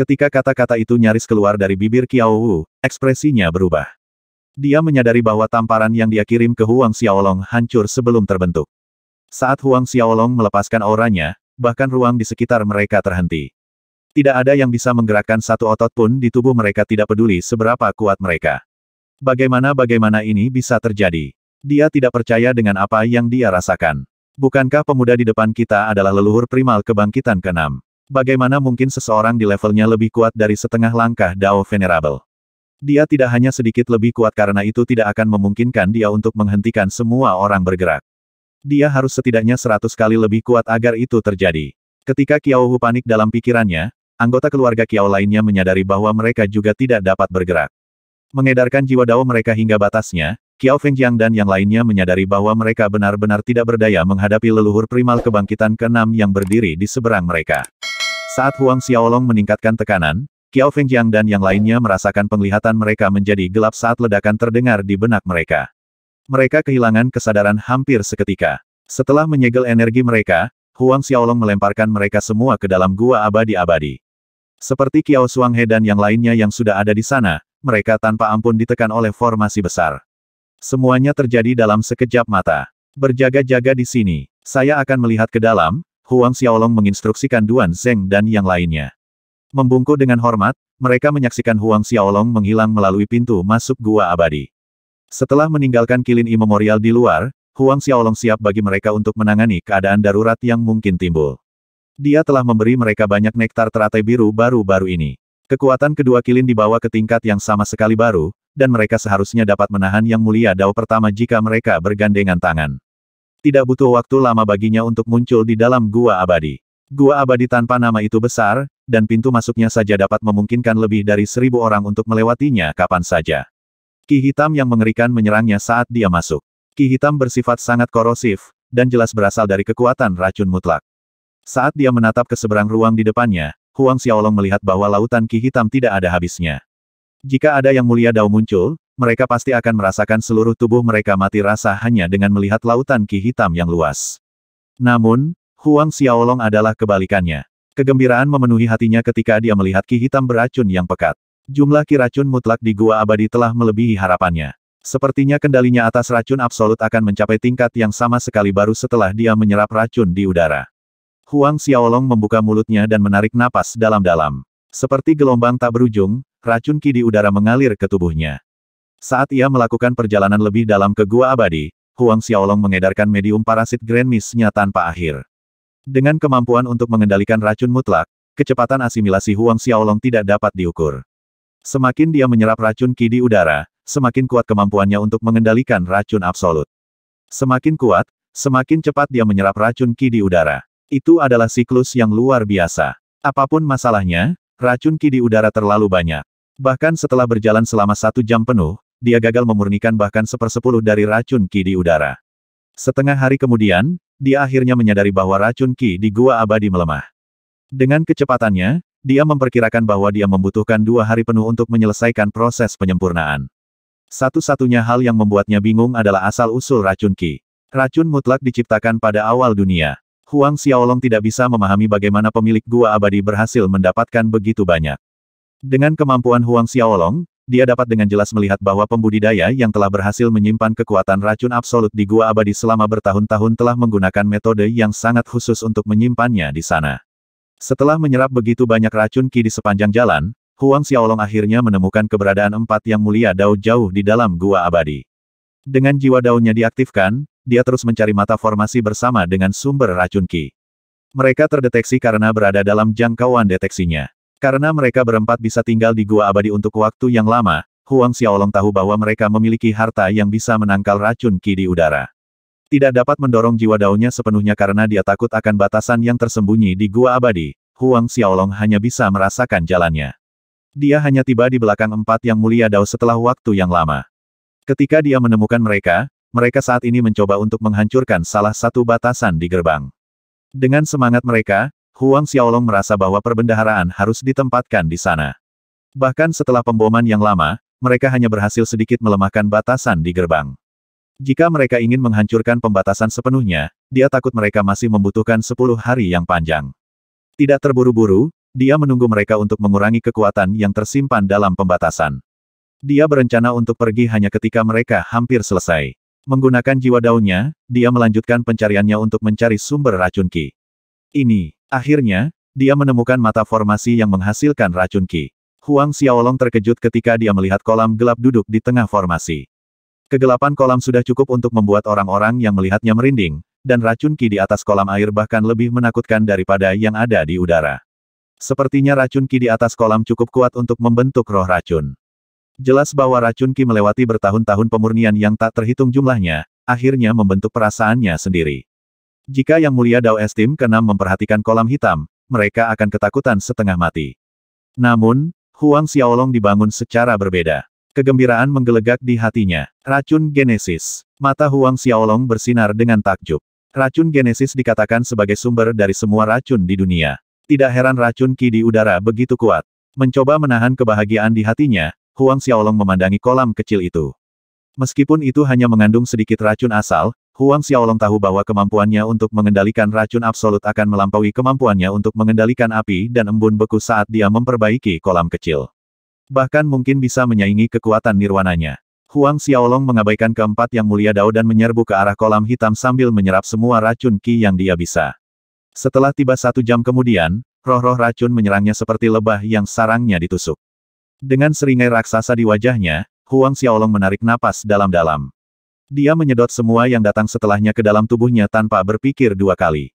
Ketika kata-kata itu nyaris keluar dari bibir Kiao Wu, ekspresinya berubah. Dia menyadari bahwa tamparan yang dia kirim ke Huang Xiaolong hancur sebelum terbentuk. Saat Huang Xiaolong melepaskan auranya, bahkan ruang di sekitar mereka terhenti. Tidak ada yang bisa menggerakkan satu otot pun di tubuh mereka tidak peduli seberapa kuat mereka. Bagaimana-bagaimana ini bisa terjadi? Dia tidak percaya dengan apa yang dia rasakan. Bukankah pemuda di depan kita adalah leluhur primal kebangkitan keenam? Bagaimana mungkin seseorang di levelnya lebih kuat dari setengah langkah Dao Venerable? Dia tidak hanya sedikit lebih kuat karena itu tidak akan memungkinkan dia untuk menghentikan semua orang bergerak. Dia harus setidaknya seratus kali lebih kuat agar itu terjadi. Ketika Kiao Hu panik dalam pikirannya, anggota keluarga Kiao lainnya menyadari bahwa mereka juga tidak dapat bergerak. Mengedarkan jiwa Dao mereka hingga batasnya, Kiao Fengjiang dan yang lainnya menyadari bahwa mereka benar-benar tidak berdaya menghadapi leluhur primal kebangkitan keenam yang berdiri di seberang mereka. Saat Huang Xiaolong meningkatkan tekanan, Qiao Fengjiang dan yang lainnya merasakan penglihatan mereka menjadi gelap saat ledakan terdengar di benak mereka. Mereka kehilangan kesadaran hampir seketika. Setelah menyegel energi mereka, Huang Xiaolong melemparkan mereka semua ke dalam gua abadi-abadi. Seperti Qiao Suanghe dan yang lainnya yang sudah ada di sana, mereka tanpa ampun ditekan oleh formasi besar. Semuanya terjadi dalam sekejap mata. Berjaga-jaga di sini. Saya akan melihat ke dalam, Huang Xiaolong menginstruksikan Duan Zeng dan yang lainnya. Membungkuk dengan hormat, mereka menyaksikan Huang Xiaolong menghilang melalui pintu masuk gua abadi. Setelah meninggalkan Kilin immemorial di luar, Huang Xiaolong siap bagi mereka untuk menangani keadaan darurat yang mungkin timbul. Dia telah memberi mereka banyak nektar teratai biru baru-baru ini. Kekuatan kedua Kilin dibawa ke tingkat yang sama sekali baru, dan mereka seharusnya dapat menahan Yang Mulia Dao pertama jika mereka bergandengan tangan. Tidak butuh waktu lama baginya untuk muncul di dalam gua abadi. Gua abadi tanpa nama itu besar, dan pintu masuknya saja dapat memungkinkan lebih dari seribu orang untuk melewatinya kapan saja. Ki hitam yang mengerikan menyerangnya saat dia masuk. Ki hitam bersifat sangat korosif, dan jelas berasal dari kekuatan racun mutlak. Saat dia menatap ke seberang ruang di depannya, Huang Xiaolong melihat bahwa lautan ki hitam tidak ada habisnya. Jika ada yang mulia Dao muncul, mereka pasti akan merasakan seluruh tubuh mereka mati rasa hanya dengan melihat lautan ki hitam yang luas. Namun, Huang Xiaolong adalah kebalikannya. Kegembiraan memenuhi hatinya ketika dia melihat ki hitam beracun yang pekat. Jumlah ki racun mutlak di gua abadi telah melebihi harapannya. Sepertinya kendalinya atas racun absolut akan mencapai tingkat yang sama sekali baru setelah dia menyerap racun di udara. Huang Xiaolong membuka mulutnya dan menarik napas dalam-dalam. Seperti gelombang tak berujung, racun ki di udara mengalir ke tubuhnya. Saat ia melakukan perjalanan lebih dalam ke Gua Abadi, Huang Xiaolong mengedarkan medium parasit Grand Mist-nya tanpa akhir. Dengan kemampuan untuk mengendalikan racun mutlak, kecepatan asimilasi Huang Xiaolong tidak dapat diukur. Semakin dia menyerap racun ki di udara, semakin kuat kemampuannya untuk mengendalikan racun absolut. Semakin kuat, semakin cepat dia menyerap racun ki di udara. Itu adalah siklus yang luar biasa. Apapun masalahnya, racun ki di udara terlalu banyak. Bahkan setelah berjalan selama satu jam penuh, dia gagal memurnikan bahkan sepersepuluh dari racun Ki di udara. Setengah hari kemudian, dia akhirnya menyadari bahwa racun Ki di Gua Abadi melemah. Dengan kecepatannya, dia memperkirakan bahwa dia membutuhkan dua hari penuh untuk menyelesaikan proses penyempurnaan. Satu-satunya hal yang membuatnya bingung adalah asal-usul racun Ki. Racun mutlak diciptakan pada awal dunia. Huang Xiaolong tidak bisa memahami bagaimana pemilik gua abadi berhasil mendapatkan begitu banyak. Dengan kemampuan Huang Xiaolong, dia dapat dengan jelas melihat bahwa pembudidaya yang telah berhasil menyimpan kekuatan racun absolut di Gua Abadi selama bertahun-tahun telah menggunakan metode yang sangat khusus untuk menyimpannya di sana. Setelah menyerap begitu banyak racun Ki di sepanjang jalan, Huang Xiaolong akhirnya menemukan keberadaan empat yang mulia Dao jauh di dalam Gua Abadi. Dengan jiwa daunnya diaktifkan, dia terus mencari mata formasi bersama dengan sumber racun Ki. Mereka terdeteksi karena berada dalam jangkauan deteksinya. Karena mereka berempat bisa tinggal di gua abadi untuk waktu yang lama, Huang Xiaolong tahu bahwa mereka memiliki harta yang bisa menangkal racun ki di udara. Tidak dapat mendorong jiwa daunnya sepenuhnya karena dia takut akan batasan yang tersembunyi di gua abadi, Huang Xiaolong hanya bisa merasakan jalannya. Dia hanya tiba di belakang empat yang mulia Dao setelah waktu yang lama. Ketika dia menemukan mereka, mereka saat ini mencoba untuk menghancurkan salah satu batasan di gerbang. Dengan semangat mereka, Huang Xiaolong merasa bahwa perbendaharaan harus ditempatkan di sana. Bahkan setelah pemboman yang lama, mereka hanya berhasil sedikit melemahkan batasan di gerbang. Jika mereka ingin menghancurkan pembatasan sepenuhnya, dia takut mereka masih membutuhkan 10 hari yang panjang. Tidak terburu-buru, dia menunggu mereka untuk mengurangi kekuatan yang tersimpan dalam pembatasan. Dia berencana untuk pergi hanya ketika mereka hampir selesai. Menggunakan jiwa daunnya, dia melanjutkan pencariannya untuk mencari sumber racun Ki ini. Akhirnya, dia menemukan mata formasi yang menghasilkan racun Ki. Huang Xiaolong terkejut ketika dia melihat kolam gelap duduk di tengah formasi. Kegelapan kolam sudah cukup untuk membuat orang-orang yang melihatnya merinding, dan racun Ki di atas kolam air bahkan lebih menakutkan daripada yang ada di udara. Sepertinya racun Ki di atas kolam cukup kuat untuk membentuk roh racun. Jelas bahwa racun Ki melewati bertahun-tahun pemurnian yang tak terhitung jumlahnya, akhirnya membentuk perasaannya sendiri. Jika Yang Mulia Dao Estim ke memperhatikan kolam hitam, mereka akan ketakutan setengah mati. Namun, Huang Xiaolong dibangun secara berbeda. Kegembiraan menggelegak di hatinya. Racun Genesis. Mata Huang Xiaolong bersinar dengan takjub. Racun Genesis dikatakan sebagai sumber dari semua racun di dunia. Tidak heran racun Ki di udara begitu kuat. Mencoba menahan kebahagiaan di hatinya, Huang Xiaolong memandangi kolam kecil itu. Meskipun itu hanya mengandung sedikit racun asal, Huang Xiaolong tahu bahwa kemampuannya untuk mengendalikan racun absolut akan melampaui kemampuannya untuk mengendalikan api dan embun beku saat dia memperbaiki kolam kecil. Bahkan mungkin bisa menyaingi kekuatan nirwananya. Huang Xiaolong mengabaikan keempat yang mulia Dao dan menyerbu ke arah kolam hitam sambil menyerap semua racun ki yang dia bisa. Setelah tiba satu jam kemudian, roh-roh racun menyerangnya seperti lebah yang sarangnya ditusuk. Dengan seringai raksasa di wajahnya, Huang Xiaolong menarik napas dalam-dalam. Dia menyedot semua yang datang setelahnya ke dalam tubuhnya tanpa berpikir dua kali.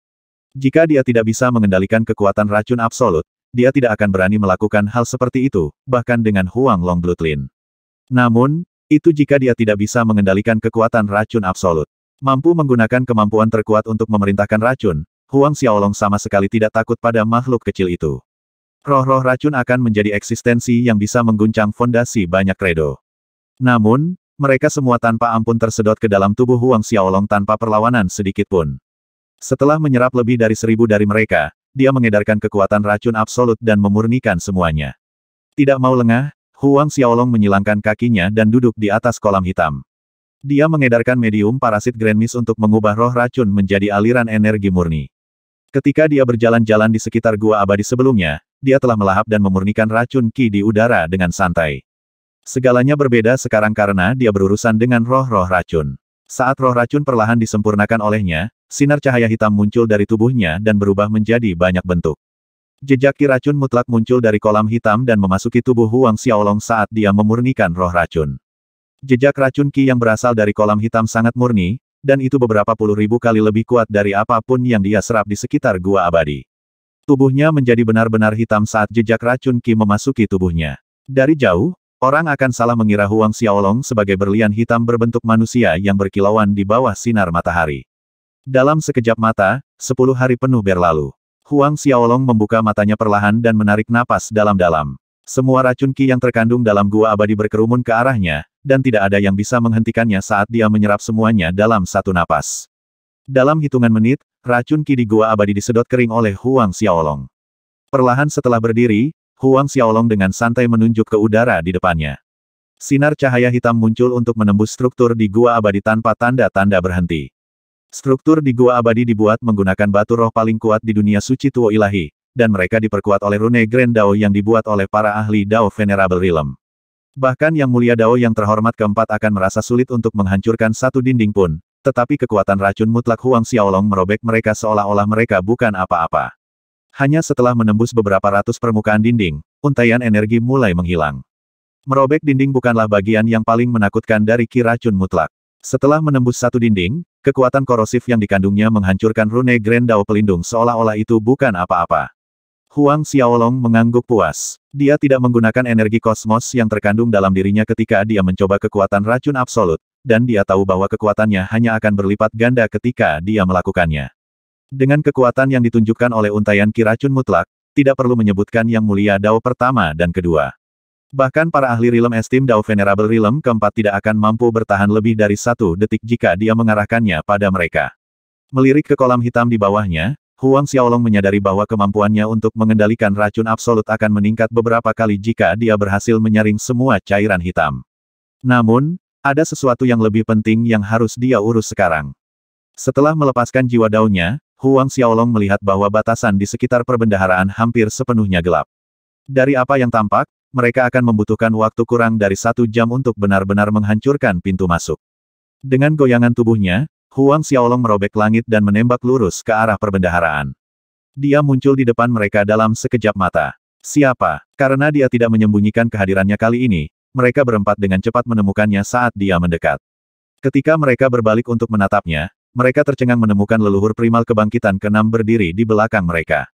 Jika dia tidak bisa mengendalikan kekuatan racun absolut, dia tidak akan berani melakukan hal seperti itu, bahkan dengan Huang Long Longblutlin. Namun, itu jika dia tidak bisa mengendalikan kekuatan racun absolut. Mampu menggunakan kemampuan terkuat untuk memerintahkan racun, Huang Xiaolong sama sekali tidak takut pada makhluk kecil itu. Roh-roh racun akan menjadi eksistensi yang bisa mengguncang fondasi banyak kredo. Namun, mereka semua tanpa ampun tersedot ke dalam tubuh Huang Xiaolong tanpa perlawanan sedikit pun. Setelah menyerap lebih dari seribu dari mereka, dia mengedarkan kekuatan racun absolut dan memurnikan semuanya. Tidak mau lengah, Huang Xiaolong menyilangkan kakinya dan duduk di atas kolam hitam. Dia mengedarkan medium parasit Grand Mist untuk mengubah roh racun menjadi aliran energi murni. Ketika dia berjalan-jalan di sekitar gua abadi sebelumnya, dia telah melahap dan memurnikan racun ki di udara dengan santai. Segalanya berbeda sekarang karena dia berurusan dengan roh-roh racun. Saat roh racun perlahan disempurnakan olehnya, sinar cahaya hitam muncul dari tubuhnya dan berubah menjadi banyak bentuk. Jejak ki racun mutlak muncul dari kolam hitam dan memasuki tubuh Huang Xiaolong saat dia memurnikan roh racun. Jejak racun ki yang berasal dari kolam hitam sangat murni, dan itu beberapa puluh ribu kali lebih kuat dari apapun yang dia serap di sekitar gua abadi. Tubuhnya menjadi benar-benar hitam saat jejak racun ki memasuki tubuhnya. Dari jauh, Orang akan salah mengira Huang Xiaolong sebagai berlian hitam berbentuk manusia yang berkilauan di bawah sinar matahari. Dalam sekejap mata, sepuluh hari penuh berlalu. Huang Xiaolong membuka matanya perlahan dan menarik napas dalam-dalam. Semua racun ki yang terkandung dalam gua abadi berkerumun ke arahnya, dan tidak ada yang bisa menghentikannya saat dia menyerap semuanya dalam satu napas. Dalam hitungan menit, racun ki di gua abadi disedot kering oleh Huang Xiaolong. Perlahan setelah berdiri, Huang Xiaolong dengan santai menunjuk ke udara di depannya. Sinar cahaya hitam muncul untuk menembus struktur di gua abadi tanpa tanda-tanda berhenti. Struktur di gua abadi dibuat menggunakan batu roh paling kuat di dunia suci Tuo Ilahi, dan mereka diperkuat oleh rune Grand Dao yang dibuat oleh para ahli Dao Venerable Realm. Bahkan Yang Mulia Dao yang terhormat keempat akan merasa sulit untuk menghancurkan satu dinding pun, tetapi kekuatan racun mutlak Huang Xiaolong merobek mereka seolah-olah mereka bukan apa-apa. Hanya setelah menembus beberapa ratus permukaan dinding, untaian energi mulai menghilang. Merobek dinding bukanlah bagian yang paling menakutkan dari ki racun mutlak. Setelah menembus satu dinding, kekuatan korosif yang dikandungnya menghancurkan rune grand dao pelindung seolah-olah itu bukan apa-apa. Huang Xiaolong mengangguk puas. Dia tidak menggunakan energi kosmos yang terkandung dalam dirinya ketika dia mencoba kekuatan racun absolut, dan dia tahu bahwa kekuatannya hanya akan berlipat ganda ketika dia melakukannya. Dengan kekuatan yang ditunjukkan oleh untayan kiracun mutlak, tidak perlu menyebutkan yang mulia Dao pertama dan kedua. Bahkan para ahli rilem estim Dao Venerable rilem keempat tidak akan mampu bertahan lebih dari satu detik jika dia mengarahkannya pada mereka. Melirik ke kolam hitam di bawahnya, Huang Xiaolong menyadari bahwa kemampuannya untuk mengendalikan racun absolut akan meningkat beberapa kali jika dia berhasil menyaring semua cairan hitam. Namun, ada sesuatu yang lebih penting yang harus dia urus sekarang. Setelah melepaskan jiwa daunnya, Huang Xiaolong melihat bahwa batasan di sekitar perbendaharaan hampir sepenuhnya gelap. Dari apa yang tampak, mereka akan membutuhkan waktu kurang dari satu jam untuk benar-benar menghancurkan pintu masuk. Dengan goyangan tubuhnya, Huang Xiaolong merobek langit dan menembak lurus ke arah perbendaharaan. Dia muncul di depan mereka dalam sekejap mata. Siapa? Karena dia tidak menyembunyikan kehadirannya kali ini, mereka berempat dengan cepat menemukannya saat dia mendekat. Ketika mereka berbalik untuk menatapnya, mereka tercengang menemukan leluhur primal kebangkitan keenam berdiri di belakang mereka.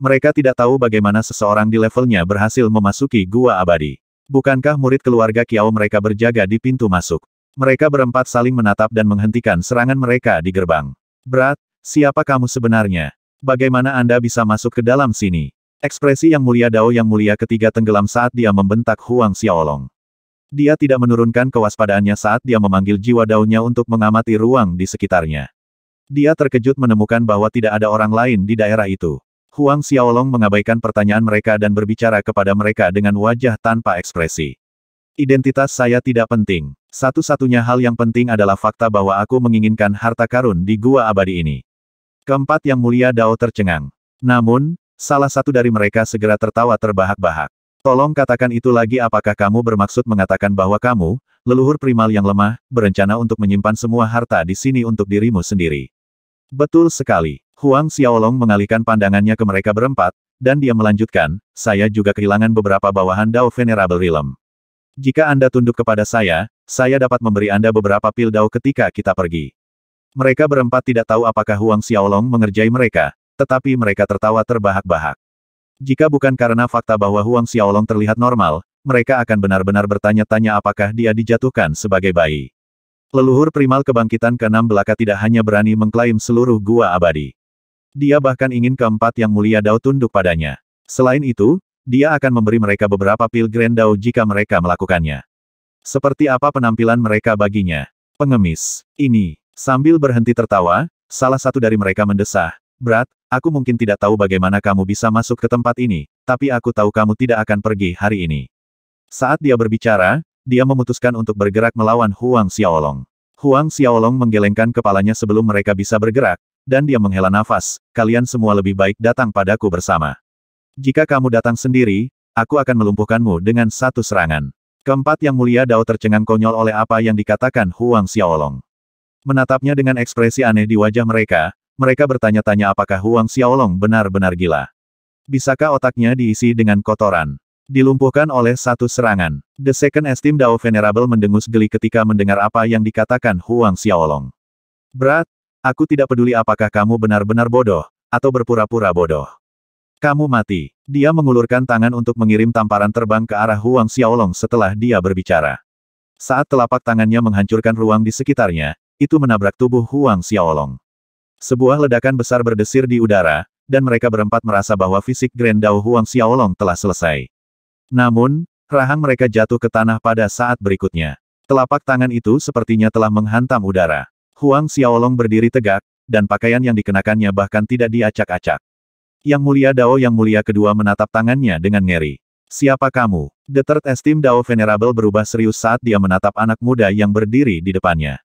Mereka tidak tahu bagaimana seseorang di levelnya berhasil memasuki gua abadi. Bukankah murid keluarga Kiao mereka berjaga di pintu masuk? Mereka berempat saling menatap dan menghentikan serangan mereka di gerbang. Berat, siapa kamu sebenarnya? Bagaimana Anda bisa masuk ke dalam sini? Ekspresi yang mulia Dao yang mulia ketiga tenggelam saat dia membentak Huang Xiaolong. Dia tidak menurunkan kewaspadaannya saat dia memanggil jiwa daunnya untuk mengamati ruang di sekitarnya. Dia terkejut menemukan bahwa tidak ada orang lain di daerah itu. Huang Xiaolong mengabaikan pertanyaan mereka dan berbicara kepada mereka dengan wajah tanpa ekspresi. Identitas saya tidak penting. Satu-satunya hal yang penting adalah fakta bahwa aku menginginkan harta karun di gua abadi ini. Keempat yang mulia Dao tercengang. Namun, salah satu dari mereka segera tertawa terbahak-bahak. Tolong katakan itu lagi apakah kamu bermaksud mengatakan bahwa kamu, leluhur primal yang lemah, berencana untuk menyimpan semua harta di sini untuk dirimu sendiri. Betul sekali. Huang Xiaolong mengalihkan pandangannya ke mereka berempat, dan dia melanjutkan, saya juga kehilangan beberapa bawahan Dao Venerable Realm. Jika Anda tunduk kepada saya, saya dapat memberi Anda beberapa pil Dao ketika kita pergi. Mereka berempat tidak tahu apakah Huang Xiaolong mengerjai mereka, tetapi mereka tertawa terbahak-bahak. Jika bukan karena fakta bahwa Huang Xiaolong terlihat normal, mereka akan benar-benar bertanya-tanya apakah dia dijatuhkan sebagai bayi. Leluhur primal kebangkitan ke-6 belaka tidak hanya berani mengklaim seluruh gua abadi. Dia bahkan ingin keempat yang mulia Dao tunduk padanya. Selain itu, dia akan memberi mereka beberapa pil Grand Dao jika mereka melakukannya. Seperti apa penampilan mereka baginya? Pengemis. Ini. Sambil berhenti tertawa, salah satu dari mereka mendesah. Berat, Aku mungkin tidak tahu bagaimana kamu bisa masuk ke tempat ini, tapi aku tahu kamu tidak akan pergi hari ini. Saat dia berbicara, dia memutuskan untuk bergerak melawan Huang Xiaolong. Huang Xiaolong menggelengkan kepalanya sebelum mereka bisa bergerak, dan dia menghela nafas, kalian semua lebih baik datang padaku bersama. Jika kamu datang sendiri, aku akan melumpuhkanmu dengan satu serangan. Keempat yang mulia Dao tercengang konyol oleh apa yang dikatakan Huang Xiaolong. Menatapnya dengan ekspresi aneh di wajah mereka, mereka bertanya-tanya apakah Huang Xiaolong benar-benar gila. Bisakah otaknya diisi dengan kotoran? Dilumpuhkan oleh satu serangan. The Second Esteem Dao Venerable mendengus geli ketika mendengar apa yang dikatakan Huang Xiaolong. Berat, aku tidak peduli apakah kamu benar-benar bodoh, atau berpura-pura bodoh. Kamu mati. Dia mengulurkan tangan untuk mengirim tamparan terbang ke arah Huang Xiaolong setelah dia berbicara. Saat telapak tangannya menghancurkan ruang di sekitarnya, itu menabrak tubuh Huang Xiaolong. Sebuah ledakan besar berdesir di udara, dan mereka berempat merasa bahwa fisik Grand Dao Huang Xiaolong telah selesai. Namun, rahang mereka jatuh ke tanah pada saat berikutnya. Telapak tangan itu sepertinya telah menghantam udara. Huang Xiaolong berdiri tegak, dan pakaian yang dikenakannya bahkan tidak diacak-acak. Yang mulia Dao yang mulia kedua menatap tangannya dengan ngeri. Siapa kamu? The Third Esteem Dao Venerable berubah serius saat dia menatap anak muda yang berdiri di depannya.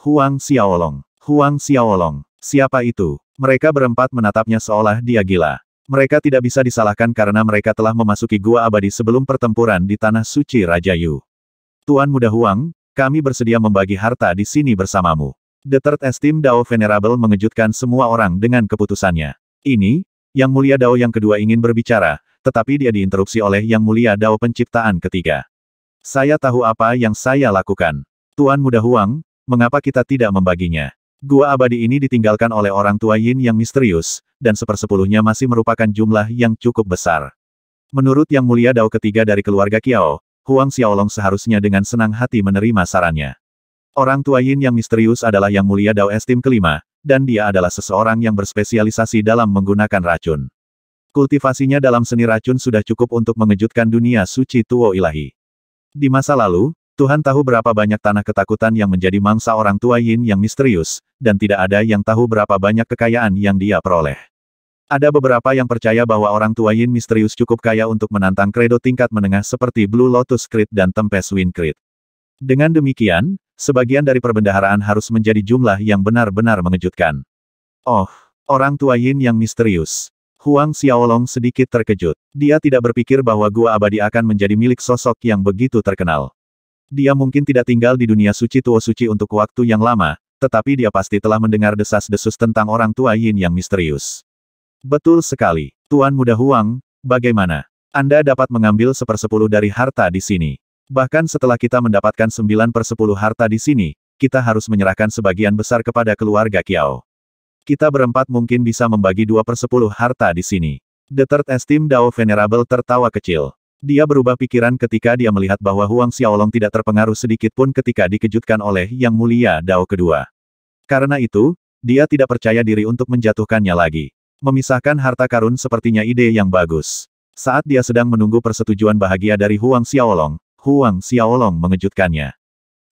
Huang Xiaolong. Huang Xiaolong. Siapa itu? Mereka berempat menatapnya seolah dia gila. Mereka tidak bisa disalahkan karena mereka telah memasuki gua abadi sebelum pertempuran di Tanah Suci Raja Yu. Tuan Muda Huang, kami bersedia membagi harta di sini bersamamu. The Third Esteem Dao Venerable mengejutkan semua orang dengan keputusannya. Ini, Yang Mulia Dao yang kedua ingin berbicara, tetapi dia diinterupsi oleh Yang Mulia Dao Penciptaan ketiga. Saya tahu apa yang saya lakukan. Tuan Muda Huang, mengapa kita tidak membaginya? Gua abadi ini ditinggalkan oleh orang tua Yin yang misterius, dan sepersepuluhnya masih merupakan jumlah yang cukup besar. Menurut Yang Mulia Dao ketiga dari keluarga Kiao, Huang Xiaolong seharusnya dengan senang hati menerima sarannya. Orang tua Yin yang misterius adalah Yang Mulia Dao Estim kelima, dan dia adalah seseorang yang berspesialisasi dalam menggunakan racun. Kultivasinya dalam seni racun sudah cukup untuk mengejutkan dunia suci Tuo Ilahi. Di masa lalu, Tuhan tahu berapa banyak tanah ketakutan yang menjadi mangsa orang tua Yin yang misterius, dan tidak ada yang tahu berapa banyak kekayaan yang dia peroleh. Ada beberapa yang percaya bahwa orang tua Yin misterius cukup kaya untuk menantang kredo tingkat menengah seperti Blue Lotus Creed dan Tempest Wind Creed. Dengan demikian, sebagian dari perbendaharaan harus menjadi jumlah yang benar-benar mengejutkan. Oh, orang tua Yin yang misterius. Huang Xiaolong sedikit terkejut. Dia tidak berpikir bahwa gua abadi akan menjadi milik sosok yang begitu terkenal. Dia mungkin tidak tinggal di dunia suci tua Suci untuk waktu yang lama, tetapi dia pasti telah mendengar desas-desus tentang orang tua Yin yang misterius. Betul sekali, Tuan Muda Huang, bagaimana? Anda dapat mengambil sepersepuluh dari harta di sini. Bahkan setelah kita mendapatkan sembilan persepuluh harta di sini, kita harus menyerahkan sebagian besar kepada keluarga Kiao. Kita berempat mungkin bisa membagi dua persepuluh harta di sini. The Third Esteem Dao Venerable tertawa kecil. Dia berubah pikiran ketika dia melihat bahwa Huang Xiaolong tidak terpengaruh sedikit pun ketika dikejutkan oleh Yang Mulia Dao kedua. Karena itu, dia tidak percaya diri untuk menjatuhkannya lagi. Memisahkan harta karun sepertinya ide yang bagus. Saat dia sedang menunggu persetujuan bahagia dari Huang Xiaolong, Huang Xiaolong mengejutkannya.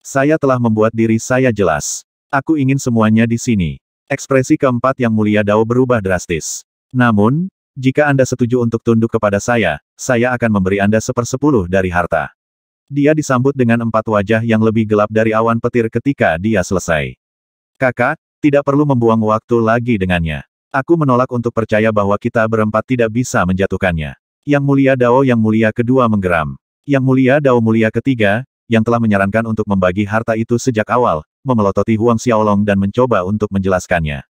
Saya telah membuat diri saya jelas. Aku ingin semuanya di sini. Ekspresi keempat yang mulia Dao berubah drastis. Namun, jika Anda setuju untuk tunduk kepada saya, saya akan memberi Anda sepersepuluh dari harta. Dia disambut dengan empat wajah yang lebih gelap dari awan petir ketika dia selesai. Kakak, tidak perlu membuang waktu lagi dengannya. Aku menolak untuk percaya bahwa kita berempat tidak bisa menjatuhkannya. Yang mulia Dao yang mulia kedua menggeram. Yang mulia Dao mulia ketiga, yang telah menyarankan untuk membagi harta itu sejak awal, memelototi Huang Xiaolong dan mencoba untuk menjelaskannya.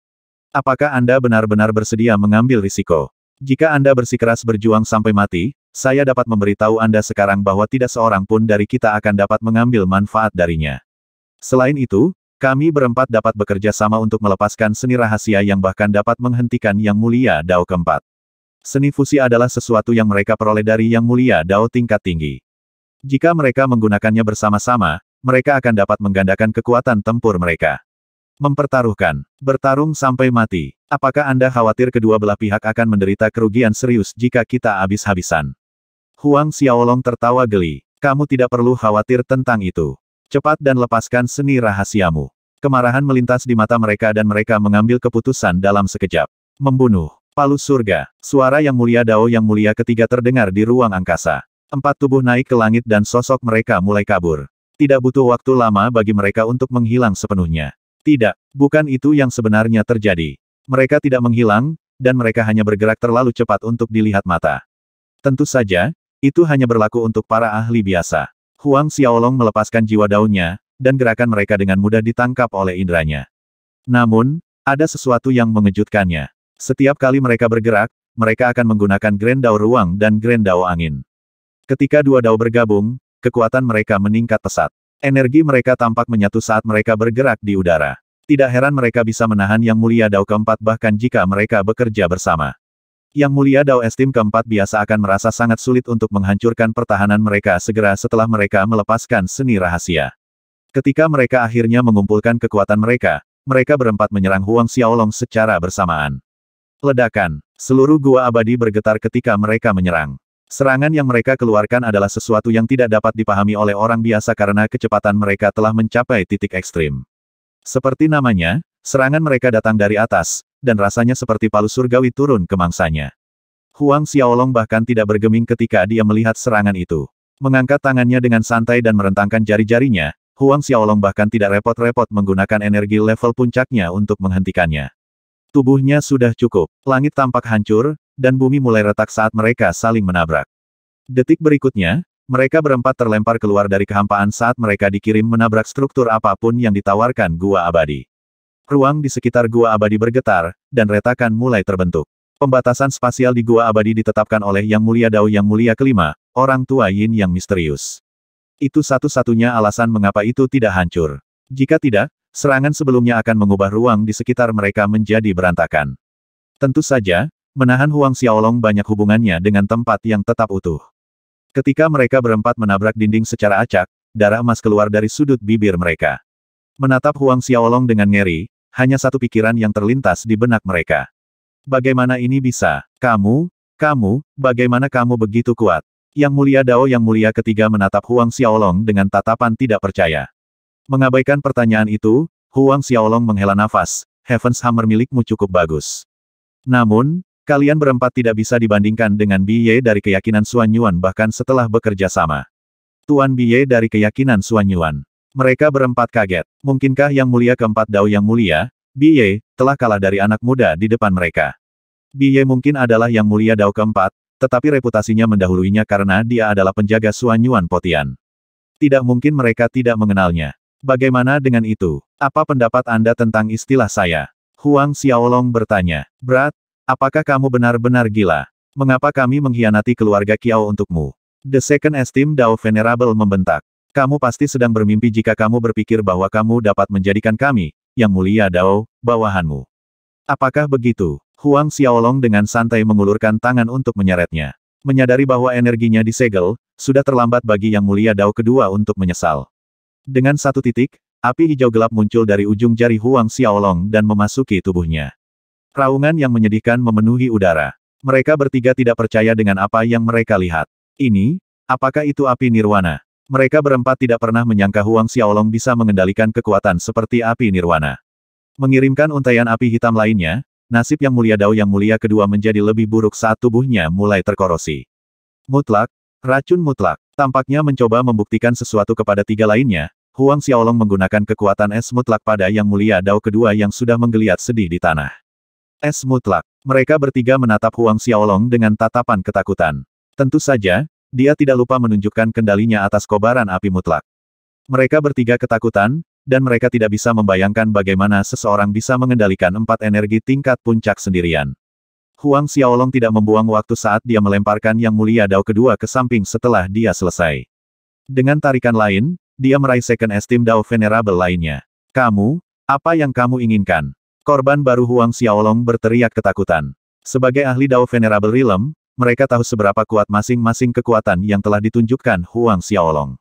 Apakah Anda benar-benar bersedia mengambil risiko? Jika Anda bersikeras berjuang sampai mati, saya dapat memberitahu Anda sekarang bahwa tidak seorang pun dari kita akan dapat mengambil manfaat darinya. Selain itu, kami berempat dapat bekerja sama untuk melepaskan seni rahasia yang bahkan dapat menghentikan Yang Mulia Dao keempat. Seni fusi adalah sesuatu yang mereka peroleh dari Yang Mulia Dao tingkat tinggi. Jika mereka menggunakannya bersama-sama, mereka akan dapat menggandakan kekuatan tempur mereka. Mempertaruhkan. Bertarung sampai mati. Apakah Anda khawatir kedua belah pihak akan menderita kerugian serius jika kita habis-habisan? Huang Xiaolong tertawa geli. Kamu tidak perlu khawatir tentang itu. Cepat dan lepaskan seni rahasiamu. Kemarahan melintas di mata mereka dan mereka mengambil keputusan dalam sekejap. Membunuh. Palu surga. Suara yang mulia Dao yang mulia ketiga terdengar di ruang angkasa. Empat tubuh naik ke langit dan sosok mereka mulai kabur. Tidak butuh waktu lama bagi mereka untuk menghilang sepenuhnya. Tidak, bukan itu yang sebenarnya terjadi. Mereka tidak menghilang, dan mereka hanya bergerak terlalu cepat untuk dilihat mata. Tentu saja, itu hanya berlaku untuk para ahli biasa. Huang Xiaolong melepaskan jiwa daunnya, dan gerakan mereka dengan mudah ditangkap oleh indranya. Namun, ada sesuatu yang mengejutkannya. Setiap kali mereka bergerak, mereka akan menggunakan Grand Dao Ruang dan Grand Dao Angin. Ketika dua Dao bergabung, kekuatan mereka meningkat pesat. Energi mereka tampak menyatu saat mereka bergerak di udara. Tidak heran mereka bisa menahan Yang Mulia Dao keempat bahkan jika mereka bekerja bersama. Yang Mulia Dao Estim keempat biasa akan merasa sangat sulit untuk menghancurkan pertahanan mereka segera setelah mereka melepaskan seni rahasia. Ketika mereka akhirnya mengumpulkan kekuatan mereka, mereka berempat menyerang Huang Xiaolong secara bersamaan. Ledakan, seluruh gua abadi bergetar ketika mereka menyerang. Serangan yang mereka keluarkan adalah sesuatu yang tidak dapat dipahami oleh orang biasa karena kecepatan mereka telah mencapai titik ekstrim. Seperti namanya, serangan mereka datang dari atas, dan rasanya seperti palu surgawi turun ke mangsanya. Huang Xiaolong bahkan tidak bergeming ketika dia melihat serangan itu. Mengangkat tangannya dengan santai dan merentangkan jari-jarinya, Huang Xiaolong bahkan tidak repot-repot menggunakan energi level puncaknya untuk menghentikannya. Tubuhnya sudah cukup, langit tampak hancur, dan bumi mulai retak saat mereka saling menabrak. Detik berikutnya, mereka berempat terlempar keluar dari kehampaan saat mereka dikirim menabrak struktur apapun yang ditawarkan gua abadi. Ruang di sekitar gua abadi bergetar, dan retakan mulai terbentuk. Pembatasan spasial di gua abadi ditetapkan oleh Yang Mulia Dao Yang Mulia Kelima, orang tua Yin yang misterius. Itu satu-satunya alasan mengapa itu tidak hancur. Jika tidak, serangan sebelumnya akan mengubah ruang di sekitar mereka menjadi berantakan. Tentu saja, Menahan Huang Xiaolong banyak hubungannya dengan tempat yang tetap utuh. Ketika mereka berempat menabrak dinding secara acak, darah emas keluar dari sudut bibir mereka. Menatap Huang Xiaolong dengan ngeri, hanya satu pikiran yang terlintas di benak mereka. Bagaimana ini bisa? Kamu, kamu, bagaimana kamu begitu kuat? Yang mulia Dao yang mulia ketiga menatap Huang Xiaolong dengan tatapan tidak percaya. Mengabaikan pertanyaan itu, Huang Xiaolong menghela nafas, Heaven's Hammer milikmu cukup bagus. Namun, Kalian berempat tidak bisa dibandingkan dengan Biye dari keyakinan Suanyuan Yuan bahkan setelah bekerja sama. Tuan Biye dari keyakinan Suanyuan. Yuan. Mereka berempat kaget. Mungkinkah yang mulia keempat Dao yang mulia, Biye, telah kalah dari anak muda di depan mereka. Biye mungkin adalah yang mulia Dao keempat, tetapi reputasinya mendahuluinya karena dia adalah penjaga Suanyuan Yuan Potian. Tidak mungkin mereka tidak mengenalnya. Bagaimana dengan itu? Apa pendapat Anda tentang istilah saya? Huang Xiaolong bertanya. Berat, Apakah kamu benar-benar gila? Mengapa kami mengkhianati keluarga Kiao untukmu? The Second Esteem Dao Venerable membentak. Kamu pasti sedang bermimpi jika kamu berpikir bahwa kamu dapat menjadikan kami, yang mulia Dao, bawahanmu. Apakah begitu? Huang Xiaolong dengan santai mengulurkan tangan untuk menyeretnya. Menyadari bahwa energinya disegel, sudah terlambat bagi yang mulia Dao kedua untuk menyesal. Dengan satu titik, api hijau gelap muncul dari ujung jari Huang Xiaolong dan memasuki tubuhnya. Raungan yang menyedihkan memenuhi udara. Mereka bertiga tidak percaya dengan apa yang mereka lihat. Ini, apakah itu api nirwana? Mereka berempat tidak pernah menyangka Huang Xiaolong bisa mengendalikan kekuatan seperti api nirwana. Mengirimkan untaian api hitam lainnya, nasib yang mulia Dao yang mulia kedua menjadi lebih buruk saat tubuhnya mulai terkorosi. Mutlak, racun mutlak, tampaknya mencoba membuktikan sesuatu kepada tiga lainnya, Huang Xiaolong menggunakan kekuatan es mutlak pada yang mulia Dao kedua yang sudah menggeliat sedih di tanah. Es mutlak. Mereka bertiga menatap Huang Xiaolong dengan tatapan ketakutan. Tentu saja, dia tidak lupa menunjukkan kendalinya atas kobaran api mutlak. Mereka bertiga ketakutan, dan mereka tidak bisa membayangkan bagaimana seseorang bisa mengendalikan empat energi tingkat puncak sendirian. Huang Xiaolong tidak membuang waktu saat dia melemparkan Yang Mulia Dao kedua ke samping setelah dia selesai. Dengan tarikan lain, dia meraih second esteem Dao Venerable lainnya. Kamu, apa yang kamu inginkan? Korban baru Huang Xiaolong berteriak ketakutan. Sebagai ahli Dao Venerable Realm, mereka tahu seberapa kuat masing-masing kekuatan yang telah ditunjukkan Huang Xiaolong.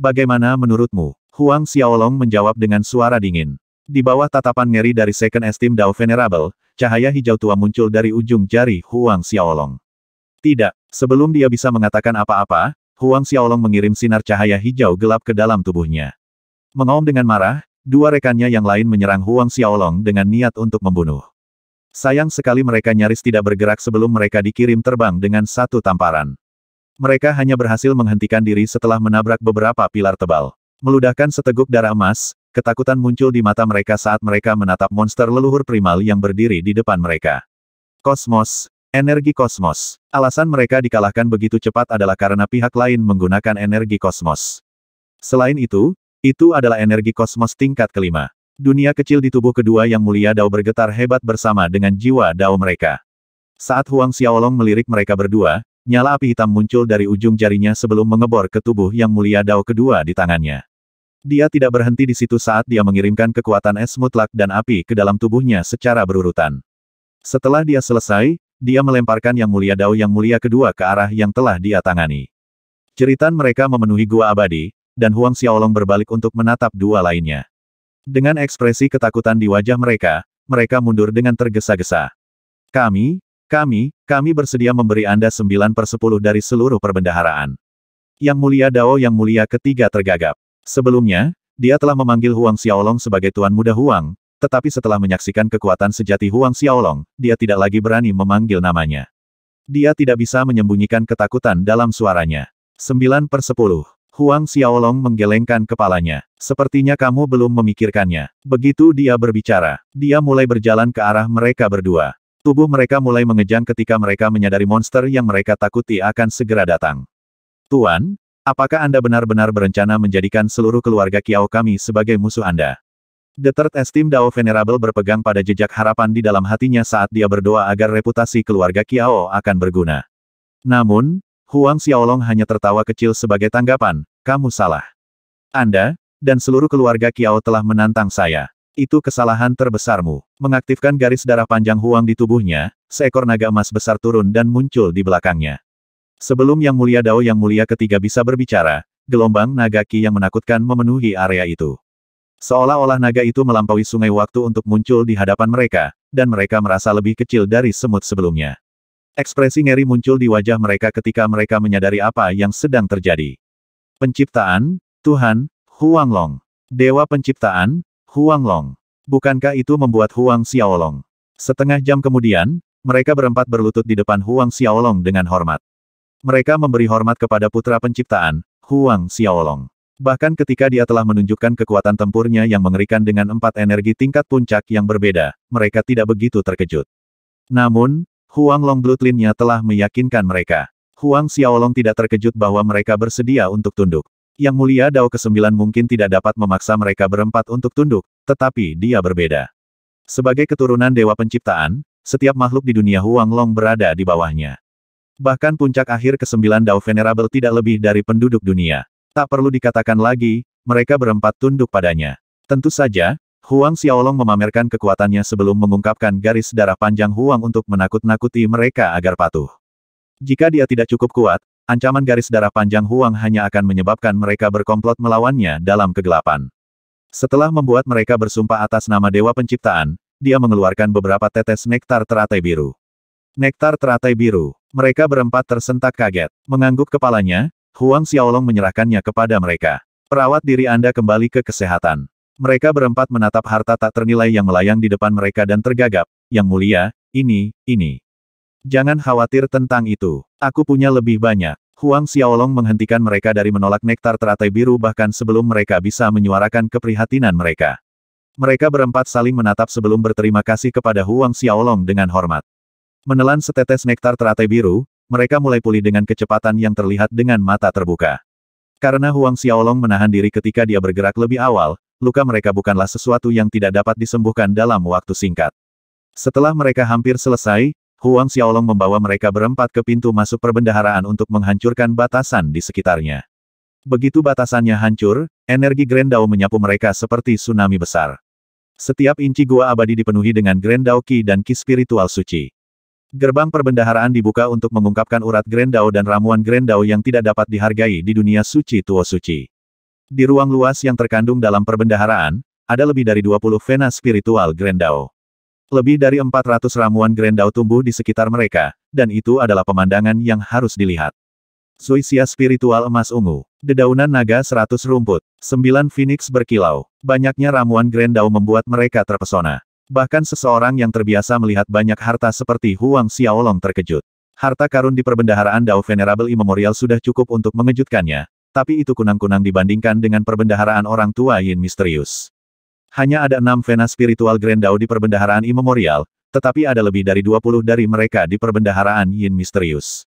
Bagaimana menurutmu? Huang Xiaolong menjawab dengan suara dingin. Di bawah tatapan ngeri dari Second Esteem Dao Venerable, cahaya hijau tua muncul dari ujung jari Huang Xiaolong. Tidak, sebelum dia bisa mengatakan apa-apa, Huang Xiaolong mengirim sinar cahaya hijau gelap ke dalam tubuhnya. Mengaum dengan marah, Dua rekannya yang lain menyerang Huang Xiaolong dengan niat untuk membunuh. Sayang sekali mereka nyaris tidak bergerak sebelum mereka dikirim terbang dengan satu tamparan. Mereka hanya berhasil menghentikan diri setelah menabrak beberapa pilar tebal. Meludahkan seteguk darah emas, ketakutan muncul di mata mereka saat mereka menatap monster leluhur primal yang berdiri di depan mereka. Kosmos, energi kosmos. Alasan mereka dikalahkan begitu cepat adalah karena pihak lain menggunakan energi kosmos. Selain itu, itu adalah energi kosmos tingkat kelima. Dunia kecil di tubuh kedua yang mulia Dao bergetar hebat bersama dengan jiwa Dao mereka. Saat Huang Xiaolong melirik mereka berdua, nyala api hitam muncul dari ujung jarinya sebelum mengebor ke tubuh yang mulia Dao kedua di tangannya. Dia tidak berhenti di situ saat dia mengirimkan kekuatan es mutlak dan api ke dalam tubuhnya secara berurutan. Setelah dia selesai, dia melemparkan yang mulia Dao yang mulia kedua ke arah yang telah dia tangani. Ceritan mereka memenuhi gua abadi, dan Huang Xiaolong berbalik untuk menatap dua lainnya. Dengan ekspresi ketakutan di wajah mereka, mereka mundur dengan tergesa-gesa. Kami, kami, kami bersedia memberi Anda 9 per 10 dari seluruh perbendaharaan. Yang Mulia Dao Yang Mulia ketiga tergagap. Sebelumnya, dia telah memanggil Huang Xiaolong sebagai Tuan Muda Huang, tetapi setelah menyaksikan kekuatan sejati Huang Xiaolong, dia tidak lagi berani memanggil namanya. Dia tidak bisa menyembunyikan ketakutan dalam suaranya. 9 per 10. Huang Xiaolong menggelengkan kepalanya. Sepertinya kamu belum memikirkannya. Begitu dia berbicara, dia mulai berjalan ke arah mereka berdua. Tubuh mereka mulai mengejang ketika mereka menyadari monster yang mereka takuti akan segera datang. Tuan, apakah Anda benar-benar berencana menjadikan seluruh keluarga Kiao kami sebagai musuh Anda? The Third Esteem Dao Venerable berpegang pada jejak harapan di dalam hatinya saat dia berdoa agar reputasi keluarga Kiao akan berguna. Namun, Huang Xiaolong hanya tertawa kecil sebagai tanggapan, kamu salah. Anda, dan seluruh keluarga Kiao telah menantang saya. Itu kesalahan terbesarmu. Mengaktifkan garis darah panjang Huang di tubuhnya, seekor naga emas besar turun dan muncul di belakangnya. Sebelum Yang Mulia Dao Yang Mulia ketiga bisa berbicara, gelombang naga Ki yang menakutkan memenuhi area itu. Seolah-olah naga itu melampaui sungai waktu untuk muncul di hadapan mereka, dan mereka merasa lebih kecil dari semut sebelumnya. Ekspresi ngeri muncul di wajah mereka ketika mereka menyadari apa yang sedang terjadi. Penciptaan, Tuhan, Huanglong. Dewa penciptaan, Huanglong. Bukankah itu membuat Huang Xiaolong? Setengah jam kemudian, mereka berempat berlutut di depan Huang Xiaolong dengan hormat. Mereka memberi hormat kepada putra penciptaan, Huang Xiaolong. Bahkan ketika dia telah menunjukkan kekuatan tempurnya yang mengerikan dengan empat energi tingkat puncak yang berbeda, mereka tidak begitu terkejut. Namun, Huang Long nya telah meyakinkan mereka. Huang Xiaolong tidak terkejut bahwa mereka bersedia untuk tunduk. Yang mulia Dao ke-9 mungkin tidak dapat memaksa mereka berempat untuk tunduk, tetapi dia berbeda. Sebagai keturunan Dewa Penciptaan, setiap makhluk di dunia Huang Long berada di bawahnya. Bahkan puncak akhir ke-9 Dao Venerable tidak lebih dari penduduk dunia. Tak perlu dikatakan lagi, mereka berempat tunduk padanya. Tentu saja, Huang Xiaolong memamerkan kekuatannya sebelum mengungkapkan garis darah panjang Huang untuk menakut-nakuti mereka agar patuh. Jika dia tidak cukup kuat, ancaman garis darah panjang Huang hanya akan menyebabkan mereka berkomplot melawannya dalam kegelapan. Setelah membuat mereka bersumpah atas nama Dewa Penciptaan, dia mengeluarkan beberapa tetes nektar teratai biru. Nektar teratai biru. Mereka berempat tersentak kaget. Mengangguk kepalanya, Huang Xiaolong menyerahkannya kepada mereka. Perawat diri Anda kembali ke kesehatan. Mereka berempat menatap harta tak ternilai yang melayang di depan mereka dan tergagap. Yang mulia, ini, ini. Jangan khawatir tentang itu. Aku punya lebih banyak. Huang Xiaolong menghentikan mereka dari menolak nektar teratai biru bahkan sebelum mereka bisa menyuarakan keprihatinan mereka. Mereka berempat saling menatap sebelum berterima kasih kepada Huang Xiaolong dengan hormat. Menelan setetes nektar teratai biru, mereka mulai pulih dengan kecepatan yang terlihat dengan mata terbuka. Karena Huang Xiaolong menahan diri ketika dia bergerak lebih awal, luka mereka bukanlah sesuatu yang tidak dapat disembuhkan dalam waktu singkat. Setelah mereka hampir selesai, Huang Xiaolong membawa mereka berempat ke pintu masuk perbendaharaan untuk menghancurkan batasan di sekitarnya. Begitu batasannya hancur, energi Dao menyapu mereka seperti tsunami besar. Setiap inci gua abadi dipenuhi dengan Dao Ki dan Qi spiritual suci. Gerbang perbendaharaan dibuka untuk mengungkapkan urat Dao dan ramuan Dao yang tidak dapat dihargai di dunia suci Tuo Suci. Di ruang luas yang terkandung dalam perbendaharaan, ada lebih dari 20 vena spiritual Dao. Lebih dari 400 ramuan grendau tumbuh di sekitar mereka, dan itu adalah pemandangan yang harus dilihat. Suisia spiritual emas ungu. Dedaunan naga 100 rumput. 9 phoenix berkilau. Banyaknya ramuan grendau membuat mereka terpesona. Bahkan seseorang yang terbiasa melihat banyak harta seperti Huang Xiaolong terkejut. Harta karun di perbendaharaan Dao Venerable Immemorial sudah cukup untuk mengejutkannya, tapi itu kunang-kunang dibandingkan dengan perbendaharaan orang tua Yin misterius. Hanya ada enam vena spiritual Grendau di perbendaharaan immemorial, tetapi ada lebih dari 20 dari mereka di perbendaharaan Yin Misterius.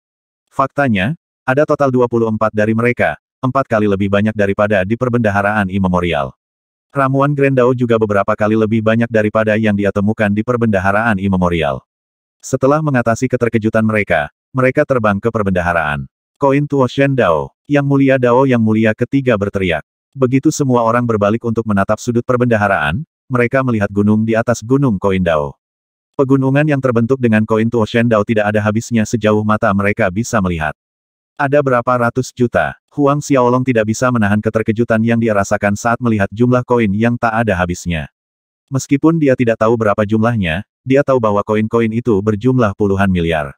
Faktanya, ada total 24 dari mereka, empat kali lebih banyak daripada di perbendaharaan immemorial. Ramuan Grendau juga beberapa kali lebih banyak daripada yang dia temukan di perbendaharaan immemorial. Setelah mengatasi keterkejutan mereka, mereka terbang ke perbendaharaan. Koin Tuo Shen Dao, yang mulia Dao yang mulia ketiga berteriak. Begitu semua orang berbalik untuk menatap sudut perbendaharaan, mereka melihat gunung di atas gunung koin dao. Pegunungan yang terbentuk dengan koin Dao tidak ada habisnya sejauh mata mereka bisa melihat. Ada berapa ratus juta, Huang Xiaolong tidak bisa menahan keterkejutan yang dia rasakan saat melihat jumlah koin yang tak ada habisnya. Meskipun dia tidak tahu berapa jumlahnya, dia tahu bahwa koin-koin itu berjumlah puluhan miliar.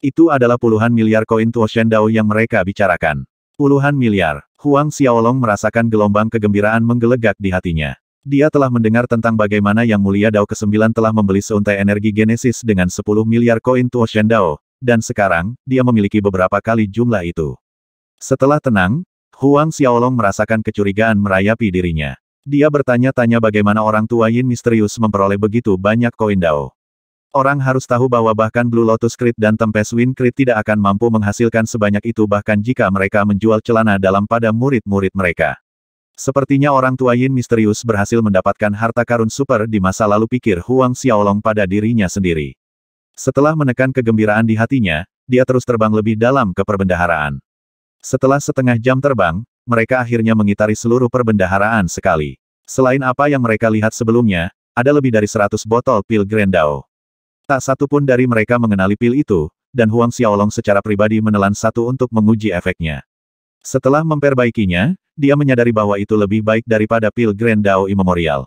Itu adalah puluhan miliar koin Dao yang mereka bicarakan. Puluhan miliar, Huang Xiaolong merasakan gelombang kegembiraan menggelegak di hatinya. Dia telah mendengar tentang bagaimana Yang Mulia Dao ke-9 telah membeli seuntai energi genesis dengan 10 miliar koin Tuoshen Dao, dan sekarang, dia memiliki beberapa kali jumlah itu. Setelah tenang, Huang Xiaolong merasakan kecurigaan merayapi dirinya. Dia bertanya-tanya bagaimana orang tua Yin misterius memperoleh begitu banyak koin Dao. Orang harus tahu bahwa bahkan Blue Lotus Creed dan Tempest Wind Creed tidak akan mampu menghasilkan sebanyak itu bahkan jika mereka menjual celana dalam pada murid-murid mereka. Sepertinya orang tua Yin misterius berhasil mendapatkan harta karun super di masa lalu pikir Huang Xiaolong pada dirinya sendiri. Setelah menekan kegembiraan di hatinya, dia terus terbang lebih dalam ke perbendaharaan. Setelah setengah jam terbang, mereka akhirnya mengitari seluruh perbendaharaan sekali. Selain apa yang mereka lihat sebelumnya, ada lebih dari 100 botol pil Grendao. Tak satu pun dari mereka mengenali pil itu, dan Huang Xiaolong secara pribadi menelan satu untuk menguji efeknya. Setelah memperbaikinya, dia menyadari bahwa itu lebih baik daripada pil Grand Dao Immemorial.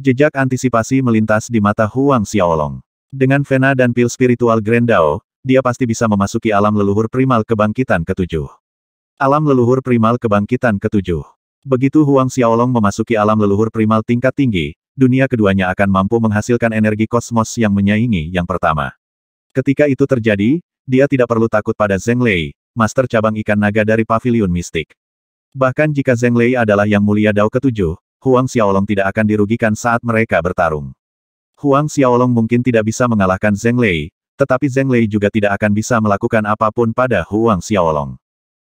Jejak antisipasi melintas di mata Huang Xiaolong. Dengan Vena dan pil spiritual Grand Dao, dia pasti bisa memasuki alam leluhur primal kebangkitan ketujuh. Alam leluhur primal kebangkitan ketujuh. Begitu Huang Xiaolong memasuki alam leluhur primal tingkat tinggi, dunia keduanya akan mampu menghasilkan energi kosmos yang menyaingi yang pertama. Ketika itu terjadi, dia tidak perlu takut pada Zheng Lei, master cabang ikan naga dari pavilion mistik. Bahkan jika Zheng Lei adalah yang mulia Dao ketujuh, Huang Xiaolong tidak akan dirugikan saat mereka bertarung. Huang Xiaolong mungkin tidak bisa mengalahkan Zheng Lei, tetapi Zheng Lei juga tidak akan bisa melakukan apapun pada Huang Xiaolong.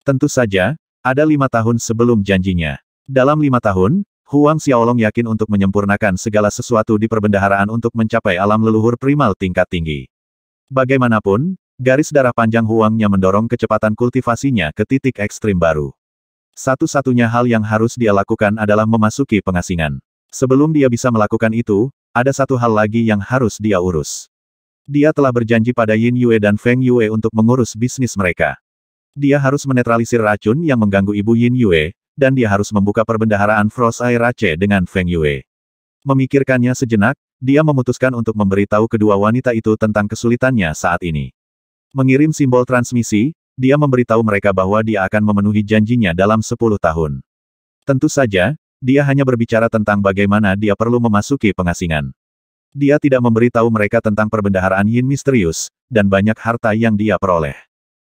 Tentu saja, ada lima tahun sebelum janjinya. Dalam lima tahun, Huang Xiaolong yakin untuk menyempurnakan segala sesuatu di perbendaharaan untuk mencapai alam leluhur primal tingkat tinggi. Bagaimanapun, garis darah panjang Huangnya mendorong kecepatan kultivasinya ke titik ekstrim baru. Satu-satunya hal yang harus dia lakukan adalah memasuki pengasingan. Sebelum dia bisa melakukan itu, ada satu hal lagi yang harus dia urus. Dia telah berjanji pada Yin Yue dan Feng Yue untuk mengurus bisnis mereka. Dia harus menetralisir racun yang mengganggu ibu Yin Yue, dan dia harus membuka perbendaharaan Frost Air Airace dengan Feng Yue. Memikirkannya sejenak, dia memutuskan untuk memberitahu kedua wanita itu tentang kesulitannya saat ini. Mengirim simbol transmisi, dia memberitahu mereka bahwa dia akan memenuhi janjinya dalam 10 tahun. Tentu saja, dia hanya berbicara tentang bagaimana dia perlu memasuki pengasingan. Dia tidak memberitahu mereka tentang perbendaharaan Yin misterius, dan banyak harta yang dia peroleh.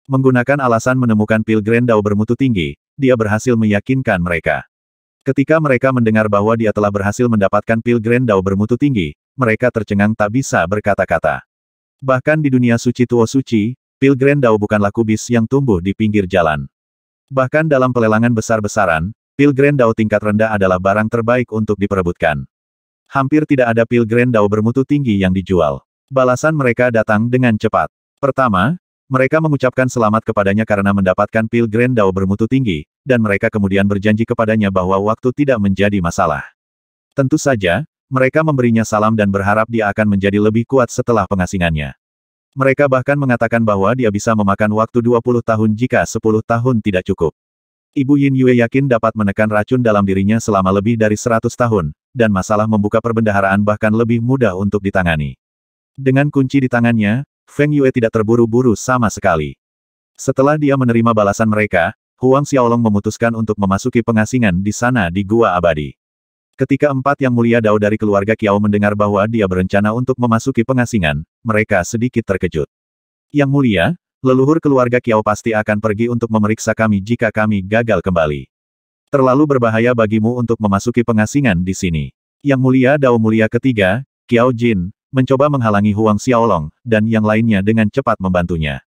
Menggunakan alasan menemukan pil Grendau bermutu tinggi, dia berhasil meyakinkan mereka. Ketika mereka mendengar bahwa dia telah berhasil mendapatkan pil Grendau bermutu tinggi, mereka tercengang tak bisa berkata-kata. Bahkan di dunia suci Tuo Suci, pil Grendau bukanlah kubis yang tumbuh di pinggir jalan. Bahkan dalam pelelangan besar-besaran, pil Grendau tingkat rendah adalah barang terbaik untuk diperebutkan. Hampir tidak ada pil Grendau bermutu tinggi yang dijual. Balasan mereka datang dengan cepat. Pertama, mereka mengucapkan selamat kepadanya karena mendapatkan pil Grand Dao bermutu tinggi, dan mereka kemudian berjanji kepadanya bahwa waktu tidak menjadi masalah. Tentu saja, mereka memberinya salam dan berharap dia akan menjadi lebih kuat setelah pengasingannya. Mereka bahkan mengatakan bahwa dia bisa memakan waktu 20 tahun jika 10 tahun tidak cukup. Ibu Yin Yue yakin dapat menekan racun dalam dirinya selama lebih dari 100 tahun, dan masalah membuka perbendaharaan bahkan lebih mudah untuk ditangani. Dengan kunci di tangannya, Feng Yue tidak terburu-buru sama sekali. Setelah dia menerima balasan mereka, Huang Xiaolong memutuskan untuk memasuki pengasingan di sana di Gua Abadi. Ketika empat yang mulia Dao dari keluarga Qiao mendengar bahwa dia berencana untuk memasuki pengasingan, mereka sedikit terkejut. Yang mulia, leluhur keluarga Qiao pasti akan pergi untuk memeriksa kami jika kami gagal kembali. Terlalu berbahaya bagimu untuk memasuki pengasingan di sini. Yang mulia Dao mulia ketiga, Qiao Jin, mencoba menghalangi Huang Xiaolong, dan yang lainnya dengan cepat membantunya.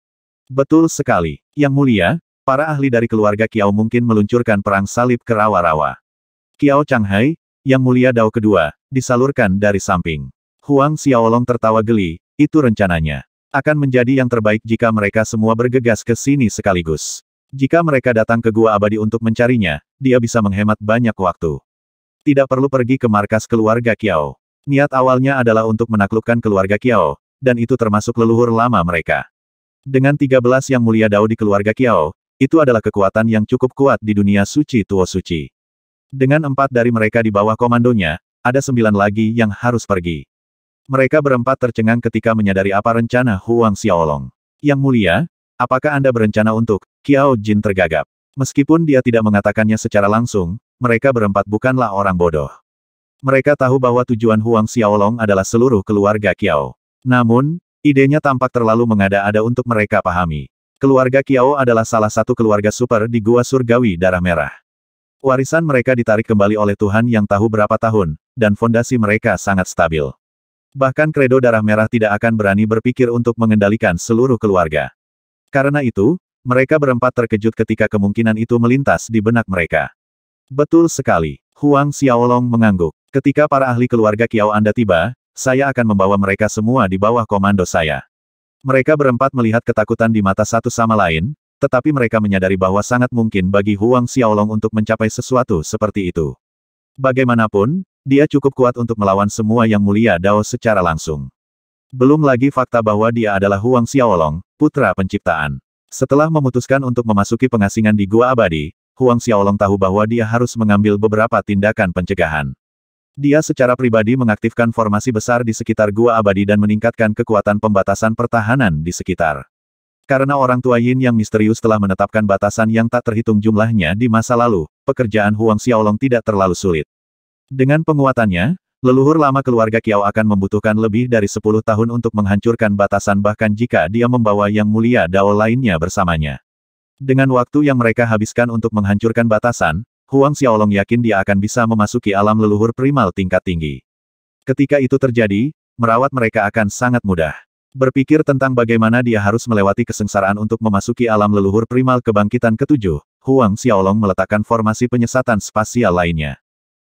Betul sekali. Yang mulia, para ahli dari keluarga Kiao mungkin meluncurkan perang salib ke rawa-rawa. Kiao Changhai, yang mulia Dao kedua, disalurkan dari samping. Huang Xiaolong tertawa geli, itu rencananya. Akan menjadi yang terbaik jika mereka semua bergegas ke sini sekaligus. Jika mereka datang ke Gua Abadi untuk mencarinya, dia bisa menghemat banyak waktu. Tidak perlu pergi ke markas keluarga Kiao. Niat awalnya adalah untuk menaklukkan keluarga Kiao, dan itu termasuk leluhur lama mereka. Dengan 13 yang mulia Dao di keluarga Kiao, itu adalah kekuatan yang cukup kuat di dunia suci Tuo Suci. Dengan empat dari mereka di bawah komandonya, ada sembilan lagi yang harus pergi. Mereka berempat tercengang ketika menyadari apa rencana Huang Xiaolong. Yang mulia, apakah Anda berencana untuk, Kiao Jin tergagap. Meskipun dia tidak mengatakannya secara langsung, mereka berempat bukanlah orang bodoh. Mereka tahu bahwa tujuan Huang Xiaolong adalah seluruh keluarga Qiao. Namun, idenya tampak terlalu mengada-ada untuk mereka pahami. Keluarga Qiao adalah salah satu keluarga super di Gua Surgawi Darah Merah. Warisan mereka ditarik kembali oleh Tuhan yang tahu berapa tahun, dan fondasi mereka sangat stabil. Bahkan kredo Darah Merah tidak akan berani berpikir untuk mengendalikan seluruh keluarga. Karena itu, mereka berempat terkejut ketika kemungkinan itu melintas di benak mereka. Betul sekali. Huang Xiaolong mengangguk. Ketika para ahli keluarga Kiao Anda tiba, saya akan membawa mereka semua di bawah komando saya. Mereka berempat melihat ketakutan di mata satu sama lain, tetapi mereka menyadari bahwa sangat mungkin bagi Huang Xiaolong untuk mencapai sesuatu seperti itu. Bagaimanapun, dia cukup kuat untuk melawan semua yang mulia Dao secara langsung. Belum lagi fakta bahwa dia adalah Huang Xiaolong, putra penciptaan. Setelah memutuskan untuk memasuki pengasingan di Gua Abadi, Huang Xiaolong tahu bahwa dia harus mengambil beberapa tindakan pencegahan. Dia secara pribadi mengaktifkan formasi besar di sekitar Gua Abadi dan meningkatkan kekuatan pembatasan pertahanan di sekitar. Karena orang tua Yin yang misterius telah menetapkan batasan yang tak terhitung jumlahnya di masa lalu, pekerjaan Huang Xiaolong tidak terlalu sulit. Dengan penguatannya, leluhur lama keluarga Kiao akan membutuhkan lebih dari 10 tahun untuk menghancurkan batasan bahkan jika dia membawa yang mulia Dao lainnya bersamanya. Dengan waktu yang mereka habiskan untuk menghancurkan batasan, Huang Xiaolong yakin dia akan bisa memasuki alam leluhur primal tingkat tinggi. Ketika itu terjadi, merawat mereka akan sangat mudah. Berpikir tentang bagaimana dia harus melewati kesengsaraan untuk memasuki alam leluhur primal kebangkitan ketujuh, Huang Xiaolong meletakkan formasi penyesatan spasial lainnya.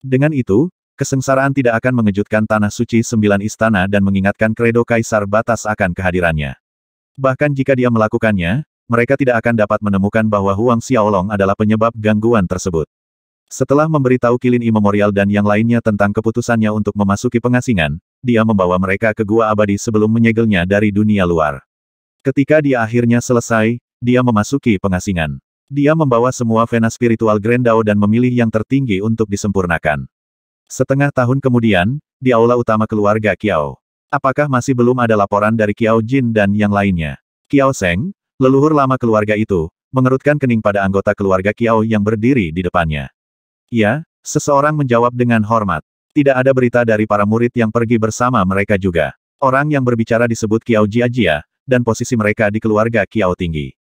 Dengan itu, kesengsaraan tidak akan mengejutkan tanah suci sembilan istana dan mengingatkan kredo kaisar batas akan kehadirannya. Bahkan jika dia melakukannya, mereka tidak akan dapat menemukan bahwa Huang Xiaolong adalah penyebab gangguan tersebut. Setelah memberitahu Kilin Immemorial dan yang lainnya tentang keputusannya untuk memasuki pengasingan, dia membawa mereka ke Gua Abadi sebelum menyegelnya dari dunia luar. Ketika dia akhirnya selesai, dia memasuki pengasingan. Dia membawa semua vena spiritual Grendao dan memilih yang tertinggi untuk disempurnakan. Setengah tahun kemudian, di aula utama keluarga Kiao. Apakah masih belum ada laporan dari Kiao Jin dan yang lainnya? Kiao Seng, Leluhur lama keluarga itu, mengerutkan kening pada anggota keluarga Kiao yang berdiri di depannya. Ya, seseorang menjawab dengan hormat. Tidak ada berita dari para murid yang pergi bersama mereka juga. Orang yang berbicara disebut Kiao Jia, dan posisi mereka di keluarga Kiao tinggi.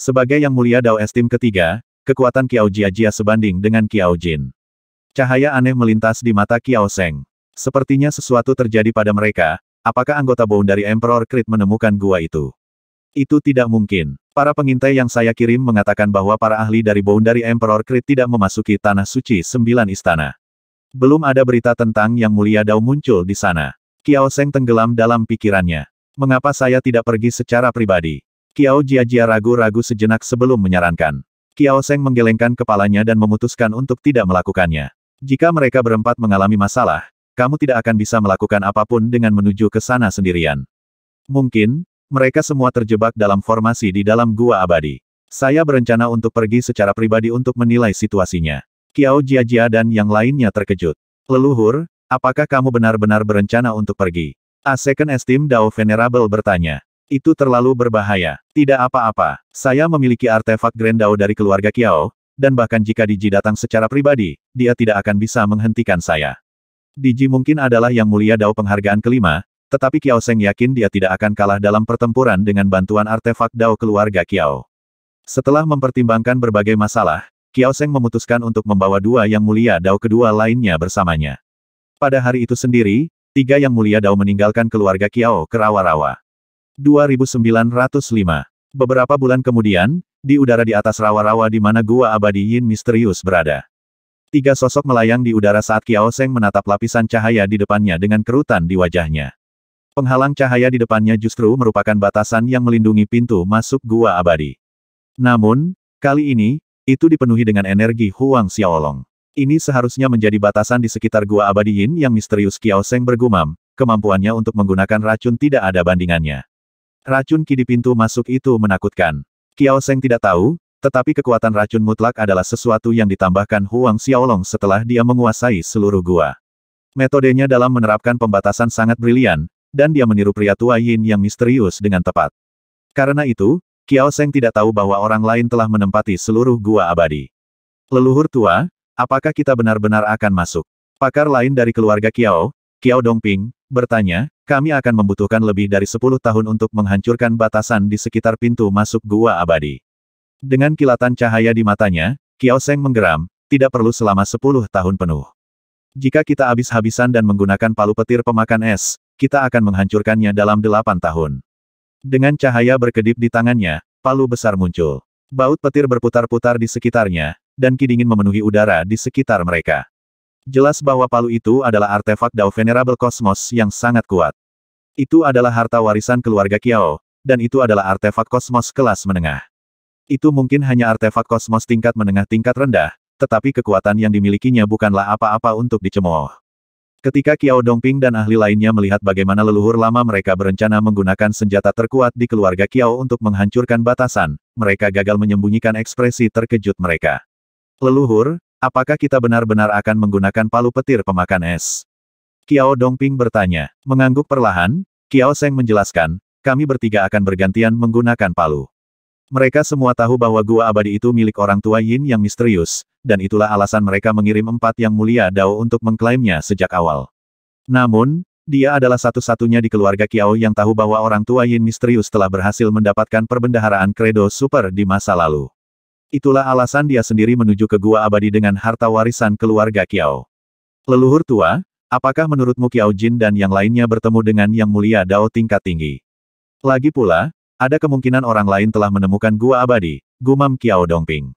Sebagai yang mulia Dao Estim ketiga, kekuatan Kiao Jia sebanding dengan Kiao Jin. Cahaya aneh melintas di mata Kiao Seng. Sepertinya sesuatu terjadi pada mereka, apakah anggota dari Emperor Creed menemukan gua itu? Itu tidak mungkin. Para pengintai yang saya kirim mengatakan bahwa para ahli dari Boundary Emperor Creed tidak memasuki Tanah Suci Sembilan Istana. Belum ada berita tentang Yang Mulia Dao muncul di sana. Kiao Seng tenggelam dalam pikirannya. Mengapa saya tidak pergi secara pribadi? Kiao Jia Jia ragu-ragu sejenak sebelum menyarankan. Kiao Seng menggelengkan kepalanya dan memutuskan untuk tidak melakukannya. Jika mereka berempat mengalami masalah, kamu tidak akan bisa melakukan apapun dengan menuju ke sana sendirian. Mungkin, mereka semua terjebak dalam formasi di dalam gua abadi. Saya berencana untuk pergi secara pribadi untuk menilai situasinya. Kiao Jia Jia dan yang lainnya terkejut. Leluhur, apakah kamu benar-benar berencana untuk pergi? A Second Esteem Dao Venerable bertanya. Itu terlalu berbahaya. Tidak apa-apa. Saya memiliki artefak Grand Dao dari keluarga Kiao, dan bahkan jika Diji datang secara pribadi, dia tidak akan bisa menghentikan saya. Diji mungkin adalah yang mulia Dao penghargaan kelima, tetapi Kiao Seng yakin dia tidak akan kalah dalam pertempuran dengan bantuan artefak Dao keluarga Kiao. Setelah mempertimbangkan berbagai masalah, Kiao Seng memutuskan untuk membawa dua yang mulia Dao kedua lainnya bersamanya. Pada hari itu sendiri, tiga yang mulia Dao meninggalkan keluarga Kiao ke rawa-rawa. 2905 Beberapa bulan kemudian, di udara di atas rawa-rawa di mana gua abadi Yin misterius berada. Tiga sosok melayang di udara saat Kiao Seng menatap lapisan cahaya di depannya dengan kerutan di wajahnya. Penghalang cahaya di depannya justru merupakan batasan yang melindungi pintu masuk gua abadi. Namun, kali ini, itu dipenuhi dengan energi Huang Xiaolong. Ini seharusnya menjadi batasan di sekitar gua abadi Yin yang misterius Kiao Seng bergumam, kemampuannya untuk menggunakan racun tidak ada bandingannya. Racun ki di pintu masuk itu menakutkan. Kiao Seng tidak tahu, tetapi kekuatan racun mutlak adalah sesuatu yang ditambahkan Huang Xiaolong setelah dia menguasai seluruh gua. Metodenya dalam menerapkan pembatasan sangat brilian, dan dia meniru pria tua Yin yang misterius dengan tepat. Karena itu, Kiao Seng tidak tahu bahwa orang lain telah menempati seluruh gua abadi. Leluhur tua, apakah kita benar-benar akan masuk? Pakar lain dari keluarga Kiao, Kiao Dongping, bertanya, kami akan membutuhkan lebih dari 10 tahun untuk menghancurkan batasan di sekitar pintu masuk gua abadi. Dengan kilatan cahaya di matanya, Kiao Seng menggeram, tidak perlu selama 10 tahun penuh. Jika kita habis-habisan dan menggunakan palu petir pemakan es, kita akan menghancurkannya dalam delapan tahun. Dengan cahaya berkedip di tangannya, palu besar muncul. Baut petir berputar-putar di sekitarnya, dan kidingin memenuhi udara di sekitar mereka. Jelas bahwa palu itu adalah artefak Dao Venerable Cosmos yang sangat kuat. Itu adalah harta warisan keluarga Kiao, dan itu adalah artefak kosmos kelas menengah. Itu mungkin hanya artefak kosmos tingkat menengah tingkat rendah, tetapi kekuatan yang dimilikinya bukanlah apa-apa untuk dicemooh. Ketika Kiao Dongping dan ahli lainnya melihat bagaimana leluhur lama mereka berencana menggunakan senjata terkuat di keluarga Kiao untuk menghancurkan batasan, mereka gagal menyembunyikan ekspresi terkejut mereka. Leluhur, apakah kita benar-benar akan menggunakan palu petir pemakan es? Kiao Dongping bertanya. Mengangguk perlahan, Kiao Seng menjelaskan, kami bertiga akan bergantian menggunakan palu. Mereka semua tahu bahwa gua abadi itu milik orang tua Yin yang misterius, dan itulah alasan mereka mengirim empat yang mulia Dao untuk mengklaimnya sejak awal. Namun, dia adalah satu-satunya di keluarga Kiao yang tahu bahwa orang tua Yin misterius telah berhasil mendapatkan perbendaharaan kredo super di masa lalu. Itulah alasan dia sendiri menuju ke gua abadi dengan harta warisan keluarga Kiao. Leluhur tua, apakah menurutmu Kiao Jin dan yang lainnya bertemu dengan yang mulia Dao tingkat tinggi? Lagi pula, ada kemungkinan orang lain telah menemukan gua abadi, gumam Kiao Dongping.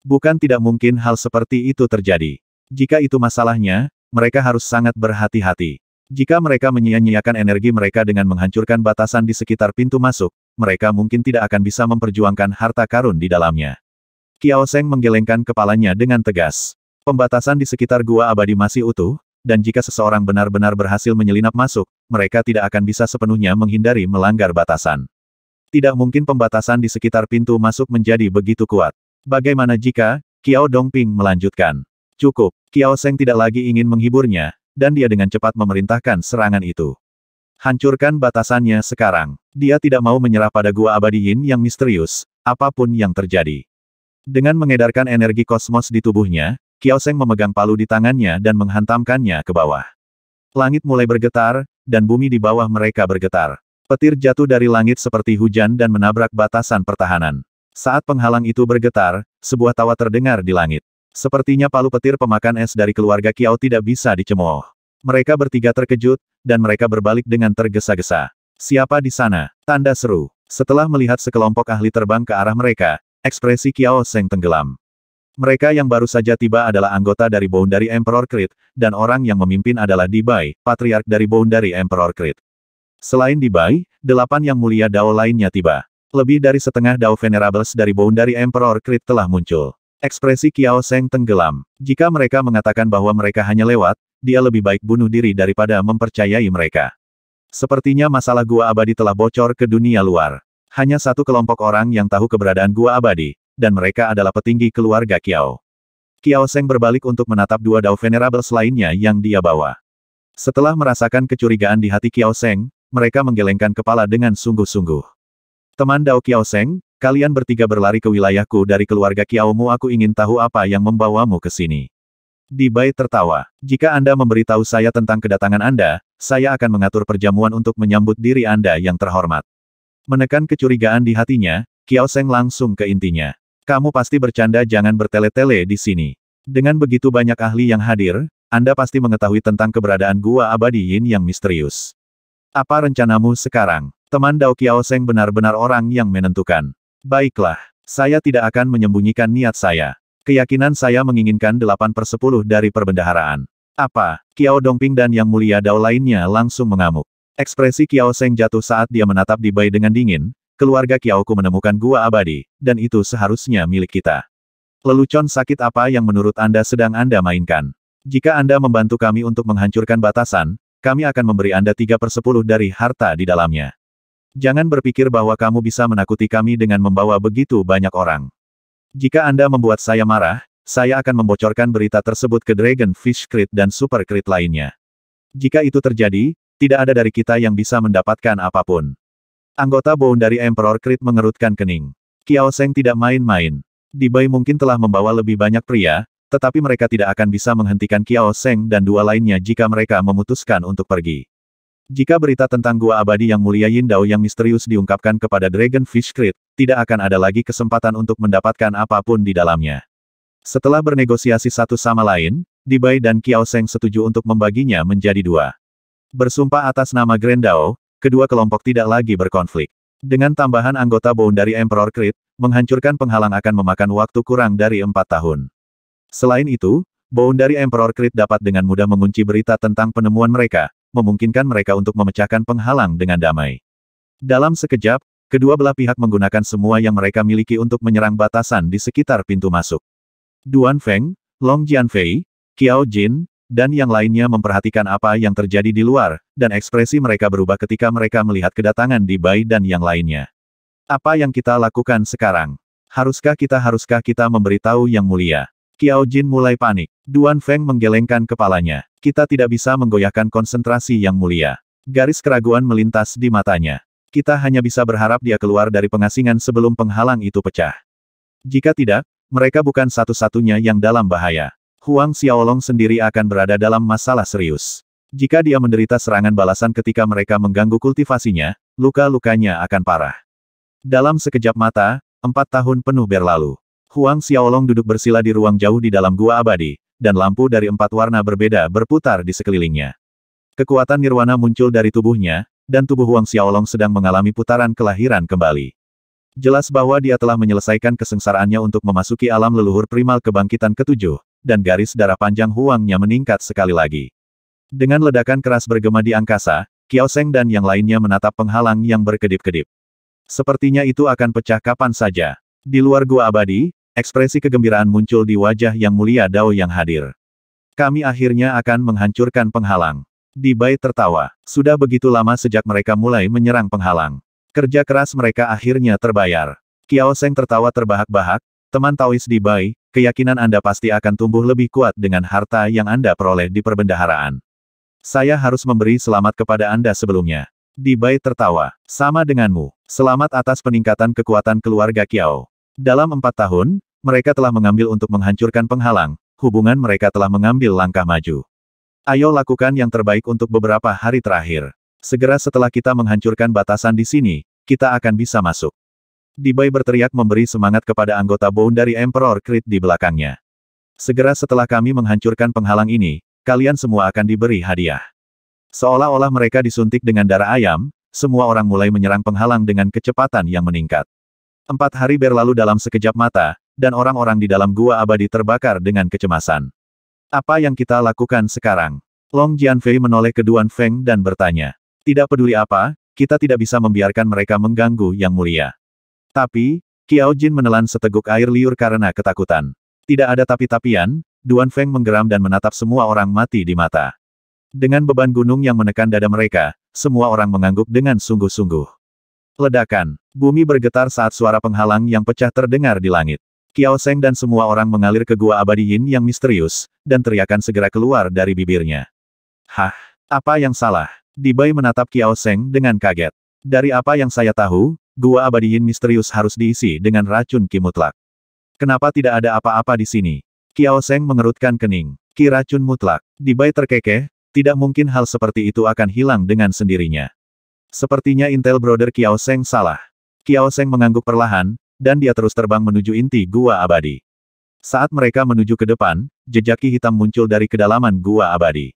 Bukan tidak mungkin hal seperti itu terjadi. Jika itu masalahnya, mereka harus sangat berhati-hati. Jika mereka menyia-nyiakan energi mereka dengan menghancurkan batasan di sekitar pintu masuk, mereka mungkin tidak akan bisa memperjuangkan harta karun di dalamnya. Kiao Seng menggelengkan kepalanya dengan tegas. Pembatasan di sekitar gua abadi masih utuh, dan jika seseorang benar-benar berhasil menyelinap masuk, mereka tidak akan bisa sepenuhnya menghindari melanggar batasan. Tidak mungkin pembatasan di sekitar pintu masuk menjadi begitu kuat. Bagaimana jika, Kiao Dongping melanjutkan. Cukup, Kiao Seng tidak lagi ingin menghiburnya, dan dia dengan cepat memerintahkan serangan itu. Hancurkan batasannya sekarang. Dia tidak mau menyerah pada gua abadi Yin yang misterius, apapun yang terjadi. Dengan mengedarkan energi kosmos di tubuhnya, Kiao Seng memegang palu di tangannya dan menghantamkannya ke bawah. Langit mulai bergetar, dan bumi di bawah mereka bergetar. Petir jatuh dari langit seperti hujan dan menabrak batasan pertahanan. Saat penghalang itu bergetar, sebuah tawa terdengar di langit. Sepertinya palu petir pemakan es dari keluarga Kiao tidak bisa dicemooh. Mereka bertiga terkejut, dan mereka berbalik dengan tergesa-gesa. Siapa di sana? Tanda seru. Setelah melihat sekelompok ahli terbang ke arah mereka, ekspresi Kiao Seng tenggelam. Mereka yang baru saja tiba adalah anggota dari Boundary Emperor Creed, dan orang yang memimpin adalah Dibai, patriark dari Boundary Emperor Creed. Selain di Bai, delapan yang mulia Dao lainnya tiba. Lebih dari setengah Dao Venerables dari Boundary Emperor Creed telah muncul. Ekspresi Kiao Seng tenggelam. Jika mereka mengatakan bahwa mereka hanya lewat, dia lebih baik bunuh diri daripada mempercayai mereka. Sepertinya masalah gua abadi telah bocor ke dunia luar. Hanya satu kelompok orang yang tahu keberadaan gua abadi, dan mereka adalah petinggi keluarga Kiao. Kiao Seng berbalik untuk menatap dua Dao Venerables lainnya yang dia bawa. Setelah merasakan kecurigaan di hati Kiao Seng, mereka menggelengkan kepala dengan sungguh-sungguh. Teman Dao Kiao Seng, kalian bertiga berlari ke wilayahku dari keluarga mu. aku ingin tahu apa yang membawamu ke sini. Di Dibai tertawa. Jika Anda memberitahu saya tentang kedatangan Anda, saya akan mengatur perjamuan untuk menyambut diri Anda yang terhormat. Menekan kecurigaan di hatinya, Kiao Seng langsung ke intinya. Kamu pasti bercanda jangan bertele-tele di sini. Dengan begitu banyak ahli yang hadir, Anda pasti mengetahui tentang keberadaan gua abadi Yin yang misterius. Apa rencanamu sekarang? Teman Dao Qiaoseng benar-benar orang yang menentukan. Baiklah, saya tidak akan menyembunyikan niat saya. Keyakinan saya menginginkan 8 per 10 dari perbendaharaan. Apa? Qiao Dongping dan Yang Mulia Dao lainnya langsung mengamuk. Ekspresi Qiao Seng jatuh saat dia menatap di Bai dengan dingin, keluarga ku menemukan gua abadi, dan itu seharusnya milik kita. Lelucon sakit apa yang menurut Anda sedang Anda mainkan? Jika Anda membantu kami untuk menghancurkan batasan, kami akan memberi Anda tiga per sepuluh dari harta di dalamnya. Jangan berpikir bahwa kamu bisa menakuti kami dengan membawa begitu banyak orang. Jika Anda membuat saya marah, saya akan membocorkan berita tersebut ke Dragon Fish Crit dan Super Crit lainnya. Jika itu terjadi, tidak ada dari kita yang bisa mendapatkan apapun. Anggota Bound dari Emperor Crit mengerutkan kening. Kiao Seng tidak main-main. Di Dibai mungkin telah membawa lebih banyak pria, tetapi mereka tidak akan bisa menghentikan Kiao Seng dan dua lainnya jika mereka memutuskan untuk pergi. Jika berita tentang gua abadi yang mulia Yin Dao yang misterius diungkapkan kepada Dragon Fish Creed, tidak akan ada lagi kesempatan untuk mendapatkan apapun di dalamnya. Setelah bernegosiasi satu sama lain, Dibai dan Kiao Seng setuju untuk membaginya menjadi dua. Bersumpah atas nama Grand Dao, kedua kelompok tidak lagi berkonflik. Dengan tambahan anggota dari Emperor Creed, menghancurkan penghalang akan memakan waktu kurang dari empat tahun. Selain itu, Bound dari Emperor Krit dapat dengan mudah mengunci berita tentang penemuan mereka, memungkinkan mereka untuk memecahkan penghalang dengan damai. Dalam sekejap, kedua belah pihak menggunakan semua yang mereka miliki untuk menyerang batasan di sekitar pintu masuk. Duan Feng, Long Jianfei, Qiao Jin, dan yang lainnya memperhatikan apa yang terjadi di luar, dan ekspresi mereka berubah ketika mereka melihat kedatangan di Bai dan yang lainnya. Apa yang kita lakukan sekarang? Haruskah kita haruskah kita memberitahu yang mulia? Qiao Jin mulai panik. Duan Feng menggelengkan kepalanya. Kita tidak bisa menggoyahkan konsentrasi yang mulia. Garis keraguan melintas di matanya. Kita hanya bisa berharap dia keluar dari pengasingan sebelum penghalang itu pecah. Jika tidak, mereka bukan satu-satunya yang dalam bahaya. Huang Xiaolong sendiri akan berada dalam masalah serius. Jika dia menderita serangan balasan ketika mereka mengganggu kultivasinya, luka-lukanya akan parah. Dalam sekejap mata, empat tahun penuh berlalu. Huang Xiaolong duduk bersila di ruang jauh di dalam gua abadi, dan lampu dari empat warna berbeda berputar di sekelilingnya. Kekuatan nirwana muncul dari tubuhnya, dan tubuh Huang Xiaolong sedang mengalami putaran kelahiran kembali. Jelas bahwa dia telah menyelesaikan kesengsaraannya untuk memasuki alam leluhur primal kebangkitan ketujuh, dan garis darah panjang Huangnya meningkat sekali lagi. Dengan ledakan keras bergema di angkasa, Kiao Seng dan yang lainnya menatap penghalang yang berkedip-kedip. Sepertinya itu akan pecah kapan saja. Di luar gua abadi, Ekspresi kegembiraan muncul di wajah yang mulia Dao yang hadir. Kami akhirnya akan menghancurkan penghalang. Di Bai tertawa. Sudah begitu lama sejak mereka mulai menyerang penghalang. Kerja keras mereka akhirnya terbayar. Kiao Seng tertawa terbahak-bahak, teman Taois di Bai, keyakinan Anda pasti akan tumbuh lebih kuat dengan harta yang Anda peroleh di perbendaharaan. Saya harus memberi selamat kepada Anda sebelumnya. Di Bai tertawa. Sama denganmu. Selamat atas peningkatan kekuatan keluarga Kiao. Dalam empat tahun, mereka telah mengambil untuk menghancurkan penghalang, hubungan mereka telah mengambil langkah maju. Ayo lakukan yang terbaik untuk beberapa hari terakhir. Segera setelah kita menghancurkan batasan di sini, kita akan bisa masuk. Dibai berteriak memberi semangat kepada anggota Bone dari Emperor Creed di belakangnya. Segera setelah kami menghancurkan penghalang ini, kalian semua akan diberi hadiah. Seolah-olah mereka disuntik dengan darah ayam, semua orang mulai menyerang penghalang dengan kecepatan yang meningkat. Empat hari berlalu dalam sekejap mata, dan orang-orang di dalam gua abadi terbakar dengan kecemasan. Apa yang kita lakukan sekarang? Long Jianfei menoleh ke Duan Feng dan bertanya. Tidak peduli apa, kita tidak bisa membiarkan mereka mengganggu yang mulia. Tapi, Qiao Jin menelan seteguk air liur karena ketakutan. Tidak ada tapi-tapian, Duan Feng menggeram dan menatap semua orang mati di mata. Dengan beban gunung yang menekan dada mereka, semua orang mengangguk dengan sungguh-sungguh. Ledakan, bumi bergetar saat suara penghalang yang pecah terdengar di langit. Qiao Seng dan semua orang mengalir ke gua abadi Yin yang misterius, dan teriakan segera keluar dari bibirnya. Hah? Apa yang salah? Dibai menatap Qiao Seng dengan kaget. Dari apa yang saya tahu, gua abadi Yin misterius harus diisi dengan racun kimutlak. Kenapa tidak ada apa-apa di sini? Qiao Seng mengerutkan kening. Ki racun mutlak. Dibai terkekeh, tidak mungkin hal seperti itu akan hilang dengan sendirinya. Sepertinya Intel Brother Qiao Seng salah. Qiao Seng mengangguk perlahan, dan dia terus terbang menuju inti gua abadi. Saat mereka menuju ke depan, jejaki hitam muncul dari kedalaman gua abadi.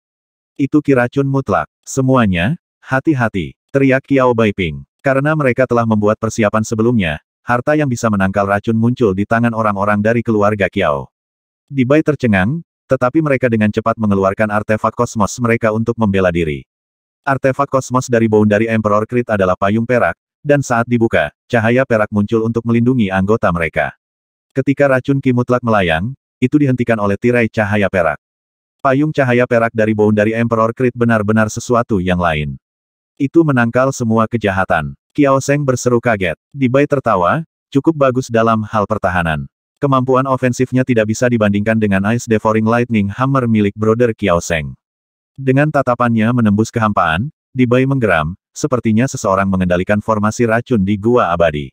Itu kiracun mutlak. Semuanya, hati-hati, teriak Kiao Baiping. Karena mereka telah membuat persiapan sebelumnya, harta yang bisa menangkal racun muncul di tangan orang-orang dari keluarga Kiao. Bai tercengang, tetapi mereka dengan cepat mengeluarkan artefak kosmos mereka untuk membela diri. Artefak kosmos dari Boundary Emperor Creed adalah payung perak, dan saat dibuka, cahaya perak muncul untuk melindungi anggota mereka. Ketika racun Ki mutlak melayang, itu dihentikan oleh tirai cahaya perak. Payung cahaya perak dari bone dari Emperor Creed benar-benar sesuatu yang lain. Itu menangkal semua kejahatan. Kiao Seng berseru kaget. Dibai tertawa, cukup bagus dalam hal pertahanan. Kemampuan ofensifnya tidak bisa dibandingkan dengan Ice Devouring Lightning Hammer milik Brother Kiao Seng. Dengan tatapannya menembus kehampaan, Dibai menggeram, sepertinya seseorang mengendalikan formasi racun di Gua Abadi.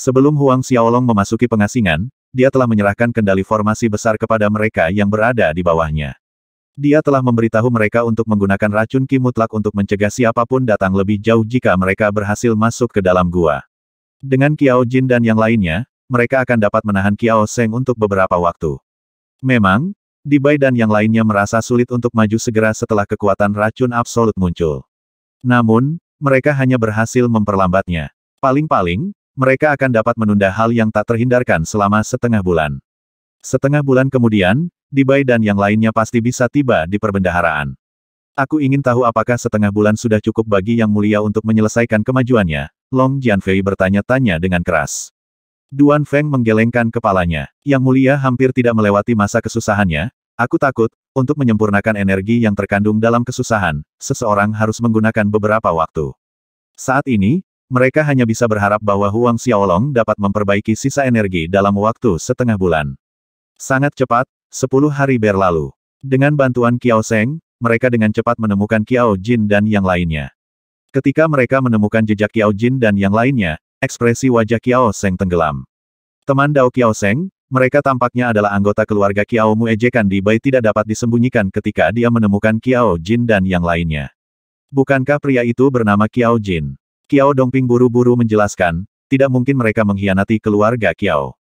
Sebelum Huang Xiaolong memasuki pengasingan, dia telah menyerahkan kendali formasi besar kepada mereka yang berada di bawahnya. Dia telah memberitahu mereka untuk menggunakan racun Ki mutlak untuk mencegah siapapun datang lebih jauh jika mereka berhasil masuk ke dalam gua. Dengan Kiao Jin dan yang lainnya, mereka akan dapat menahan Kiao Seng untuk beberapa waktu. Memang, Dibai dan yang lainnya merasa sulit untuk maju segera setelah kekuatan racun absolut muncul. Namun, mereka hanya berhasil memperlambatnya. Paling-paling, mereka akan dapat menunda hal yang tak terhindarkan selama setengah bulan. Setengah bulan kemudian, Dibai dan yang lainnya pasti bisa tiba di perbendaharaan. Aku ingin tahu apakah setengah bulan sudah cukup bagi Yang Mulia untuk menyelesaikan kemajuannya, Long Jianfei bertanya-tanya dengan keras. Duan Feng menggelengkan kepalanya. Yang Mulia hampir tidak melewati masa kesusahannya, Aku takut, untuk menyempurnakan energi yang terkandung dalam kesusahan, seseorang harus menggunakan beberapa waktu. Saat ini, mereka hanya bisa berharap bahwa Huang Xiaolong dapat memperbaiki sisa energi dalam waktu setengah bulan. Sangat cepat, sepuluh hari berlalu. Dengan bantuan Kiao Seng, mereka dengan cepat menemukan Kiao Jin dan yang lainnya. Ketika mereka menemukan jejak Kiao Jin dan yang lainnya, ekspresi wajah Kiao Seng tenggelam. Teman Dao Kiao Seng, mereka tampaknya adalah anggota keluarga Kiao Mu ejekan di Bai tidak dapat disembunyikan ketika dia menemukan Kiao Jin dan yang lainnya. Bukankah pria itu bernama Kiao Jin? Kiao Dongping buru-buru menjelaskan, tidak mungkin mereka mengkhianati keluarga Kiao.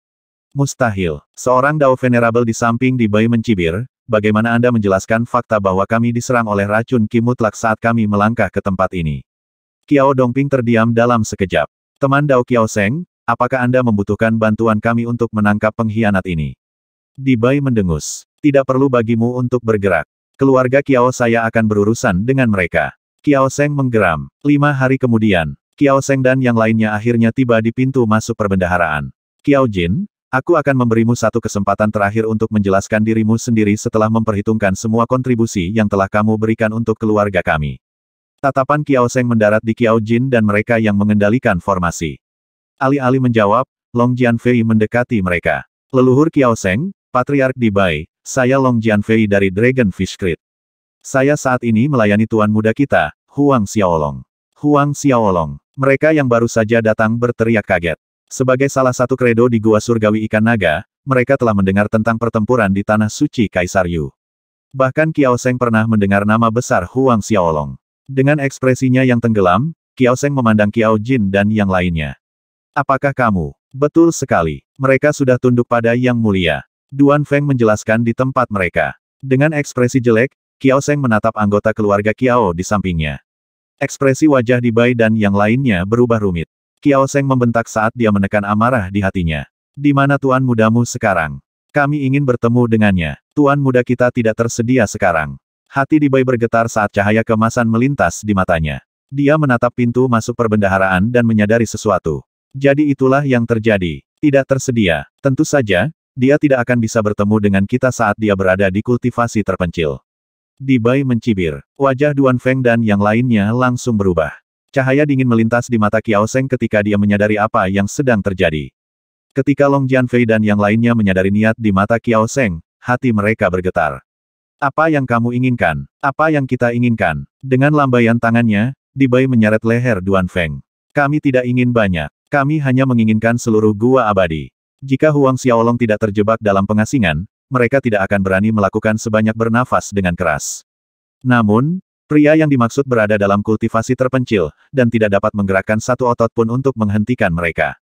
Mustahil. Seorang Dao Venerable di samping di Bai mencibir, bagaimana Anda menjelaskan fakta bahwa kami diserang oleh racun Ki mutlak saat kami melangkah ke tempat ini? Kiao Dongping terdiam dalam sekejap. Teman Dao Kiao Seng, Apakah Anda membutuhkan bantuan kami untuk menangkap pengkhianat ini? Dibai mendengus. Tidak perlu bagimu untuk bergerak. Keluarga Kiao saya akan berurusan dengan mereka. Kiao Seng menggeram. Lima hari kemudian, Kiao Seng dan yang lainnya akhirnya tiba di pintu masuk perbendaharaan. Kiao Jin, aku akan memberimu satu kesempatan terakhir untuk menjelaskan dirimu sendiri setelah memperhitungkan semua kontribusi yang telah kamu berikan untuk keluarga kami. Tatapan Kiao Seng mendarat di Kiao Jin dan mereka yang mengendalikan formasi. Alih-alih menjawab, Long Jianfei mendekati mereka. Leluhur Kiao Seng, Patriark di Bai, saya Long Jianfei dari Dragon Fish Creed. Saya saat ini melayani tuan muda kita, Huang Xiaolong. Huang Xiaolong. Mereka yang baru saja datang berteriak kaget. Sebagai salah satu kredo di Gua Surgawi Ikan Naga, mereka telah mendengar tentang pertempuran di Tanah Suci Kaisar Yu. Bahkan Kiao Seng pernah mendengar nama besar Huang Xiaolong. Dengan ekspresinya yang tenggelam, Kiao Seng memandang Kiao Jin dan yang lainnya. Apakah kamu? Betul sekali. Mereka sudah tunduk pada Yang Mulia. Duan Feng menjelaskan di tempat mereka. Dengan ekspresi jelek, Kiao Seng menatap anggota keluarga Kiao di sampingnya. Ekspresi wajah di Bai dan yang lainnya berubah rumit. Kiao Seng membentak saat dia menekan amarah di hatinya. Di mana tuan mudamu sekarang? Kami ingin bertemu dengannya. Tuan muda kita tidak tersedia sekarang. Hati di Bai bergetar saat cahaya kemasan melintas di matanya. Dia menatap pintu masuk perbendaharaan dan menyadari sesuatu. Jadi itulah yang terjadi. Tidak tersedia. Tentu saja, dia tidak akan bisa bertemu dengan kita saat dia berada di kultivasi terpencil. Di Bai mencibir. Wajah Duan Feng dan yang lainnya langsung berubah. Cahaya dingin melintas di mata Kiao Seng ketika dia menyadari apa yang sedang terjadi. Ketika Long Fei dan yang lainnya menyadari niat di mata Kiao Seng, hati mereka bergetar. Apa yang kamu inginkan? Apa yang kita inginkan? Dengan lambaian tangannya, Di Bai menyeret leher Duan Feng. Kami tidak ingin banyak. Kami hanya menginginkan seluruh gua abadi. Jika Huang Xiaolong tidak terjebak dalam pengasingan, mereka tidak akan berani melakukan sebanyak bernafas dengan keras. Namun, pria yang dimaksud berada dalam kultivasi terpencil, dan tidak dapat menggerakkan satu otot pun untuk menghentikan mereka.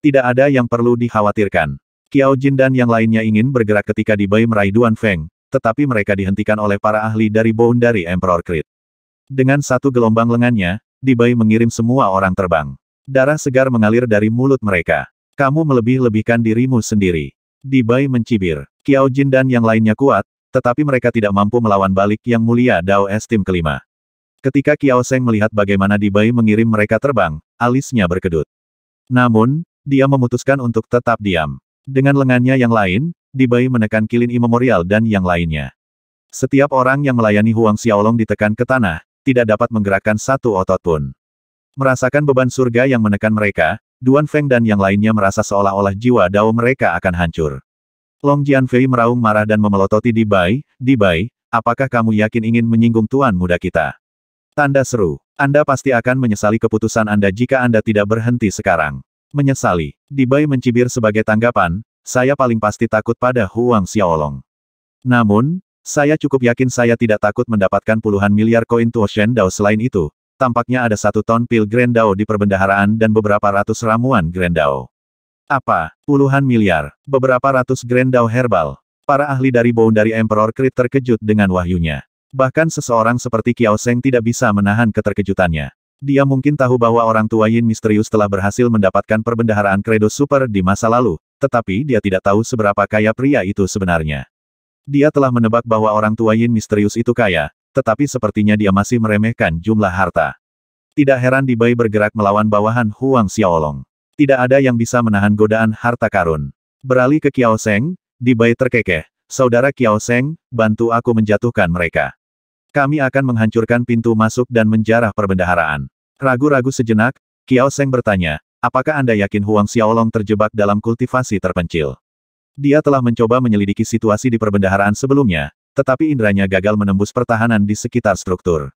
Tidak ada yang perlu dikhawatirkan. Qiao Jin dan yang lainnya ingin bergerak ketika Di Dibai meraih Duan Feng, tetapi mereka dihentikan oleh para ahli dari Boundary Emperor Creed. Dengan satu gelombang lengannya, Dibai mengirim semua orang terbang. Darah segar mengalir dari mulut mereka. Kamu melebih-lebihkan dirimu sendiri. Dibai mencibir. Kiao Jin dan yang lainnya kuat, tetapi mereka tidak mampu melawan balik yang mulia Dao Estim kelima. Ketika Kiao Seng melihat bagaimana Dibai mengirim mereka terbang, alisnya berkedut. Namun, dia memutuskan untuk tetap diam. Dengan lengannya yang lain, Dibai menekan kilin imemorial dan yang lainnya. Setiap orang yang melayani Huang Xiaolong ditekan ke tanah, tidak dapat menggerakkan satu otot pun. Merasakan beban surga yang menekan mereka, Duan Feng dan yang lainnya merasa seolah-olah jiwa dao mereka akan hancur. Long Jianfei meraung marah dan memelototi di Bai, di Bai, apakah kamu yakin ingin menyinggung tuan muda kita? Tanda seru, Anda pasti akan menyesali keputusan Anda jika Anda tidak berhenti sekarang. Menyesali, Di Bai mencibir sebagai tanggapan, saya paling pasti takut pada Huang Xiaolong. Namun, saya cukup yakin saya tidak takut mendapatkan puluhan miliar koin Tuo Shen Dao selain itu, tampaknya ada satu ton pil Grendao di perbendaharaan dan beberapa ratus ramuan Grendao. Apa? Puluhan miliar, beberapa ratus Grendao herbal. Para ahli dari Bound dari Emperor Krit terkejut dengan wahyunya. Bahkan seseorang seperti Kiao Seng tidak bisa menahan keterkejutannya. Dia mungkin tahu bahwa orang tua Yin misterius telah berhasil mendapatkan perbendaharaan kredo super di masa lalu, tetapi dia tidak tahu seberapa kaya pria itu sebenarnya. Dia telah menebak bahwa orang tua Yin misterius itu kaya, tetapi sepertinya dia masih meremehkan jumlah harta. Tidak heran di Bai bergerak melawan bawahan Huang Xiaolong. Tidak ada yang bisa menahan godaan harta karun. Beralih ke Kiao Seng, di Bai terkekeh. Saudara Kiao Seng, bantu aku menjatuhkan mereka. Kami akan menghancurkan pintu masuk dan menjarah perbendaharaan. Ragu-ragu sejenak, Kiao Seng bertanya, apakah Anda yakin Huang Xiaolong terjebak dalam kultivasi terpencil? Dia telah mencoba menyelidiki situasi di perbendaharaan sebelumnya, tetapi inderanya gagal menembus pertahanan di sekitar struktur.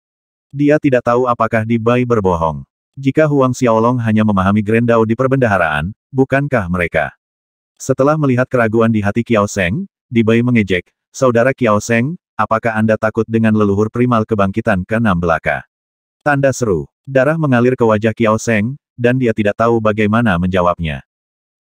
Dia tidak tahu apakah Di Bai berbohong. Jika Huang Xiaolong hanya memahami Grendao di perbendaharaan, bukankah mereka? Setelah melihat keraguan di hati Kiao Seng, Di Bai mengejek, Saudara Kiao Seng, apakah Anda takut dengan leluhur primal kebangkitan ke-6 belaka? Tanda seru. Darah mengalir ke wajah Kiao Seng, dan dia tidak tahu bagaimana menjawabnya.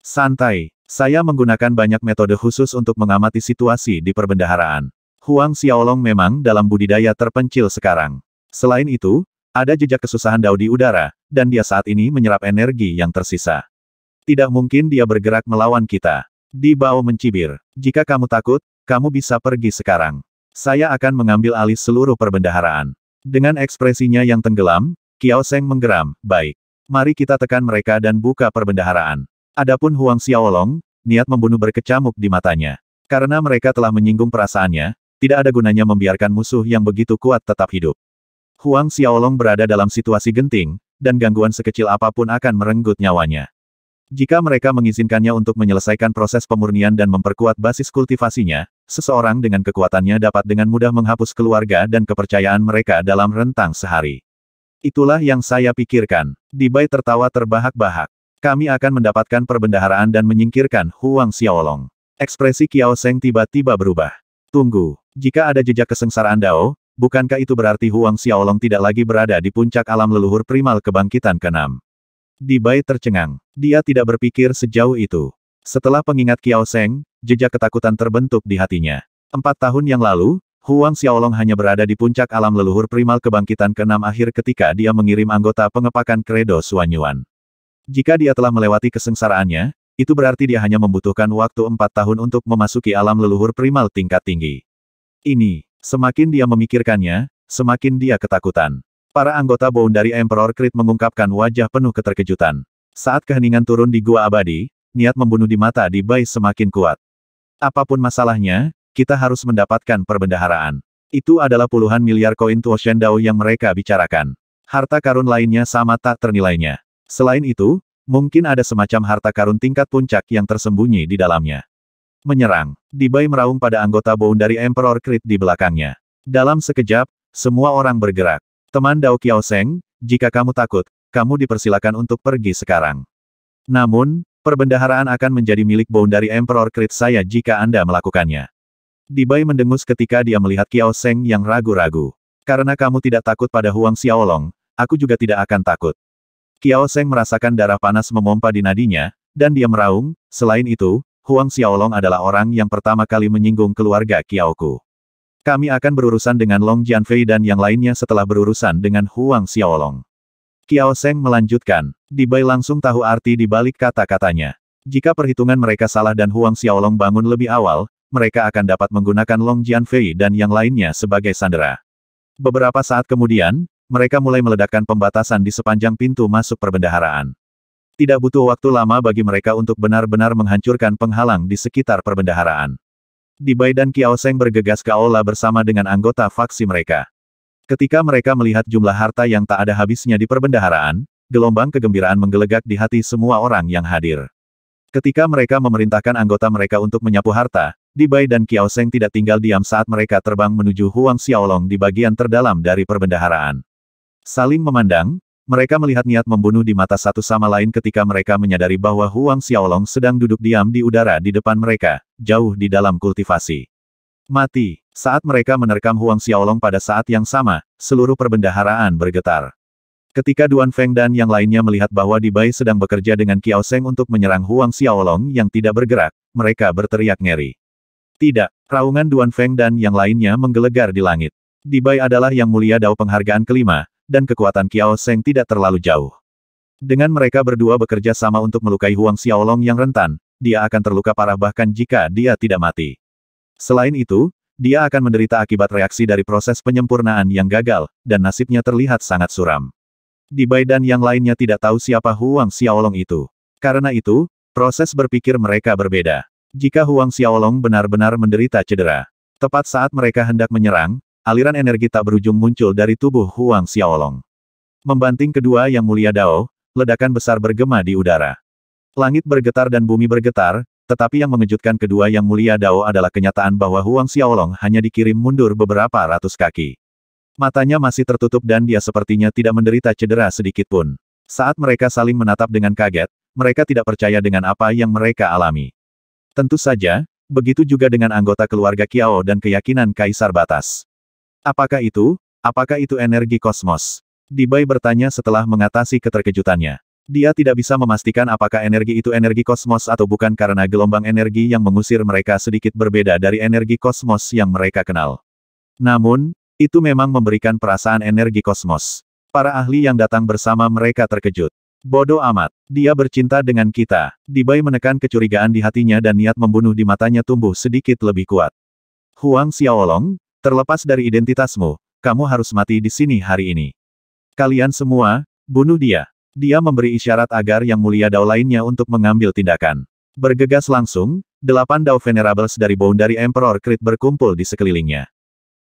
Santai, saya menggunakan banyak metode khusus untuk mengamati situasi di perbendaharaan. Huang Xiaolong memang dalam budidaya terpencil sekarang. Selain itu, ada jejak kesusahan Dao di udara, dan dia saat ini menyerap energi yang tersisa. Tidak mungkin dia bergerak melawan kita. Di bawah mencibir. Jika kamu takut, kamu bisa pergi sekarang. Saya akan mengambil alih seluruh perbendaharaan. Dengan ekspresinya yang tenggelam, Kiao Seng menggeram, baik. Mari kita tekan mereka dan buka perbendaharaan. Adapun Huang Xiaolong, niat membunuh berkecamuk di matanya. Karena mereka telah menyinggung perasaannya, tidak ada gunanya membiarkan musuh yang begitu kuat tetap hidup. Huang Xiaolong berada dalam situasi genting, dan gangguan sekecil apapun akan merenggut nyawanya. Jika mereka mengizinkannya untuk menyelesaikan proses pemurnian dan memperkuat basis kultivasinya, seseorang dengan kekuatannya dapat dengan mudah menghapus keluarga dan kepercayaan mereka dalam rentang sehari. Itulah yang saya pikirkan. Di Dibai tertawa terbahak-bahak kami akan mendapatkan perbendaharaan dan menyingkirkan Huang Xiaolong. Ekspresi Qiao Sheng tiba-tiba berubah. Tunggu, jika ada jejak kesengsaraan Dao, bukankah itu berarti Huang Xiaolong tidak lagi berada di puncak alam leluhur primal kebangkitan keenam? Bai tercengang. Dia tidak berpikir sejauh itu. Setelah pengingat Kiao Seng, jejak ketakutan terbentuk di hatinya. Empat tahun yang lalu, Huang Xiaolong hanya berada di puncak alam leluhur primal kebangkitan keenam akhir ketika dia mengirim anggota pengepakan kredo Suanyuan. Jika dia telah melewati kesengsaraannya, itu berarti dia hanya membutuhkan waktu empat tahun untuk memasuki alam leluhur primal tingkat tinggi. Ini, semakin dia memikirkannya, semakin dia ketakutan. Para anggota bone dari Emperor Creed mengungkapkan wajah penuh keterkejutan. Saat keheningan turun di Gua Abadi, niat membunuh di mata di Bai semakin kuat. Apapun masalahnya, kita harus mendapatkan perbendaharaan. Itu adalah puluhan miliar koin Shen Dao yang mereka bicarakan. Harta karun lainnya sama tak ternilainya. Selain itu, Mungkin ada semacam harta karun tingkat puncak yang tersembunyi di dalamnya. Menyerang. Dibai meraung pada anggota dari Emperor Creed di belakangnya. Dalam sekejap, semua orang bergerak. Teman Dao Seng, jika kamu takut, kamu dipersilakan untuk pergi sekarang. Namun, perbendaharaan akan menjadi milik dari Emperor Creed saya jika Anda melakukannya. Dibai mendengus ketika dia melihat Seng yang ragu-ragu. Karena kamu tidak takut pada Huang Xiaolong, aku juga tidak akan takut. Kiao Seng merasakan darah panas memompa di nadinya, dan dia meraung, selain itu, Huang Xiaolong adalah orang yang pertama kali menyinggung keluarga Kiaoku. Kami akan berurusan dengan Long Jianfei dan yang lainnya setelah berurusan dengan Huang Xiaolong. Kiao Seng melanjutkan, Dibai langsung tahu arti di balik kata-katanya. Jika perhitungan mereka salah dan Huang Xiaolong bangun lebih awal, mereka akan dapat menggunakan Long Jianfei dan yang lainnya sebagai sandera. Beberapa saat kemudian, mereka mulai meledakkan pembatasan di sepanjang pintu masuk perbendaharaan. Tidak butuh waktu lama bagi mereka untuk benar-benar menghancurkan penghalang di sekitar perbendaharaan. Di Dibai dan Kiaoseng bergegas ke aula bersama dengan anggota faksi mereka. Ketika mereka melihat jumlah harta yang tak ada habisnya di perbendaharaan, gelombang kegembiraan menggelegak di hati semua orang yang hadir. Ketika mereka memerintahkan anggota mereka untuk menyapu harta, Di Dibai dan Kiaoseng tidak tinggal diam saat mereka terbang menuju Huang Xiaolong di bagian terdalam dari perbendaharaan. Saling memandang, mereka melihat niat membunuh di mata satu sama lain ketika mereka menyadari bahwa Huang Xiaolong sedang duduk diam di udara di depan mereka, jauh di dalam kultivasi. Mati. Saat mereka menerkam Huang Xiaolong pada saat yang sama, seluruh perbendaharaan bergetar. Ketika Duan Feng dan yang lainnya melihat bahwa Dibai sedang bekerja dengan Kiao Seng untuk menyerang Huang Xiaolong yang tidak bergerak, mereka berteriak ngeri. Tidak, raungan Duan Feng dan yang lainnya menggelegar di langit. Dibai adalah yang mulia dao penghargaan kelima, dan kekuatan Kiao Seng tidak terlalu jauh. Dengan mereka berdua bekerja sama untuk melukai Huang Xiaolong yang rentan, dia akan terluka parah bahkan jika dia tidak mati. Selain itu, dia akan menderita akibat reaksi dari proses penyempurnaan yang gagal, dan nasibnya terlihat sangat suram. Di Bai yang lainnya tidak tahu siapa Huang Xiaolong itu. Karena itu, proses berpikir mereka berbeda. Jika Huang Xiaolong benar-benar menderita cedera, tepat saat mereka hendak menyerang, aliran energi tak berujung muncul dari tubuh Huang Xiaolong. Membanting kedua yang mulia Dao, ledakan besar bergema di udara. Langit bergetar dan bumi bergetar, tetapi yang mengejutkan kedua yang mulia Dao adalah kenyataan bahwa Huang Xiaolong hanya dikirim mundur beberapa ratus kaki. Matanya masih tertutup dan dia sepertinya tidak menderita cedera sedikit pun. Saat mereka saling menatap dengan kaget, mereka tidak percaya dengan apa yang mereka alami. Tentu saja, begitu juga dengan anggota keluarga Kiao dan keyakinan Kaisar Batas. Apakah itu? Apakah itu energi kosmos? Dibai bertanya setelah mengatasi keterkejutannya. Dia tidak bisa memastikan apakah energi itu energi kosmos atau bukan karena gelombang energi yang mengusir mereka sedikit berbeda dari energi kosmos yang mereka kenal. Namun, itu memang memberikan perasaan energi kosmos. Para ahli yang datang bersama mereka terkejut. Bodoh amat. Dia bercinta dengan kita. Dibai menekan kecurigaan di hatinya dan niat membunuh di matanya tumbuh sedikit lebih kuat. Huang Xiaolong, Terlepas dari identitasmu, kamu harus mati di sini hari ini. Kalian semua, bunuh dia. Dia memberi isyarat agar yang mulia Dao lainnya untuk mengambil tindakan. Bergegas langsung, delapan Dao Venerables dari Boundary Emperor Krit berkumpul di sekelilingnya.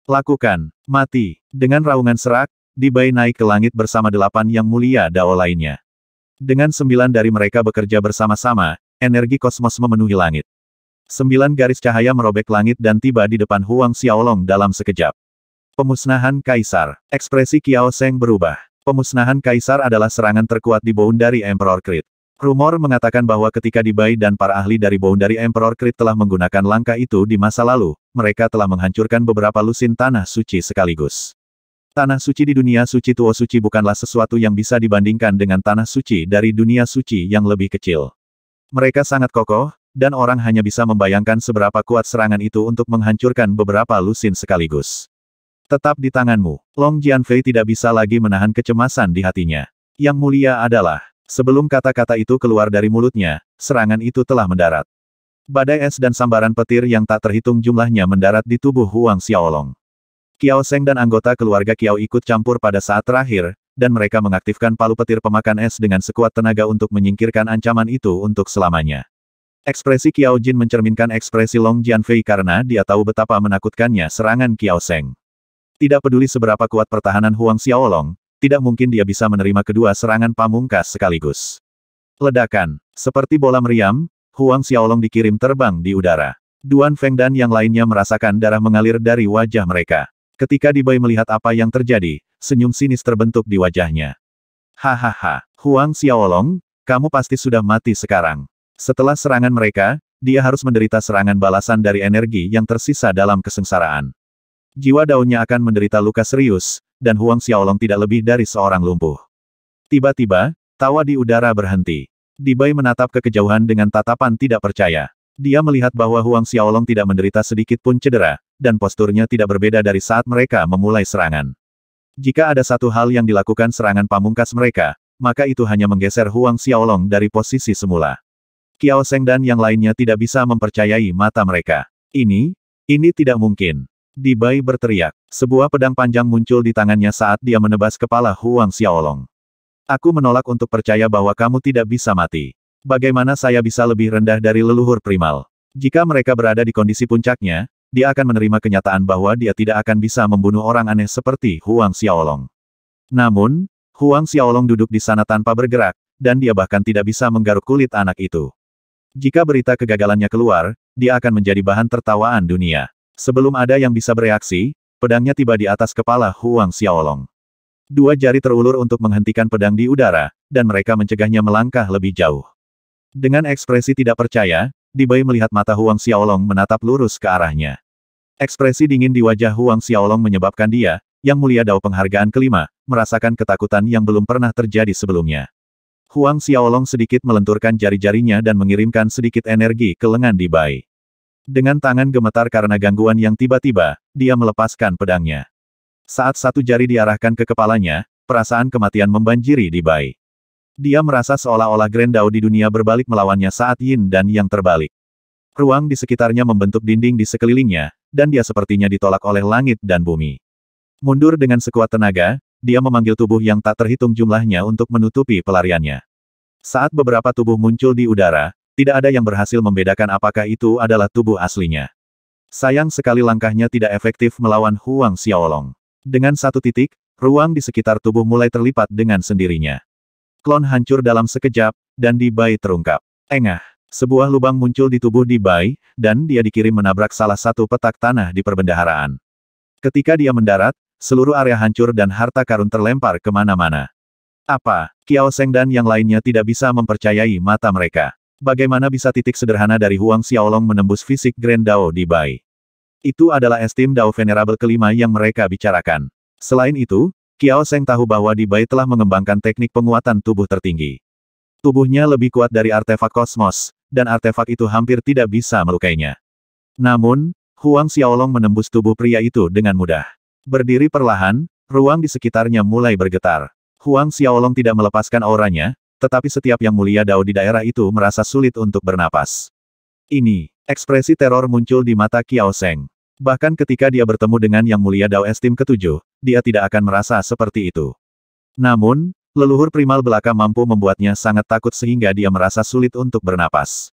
Lakukan, mati, dengan raungan serak, Dibai naik ke langit bersama delapan yang mulia Dao lainnya. Dengan sembilan dari mereka bekerja bersama-sama, energi kosmos memenuhi langit. Sembilan garis cahaya merobek langit dan tiba di depan Huang Xiaolong dalam sekejap. Pemusnahan Kaisar. Ekspresi Kiao Sheng berubah. Pemusnahan Kaisar adalah serangan terkuat di Boundary Emperor Creed. Rumor mengatakan bahwa ketika Dibai dan para ahli dari Boundary Emperor Creed telah menggunakan langkah itu di masa lalu, mereka telah menghancurkan beberapa lusin tanah suci sekaligus. Tanah suci di dunia suci Tuo Suci bukanlah sesuatu yang bisa dibandingkan dengan tanah suci dari dunia suci yang lebih kecil. Mereka sangat kokoh, dan orang hanya bisa membayangkan seberapa kuat serangan itu untuk menghancurkan beberapa lusin sekaligus. Tetap di tanganmu, Long Jianfei tidak bisa lagi menahan kecemasan di hatinya. Yang mulia adalah, sebelum kata-kata itu keluar dari mulutnya, serangan itu telah mendarat. Badai es dan sambaran petir yang tak terhitung jumlahnya mendarat di tubuh Huang Xiaolong. Kiao Seng dan anggota keluarga Kiao ikut campur pada saat terakhir, dan mereka mengaktifkan palu petir pemakan es dengan sekuat tenaga untuk menyingkirkan ancaman itu untuk selamanya. Ekspresi Kiao Jin mencerminkan ekspresi Long Jianfei karena dia tahu betapa menakutkannya serangan Kiao Seng. Tidak peduli seberapa kuat pertahanan Huang Xiaolong, tidak mungkin dia bisa menerima kedua serangan pamungkas sekaligus. Ledakan, seperti bola meriam, Huang Xiaolong dikirim terbang di udara. Duan Feng dan yang lainnya merasakan darah mengalir dari wajah mereka. Ketika Dibai melihat apa yang terjadi, senyum sinis terbentuk di wajahnya. Hahaha, Huang Xiaolong, kamu pasti sudah mati sekarang. Setelah serangan mereka, dia harus menderita serangan balasan dari energi yang tersisa dalam kesengsaraan. Jiwa daunnya akan menderita luka serius, dan Huang Xiaolong tidak lebih dari seorang lumpuh. Tiba-tiba, tawa di udara berhenti. Dibai menatap ke kejauhan dengan tatapan tidak percaya. Dia melihat bahwa Huang Xiaolong tidak menderita sedikit pun cedera, dan posturnya tidak berbeda dari saat mereka memulai serangan. Jika ada satu hal yang dilakukan serangan pamungkas mereka, maka itu hanya menggeser Huang Xiaolong dari posisi semula. Kiao Seng dan yang lainnya tidak bisa mempercayai mata mereka. Ini, ini tidak mungkin. Di Bai berteriak. Sebuah pedang panjang muncul di tangannya saat dia menebas kepala Huang Xiaolong. Aku menolak untuk percaya bahwa kamu tidak bisa mati. Bagaimana saya bisa lebih rendah dari leluhur primal? Jika mereka berada di kondisi puncaknya, dia akan menerima kenyataan bahwa dia tidak akan bisa membunuh orang aneh seperti Huang Xiaolong. Namun, Huang Xiaolong duduk di sana tanpa bergerak, dan dia bahkan tidak bisa menggaruk kulit anak itu. Jika berita kegagalannya keluar, dia akan menjadi bahan tertawaan dunia. Sebelum ada yang bisa bereaksi, pedangnya tiba di atas kepala Huang Xiaolong. Dua jari terulur untuk menghentikan pedang di udara, dan mereka mencegahnya melangkah lebih jauh. Dengan ekspresi tidak percaya, Dibai melihat mata Huang Xiaolong menatap lurus ke arahnya. Ekspresi dingin di wajah Huang Xiaolong menyebabkan dia, yang mulia Dao penghargaan kelima, merasakan ketakutan yang belum pernah terjadi sebelumnya. Huang Xiaolong sedikit melenturkan jari-jarinya dan mengirimkan sedikit energi ke lengan di Bai. Dengan tangan gemetar karena gangguan yang tiba-tiba, dia melepaskan pedangnya. Saat satu jari diarahkan ke kepalanya, perasaan kematian membanjiri di Bai. Dia merasa seolah-olah Grendau di dunia berbalik melawannya saat Yin dan Yang terbalik. Ruang di sekitarnya membentuk dinding di sekelilingnya, dan dia sepertinya ditolak oleh langit dan bumi. Mundur dengan sekuat tenaga, dia memanggil tubuh yang tak terhitung jumlahnya untuk menutupi pelariannya. Saat beberapa tubuh muncul di udara, tidak ada yang berhasil membedakan apakah itu adalah tubuh aslinya. Sayang sekali langkahnya tidak efektif melawan Huang Xiaolong. Dengan satu titik, ruang di sekitar tubuh mulai terlipat dengan sendirinya. Klon hancur dalam sekejap, dan di Bai terungkap. Engah, sebuah lubang muncul di tubuh di Bai, dan dia dikirim menabrak salah satu petak tanah di perbendaharaan. Ketika dia mendarat, seluruh area hancur dan harta karun terlempar kemana-mana. Apa, Kiao Seng dan yang lainnya tidak bisa mempercayai mata mereka. Bagaimana bisa titik sederhana dari Huang Xiaolong menembus fisik Grand Dao di Bai? Itu adalah estim Dao Venerable kelima yang mereka bicarakan. Selain itu, Kiao Seng tahu bahwa Di Bai telah mengembangkan teknik penguatan tubuh tertinggi. Tubuhnya lebih kuat dari artefak kosmos, dan artefak itu hampir tidak bisa melukainya. Namun, Huang Xiaolong menembus tubuh pria itu dengan mudah. Berdiri perlahan, ruang di sekitarnya mulai bergetar. Huang Xiaolong tidak melepaskan auranya, tetapi setiap yang mulia Dao di daerah itu merasa sulit untuk bernapas. Ini, ekspresi teror muncul di mata Kiao Seng. Bahkan ketika dia bertemu dengan yang mulia Dao Estim ketujuh, dia tidak akan merasa seperti itu. Namun, leluhur primal belaka mampu membuatnya sangat takut sehingga dia merasa sulit untuk bernapas.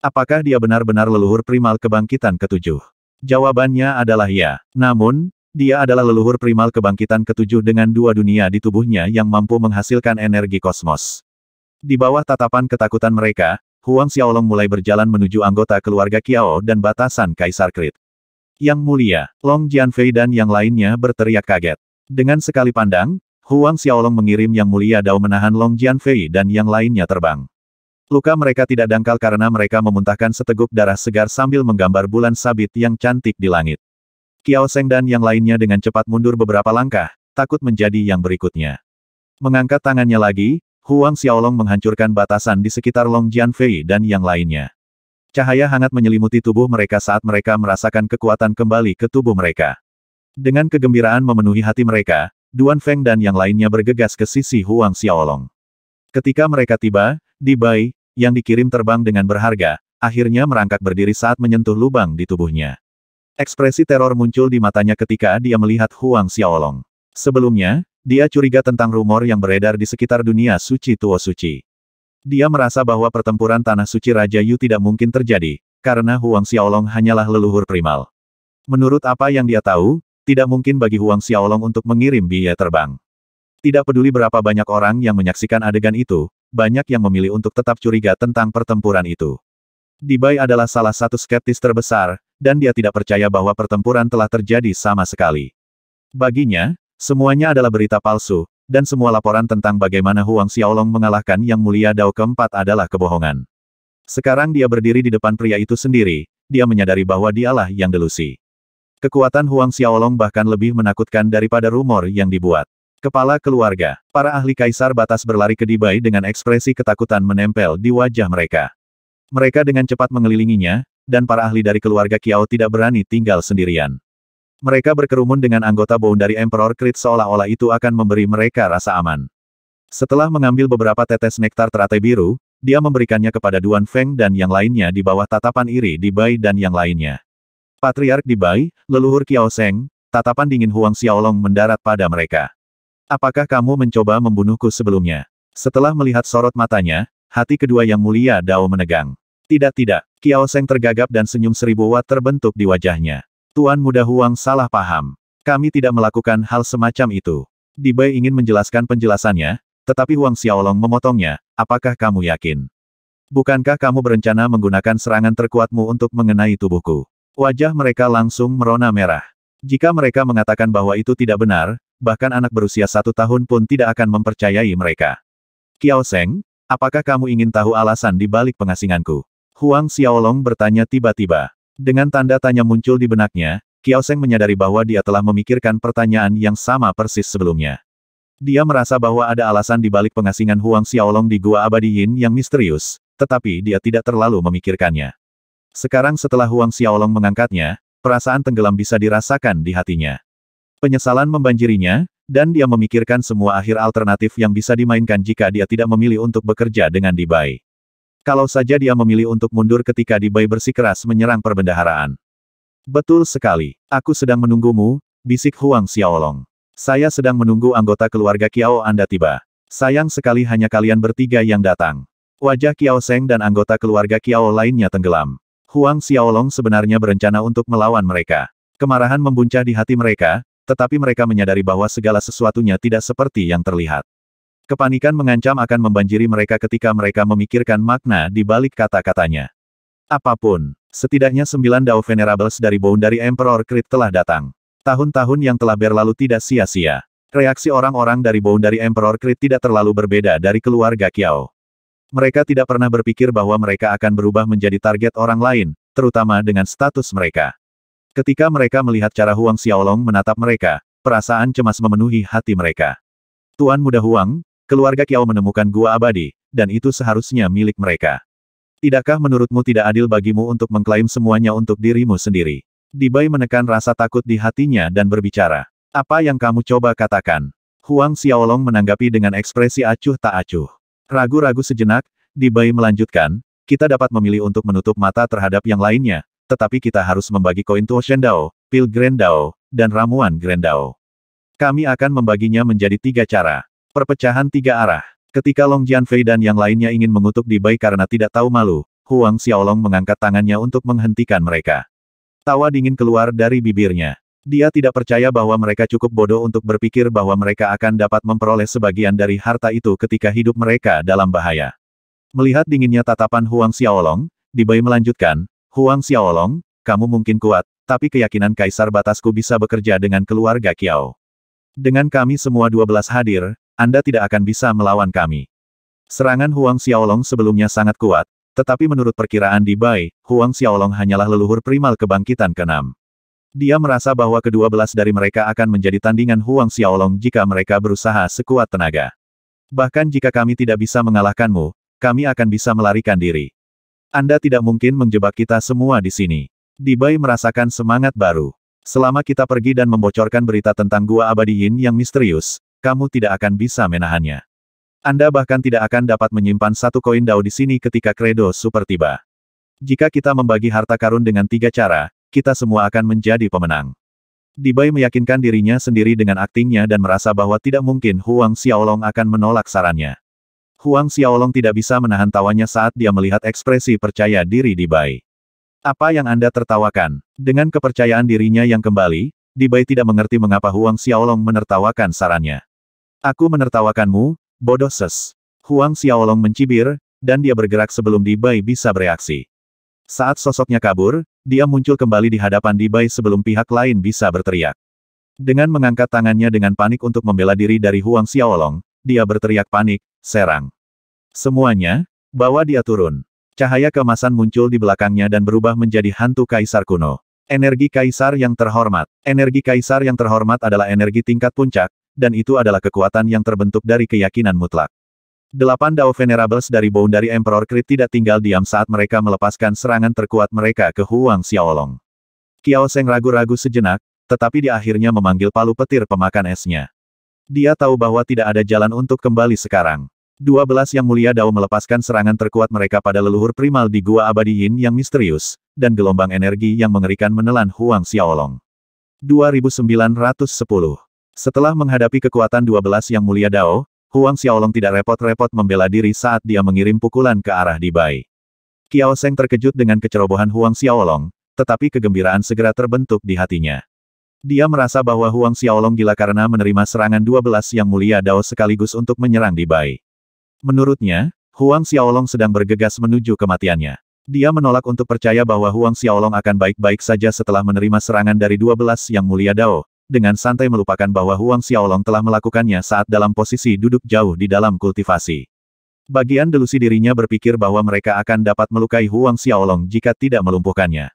Apakah dia benar-benar leluhur primal kebangkitan ketujuh? Jawabannya adalah ya. Namun, dia adalah leluhur primal kebangkitan ketujuh dengan dua dunia di tubuhnya yang mampu menghasilkan energi kosmos. Di bawah tatapan ketakutan mereka, Huang Xiaolong mulai berjalan menuju anggota keluarga Kiao dan batasan Kaisar Krit. Yang mulia, Long Jianfei dan yang lainnya berteriak kaget. Dengan sekali pandang, Huang Xiaolong mengirim Yang Mulia Dao menahan Long Jianfei dan yang lainnya terbang. Luka mereka tidak dangkal karena mereka memuntahkan seteguk darah segar sambil menggambar bulan sabit yang cantik di langit. Kiao Seng dan yang lainnya dengan cepat mundur beberapa langkah, takut menjadi yang berikutnya. Mengangkat tangannya lagi, Huang Xiaolong menghancurkan batasan di sekitar Long Jianfei dan yang lainnya. Cahaya hangat menyelimuti tubuh mereka saat mereka merasakan kekuatan kembali ke tubuh mereka. Dengan kegembiraan memenuhi hati mereka, Duan Feng dan yang lainnya bergegas ke sisi Huang Xiaolong. Ketika mereka tiba, di Bai, yang dikirim terbang dengan berharga, akhirnya merangkak berdiri saat menyentuh lubang di tubuhnya. Ekspresi teror muncul di matanya ketika dia melihat Huang Xiaolong. Sebelumnya, dia curiga tentang rumor yang beredar di sekitar dunia suci Tuo Suci. Dia merasa bahwa pertempuran Tanah Suci Raja Yu tidak mungkin terjadi, karena Huang Xiaolong hanyalah leluhur primal. Menurut apa yang dia tahu, tidak mungkin bagi Huang Xiaolong untuk mengirim biaya terbang. Tidak peduli berapa banyak orang yang menyaksikan adegan itu, banyak yang memilih untuk tetap curiga tentang pertempuran itu. Dibai adalah salah satu skeptis terbesar, dan dia tidak percaya bahwa pertempuran telah terjadi sama sekali. Baginya, semuanya adalah berita palsu, dan semua laporan tentang bagaimana Huang Xiaolong mengalahkan Yang Mulia Dao keempat adalah kebohongan. Sekarang dia berdiri di depan pria itu sendiri, dia menyadari bahwa dialah yang delusi. Kekuatan Huang Xiaolong bahkan lebih menakutkan daripada rumor yang dibuat. Kepala keluarga, para ahli kaisar batas berlari ke Dibai dengan ekspresi ketakutan menempel di wajah mereka. Mereka dengan cepat mengelilinginya, dan para ahli dari keluarga Kiao tidak berani tinggal sendirian. Mereka berkerumun dengan anggota Bone dari Emperor Krit seolah-olah itu akan memberi mereka rasa aman. Setelah mengambil beberapa tetes nektar teratai biru, dia memberikannya kepada Duan Feng dan yang lainnya di bawah tatapan iri di Bai dan yang lainnya. Patriark di Bai, leluhur Kiao Seng, tatapan dingin Huang Xiaolong mendarat pada mereka. Apakah kamu mencoba membunuhku sebelumnya? Setelah melihat sorot matanya, hati kedua yang mulia Dao menegang. Tidak-tidak, Kiao Seng tergagap dan senyum seribu watt terbentuk di wajahnya. Tuan muda Huang salah paham. Kami tidak melakukan hal semacam itu. Di Dibai ingin menjelaskan penjelasannya, tetapi Huang Xiaolong memotongnya, apakah kamu yakin? Bukankah kamu berencana menggunakan serangan terkuatmu untuk mengenai tubuhku? Wajah mereka langsung merona merah. Jika mereka mengatakan bahwa itu tidak benar, bahkan anak berusia satu tahun pun tidak akan mempercayai mereka. Kiao Seng, apakah kamu ingin tahu alasan di balik pengasinganku? Huang Xiaolong bertanya tiba-tiba. Dengan tanda tanya muncul di benaknya, Kiao Seng menyadari bahwa dia telah memikirkan pertanyaan yang sama persis sebelumnya. Dia merasa bahwa ada alasan di balik pengasingan Huang Xiaolong di Gua Abadi Yin yang misterius, tetapi dia tidak terlalu memikirkannya. Sekarang setelah Huang Xiaolong mengangkatnya, perasaan tenggelam bisa dirasakan di hatinya. Penyesalan membanjirinya, dan dia memikirkan semua akhir alternatif yang bisa dimainkan jika dia tidak memilih untuk bekerja dengan Dibai. Kalau saja dia memilih untuk mundur ketika Dibai bersikeras menyerang perbendaharaan. Betul sekali. Aku sedang menunggumu, bisik Huang Xiaolong. Saya sedang menunggu anggota keluarga Kiao Anda tiba. Sayang sekali hanya kalian bertiga yang datang. Wajah Kiao Seng dan anggota keluarga Kiao lainnya tenggelam. Huang Xiaolong sebenarnya berencana untuk melawan mereka. Kemarahan membuncah di hati mereka, tetapi mereka menyadari bahwa segala sesuatunya tidak seperti yang terlihat. Kepanikan mengancam akan membanjiri mereka ketika mereka memikirkan makna di balik kata-katanya. Apapun, setidaknya sembilan Dao Venerables dari dari Emperor Creed telah datang. Tahun-tahun yang telah berlalu tidak sia-sia. Reaksi orang-orang dari dari Emperor Creed tidak terlalu berbeda dari keluarga Kiao. Mereka tidak pernah berpikir bahwa mereka akan berubah menjadi target orang lain, terutama dengan status mereka. Ketika mereka melihat cara Huang Xiaolong menatap mereka, perasaan cemas memenuhi hati mereka. Tuan Muda Huang, Keluarga Kiao menemukan gua abadi, dan itu seharusnya milik mereka. Tidakkah menurutmu tidak adil bagimu untuk mengklaim semuanya untuk dirimu sendiri? Dibai menekan rasa takut di hatinya dan berbicara. Apa yang kamu coba katakan? Huang Xiaolong menanggapi dengan ekspresi acuh tak acuh. Ragu-ragu sejenak, Dibai melanjutkan, kita dapat memilih untuk menutup mata terhadap yang lainnya, tetapi kita harus membagi koin Tuo Dao, Pil Grand Dao, dan ramuan Grand Dao. Kami akan membaginya menjadi tiga cara. Perpecahan tiga arah. Ketika Long Jianfei dan yang lainnya ingin mengutuk di Bai karena tidak tahu malu, Huang Xiaolong mengangkat tangannya untuk menghentikan mereka. Tawa dingin keluar dari bibirnya. Dia tidak percaya bahwa mereka cukup bodoh untuk berpikir bahwa mereka akan dapat memperoleh sebagian dari harta itu ketika hidup mereka dalam bahaya. Melihat dinginnya tatapan Huang Xiaolong, Di Bai melanjutkan, Huang Xiaolong, kamu mungkin kuat, tapi keyakinan Kaisar Batasku bisa bekerja dengan keluarga Kiao. Dengan kami semua 12 hadir, anda tidak akan bisa melawan kami. Serangan Huang Xiaolong sebelumnya sangat kuat, tetapi menurut perkiraan di Bai, Huang Xiaolong hanyalah leluhur primal kebangkitan keenam. Dia merasa bahwa kedua belas dari mereka akan menjadi tandingan Huang Xiaolong jika mereka berusaha sekuat tenaga. Bahkan jika kami tidak bisa mengalahkanmu, kami akan bisa melarikan diri. Anda tidak mungkin menjebak kita semua di sini. Di Bai merasakan semangat baru. Selama kita pergi dan membocorkan berita tentang Gua Abadi Yin yang misterius, kamu tidak akan bisa menahannya. Anda bahkan tidak akan dapat menyimpan satu koin dao di sini ketika kredo super tiba. Jika kita membagi harta karun dengan tiga cara, kita semua akan menjadi pemenang. Dibai meyakinkan dirinya sendiri dengan aktingnya dan merasa bahwa tidak mungkin Huang Xiaolong akan menolak sarannya. Huang Xiaolong tidak bisa menahan tawanya saat dia melihat ekspresi percaya diri Dibai. Apa yang Anda tertawakan? Dengan kepercayaan dirinya yang kembali, Dibai tidak mengerti mengapa Huang Xiaolong menertawakan sarannya. Aku menertawakanmu, bodoh ses. Huang Xiaolong mencibir, dan dia bergerak sebelum Di Bai bisa bereaksi. Saat sosoknya kabur, dia muncul kembali di hadapan Di Bai sebelum pihak lain bisa berteriak. Dengan mengangkat tangannya dengan panik untuk membela diri dari Huang Xiaolong, dia berteriak panik, serang. Semuanya, bawa dia turun. Cahaya kemasan muncul di belakangnya dan berubah menjadi hantu kaisar kuno. Energi kaisar yang terhormat. Energi kaisar yang terhormat adalah energi tingkat puncak, dan itu adalah kekuatan yang terbentuk dari keyakinan mutlak. Delapan Dao Venerables dari Boundary Emperor Krit tidak tinggal diam saat mereka melepaskan serangan terkuat mereka ke Huang Xiaolong. Kiao Seng ragu-ragu sejenak, tetapi dia akhirnya memanggil palu petir pemakan esnya. Dia tahu bahwa tidak ada jalan untuk kembali sekarang. Dua belas Yang Mulia Dao melepaskan serangan terkuat mereka pada leluhur primal di Gua Abadi Yin yang misterius, dan gelombang energi yang mengerikan menelan Huang Xiaolong. 2910 setelah menghadapi kekuatan 12 yang mulia Dao, Huang Xiaolong tidak repot-repot membela diri saat dia mengirim pukulan ke arah Dibai. Qiao Seng terkejut dengan kecerobohan Huang Xiaolong, tetapi kegembiraan segera terbentuk di hatinya. Dia merasa bahwa Huang Xiaolong gila karena menerima serangan 12 yang mulia Dao sekaligus untuk menyerang Dibai. Menurutnya, Huang Xiaolong sedang bergegas menuju kematiannya. Dia menolak untuk percaya bahwa Huang Xiaolong akan baik-baik saja setelah menerima serangan dari 12 yang mulia Dao, dengan santai melupakan bahwa Huang Xiaolong telah melakukannya saat dalam posisi duduk jauh di dalam kultivasi. Bagian delusi dirinya berpikir bahwa mereka akan dapat melukai Huang Xiaolong jika tidak melumpuhkannya.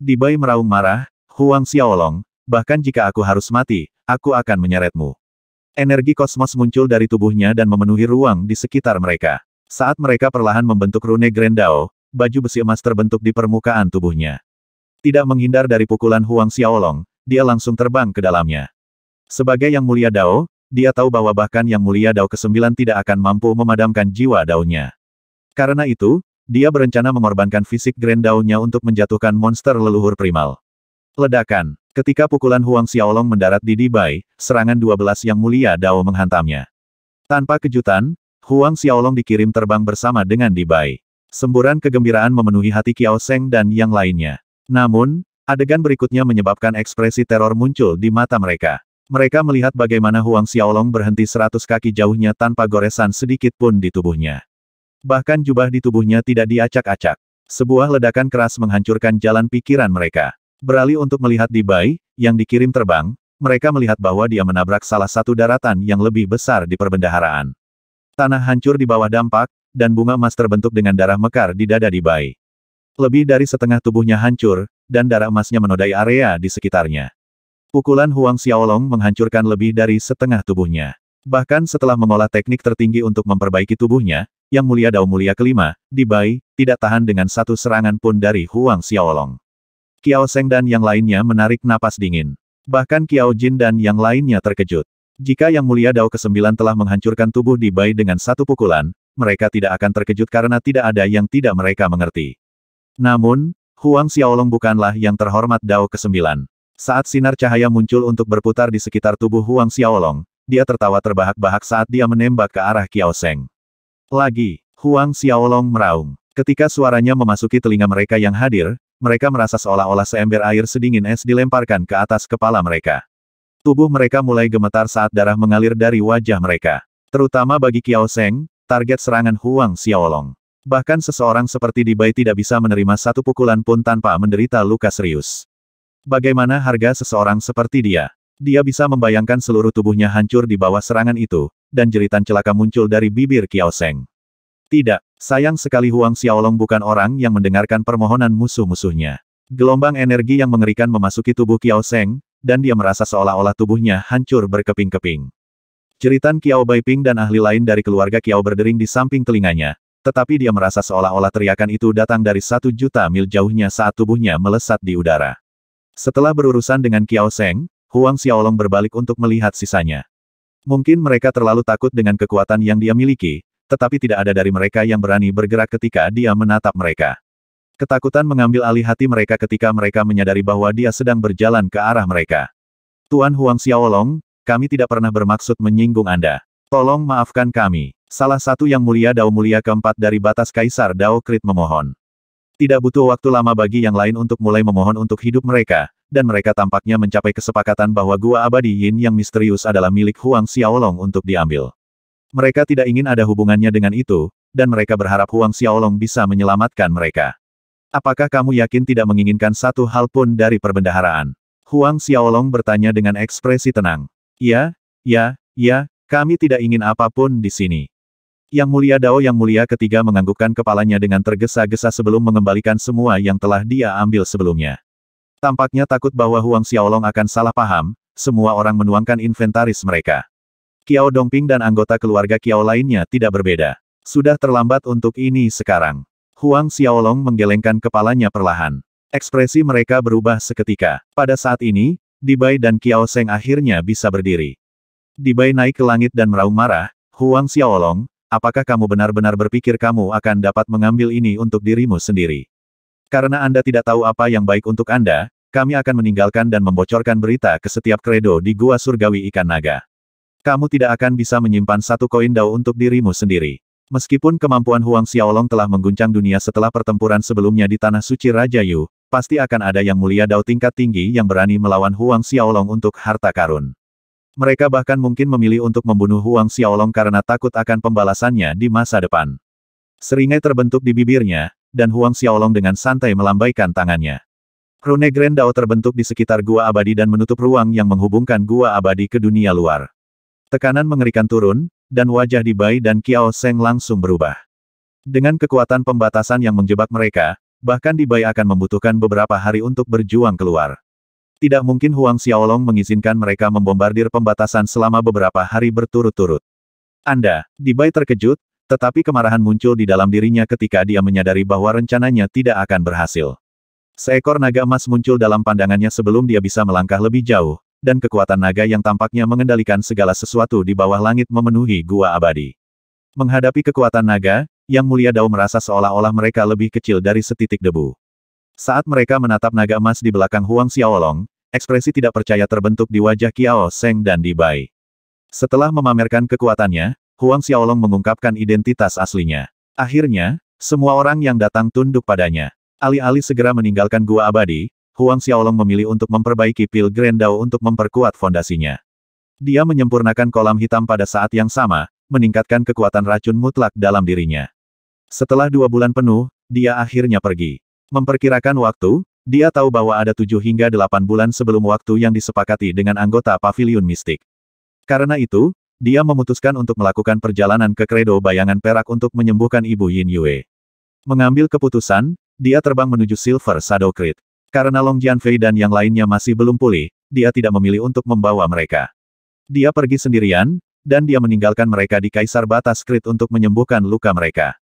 Di Dibai meraung marah, Huang Xiaolong, bahkan jika aku harus mati, aku akan menyeretmu. Energi kosmos muncul dari tubuhnya dan memenuhi ruang di sekitar mereka. Saat mereka perlahan membentuk rune Grendao, baju besi emas terbentuk di permukaan tubuhnya. Tidak menghindar dari pukulan Huang Xiaolong, dia langsung terbang ke dalamnya. Sebagai Yang Mulia Dao, dia tahu bahwa bahkan Yang Mulia Dao ke-9 tidak akan mampu memadamkan jiwa Dao-nya. Karena itu, dia berencana mengorbankan fisik Grand Dao-nya untuk menjatuhkan monster leluhur primal. Ledakan. Ketika pukulan Huang Xiaolong mendarat di Dibai, serangan 12 Yang Mulia Dao menghantamnya. Tanpa kejutan, Huang Xiaolong dikirim terbang bersama dengan Dibai. Semburan kegembiraan memenuhi hati Qiao Seng dan yang lainnya. Namun, Adegan berikutnya menyebabkan ekspresi teror muncul di mata mereka. Mereka melihat bagaimana Huang Xiaolong berhenti seratus kaki jauhnya tanpa goresan sedikit pun di tubuhnya. Bahkan jubah di tubuhnya tidak diacak-acak. Sebuah ledakan keras menghancurkan jalan pikiran mereka. Beralih untuk melihat di Bai, yang dikirim terbang, mereka melihat bahwa dia menabrak salah satu daratan yang lebih besar di perbendaharaan. Tanah hancur di bawah dampak, dan bunga emas terbentuk dengan darah mekar di dada Di Bai. Lebih dari setengah tubuhnya hancur, dan darah emasnya menodai area di sekitarnya. Pukulan Huang Xiaolong menghancurkan lebih dari setengah tubuhnya. Bahkan setelah mengolah teknik tertinggi untuk memperbaiki tubuhnya, Yang Mulia Dao Mulia kelima, Dibai, tidak tahan dengan satu serangan pun dari Huang Xiaolong. Kiao Seng dan yang lainnya menarik napas dingin. Bahkan Kiao Jin dan yang lainnya terkejut. Jika Yang Mulia Dao ke-9 telah menghancurkan tubuh Dibai dengan satu pukulan, mereka tidak akan terkejut karena tidak ada yang tidak mereka mengerti. Namun, Huang Xiaolong bukanlah yang terhormat Dao ke-9. Saat sinar cahaya muncul untuk berputar di sekitar tubuh Huang Xiaolong, dia tertawa terbahak-bahak saat dia menembak ke arah Qiao Sheng. Lagi, Huang Xiaolong meraung. Ketika suaranya memasuki telinga mereka yang hadir, mereka merasa seolah-olah seember air sedingin es dilemparkan ke atas kepala mereka. Tubuh mereka mulai gemetar saat darah mengalir dari wajah mereka. Terutama bagi Qiao Sheng, target serangan Huang Xiaolong. Bahkan seseorang seperti Dibai tidak bisa menerima satu pukulan pun tanpa menderita luka serius. Bagaimana harga seseorang seperti dia? Dia bisa membayangkan seluruh tubuhnya hancur di bawah serangan itu, dan jeritan celaka muncul dari bibir Kiao Seng. Tidak, sayang sekali Huang Xiaolong bukan orang yang mendengarkan permohonan musuh-musuhnya. Gelombang energi yang mengerikan memasuki tubuh Kiao Seng, dan dia merasa seolah-olah tubuhnya hancur berkeping-keping. Jeritan Kiao Baiping dan ahli lain dari keluarga Kiao berdering di samping telinganya, tetapi dia merasa seolah-olah teriakan itu datang dari satu juta mil jauhnya saat tubuhnya melesat di udara. Setelah berurusan dengan Kiao Seng, Huang Xiaolong berbalik untuk melihat sisanya. Mungkin mereka terlalu takut dengan kekuatan yang dia miliki, tetapi tidak ada dari mereka yang berani bergerak ketika dia menatap mereka. Ketakutan mengambil alih hati mereka ketika mereka menyadari bahwa dia sedang berjalan ke arah mereka. Tuan Huang Xiaolong, kami tidak pernah bermaksud menyinggung Anda. Tolong maafkan kami. Salah satu yang mulia Dao mulia keempat dari batas Kaisar Dao Krit memohon. Tidak butuh waktu lama bagi yang lain untuk mulai memohon untuk hidup mereka, dan mereka tampaknya mencapai kesepakatan bahwa gua abadi Yin yang misterius adalah milik Huang Xiaolong untuk diambil. Mereka tidak ingin ada hubungannya dengan itu, dan mereka berharap Huang Xiaolong bisa menyelamatkan mereka. Apakah kamu yakin tidak menginginkan satu hal pun dari perbendaharaan? Huang Xiaolong bertanya dengan ekspresi tenang. Ya, ya, ya, kami tidak ingin apapun di sini. Yang mulia Dao yang mulia ketiga menganggukkan kepalanya dengan tergesa-gesa sebelum mengembalikan semua yang telah dia ambil sebelumnya. Tampaknya takut bahwa Huang Xiaolong akan salah paham, semua orang menuangkan inventaris mereka. Kiao Dongping dan anggota keluarga Kiao lainnya tidak berbeda. Sudah terlambat untuk ini sekarang. Huang Xiaolong menggelengkan kepalanya perlahan. Ekspresi mereka berubah seketika. Pada saat ini, Dibai dan Kiao Seng akhirnya bisa berdiri. Dibai naik ke langit dan meraung marah, Huang Xiaolong, apakah kamu benar-benar berpikir kamu akan dapat mengambil ini untuk dirimu sendiri? Karena Anda tidak tahu apa yang baik untuk Anda, kami akan meninggalkan dan membocorkan berita ke setiap kredo di Gua Surgawi Ikan Naga. Kamu tidak akan bisa menyimpan satu koin dao untuk dirimu sendiri. Meskipun kemampuan Huang Xiaolong telah mengguncang dunia setelah pertempuran sebelumnya di Tanah Suci Raja Yu, pasti akan ada yang mulia dao tingkat tinggi yang berani melawan Huang Xiaolong untuk harta karun. Mereka bahkan mungkin memilih untuk membunuh Huang Xiaolong karena takut akan pembalasannya di masa depan. Seringai terbentuk di bibirnya, dan Huang Xiaolong dengan santai melambaikan tangannya. Rune Grand Dao terbentuk di sekitar gua abadi dan menutup ruang yang menghubungkan gua abadi ke dunia luar. Tekanan mengerikan turun, dan wajah di Bai dan Kiao Seng langsung berubah. Dengan kekuatan pembatasan yang menjebak mereka, bahkan di Bai akan membutuhkan beberapa hari untuk berjuang keluar. Tidak mungkin Huang Xiaolong mengizinkan mereka membombardir pembatasan selama beberapa hari berturut-turut. Anda, Dibai terkejut, tetapi kemarahan muncul di dalam dirinya ketika dia menyadari bahwa rencananya tidak akan berhasil. Seekor naga emas muncul dalam pandangannya sebelum dia bisa melangkah lebih jauh, dan kekuatan naga yang tampaknya mengendalikan segala sesuatu di bawah langit memenuhi gua abadi. Menghadapi kekuatan naga, Yang Mulia Dao merasa seolah-olah mereka lebih kecil dari setitik debu. Saat mereka menatap naga emas di belakang Huang Xiaolong, ekspresi tidak percaya terbentuk di wajah Qiao Seng dan di Bai. Setelah memamerkan kekuatannya, Huang Xiaolong mengungkapkan identitas aslinya. Akhirnya, semua orang yang datang tunduk padanya. Alih-alih segera meninggalkan gua abadi, Huang Xiaolong memilih untuk memperbaiki pil Grendao untuk memperkuat fondasinya. Dia menyempurnakan kolam hitam pada saat yang sama, meningkatkan kekuatan racun mutlak dalam dirinya. Setelah dua bulan penuh, dia akhirnya pergi. Memperkirakan waktu, dia tahu bahwa ada tujuh hingga delapan bulan sebelum waktu yang disepakati dengan anggota pavilion mistik. Karena itu, dia memutuskan untuk melakukan perjalanan ke kredo bayangan perak untuk menyembuhkan ibu Yin Yue. Mengambil keputusan, dia terbang menuju Silver Shadow Creek. Karena Long Jianfei dan yang lainnya masih belum pulih, dia tidak memilih untuk membawa mereka. Dia pergi sendirian, dan dia meninggalkan mereka di Kaisar Batas Creed untuk menyembuhkan luka mereka.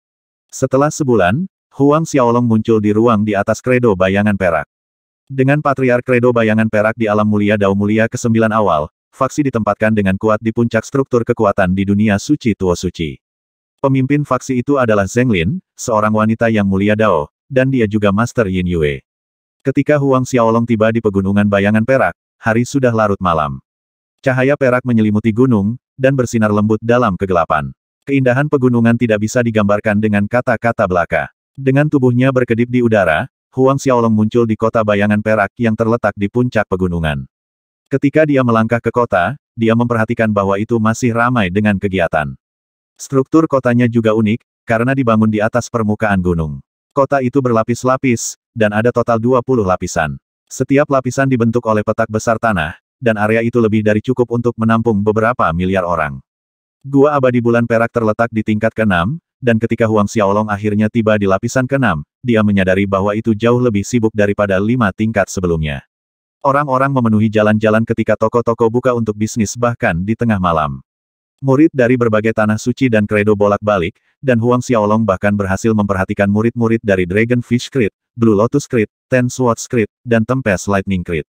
Setelah sebulan, Huang Xiaolong muncul di ruang di atas kredo bayangan perak. Dengan patriark kredo bayangan perak di alam mulia Dao Mulia ke-9 awal, faksi ditempatkan dengan kuat di puncak struktur kekuatan di dunia suci Tuo Suci. Pemimpin faksi itu adalah Zheng Lin, seorang wanita yang mulia Dao, dan dia juga Master Yin Yue. Ketika Huang Xiaolong tiba di pegunungan bayangan perak, hari sudah larut malam. Cahaya perak menyelimuti gunung, dan bersinar lembut dalam kegelapan. Keindahan pegunungan tidak bisa digambarkan dengan kata-kata belaka. Dengan tubuhnya berkedip di udara, Huang Xiaolong muncul di kota bayangan perak yang terletak di puncak pegunungan. Ketika dia melangkah ke kota, dia memperhatikan bahwa itu masih ramai dengan kegiatan. Struktur kotanya juga unik, karena dibangun di atas permukaan gunung. Kota itu berlapis-lapis, dan ada total 20 lapisan. Setiap lapisan dibentuk oleh petak besar tanah, dan area itu lebih dari cukup untuk menampung beberapa miliar orang. Gua abadi bulan perak terletak di tingkat keenam dan ketika Huang Xiaolong akhirnya tiba di lapisan keenam, dia menyadari bahwa itu jauh lebih sibuk daripada lima tingkat sebelumnya. Orang-orang memenuhi jalan-jalan ketika toko-toko buka untuk bisnis bahkan di tengah malam. Murid dari berbagai tanah suci dan kredo bolak-balik, dan Huang Xiaolong bahkan berhasil memperhatikan murid-murid dari Dragon Fish Creed, Blue Lotus Creed, Ten Swords Creed, dan Tempest Lightning Creed.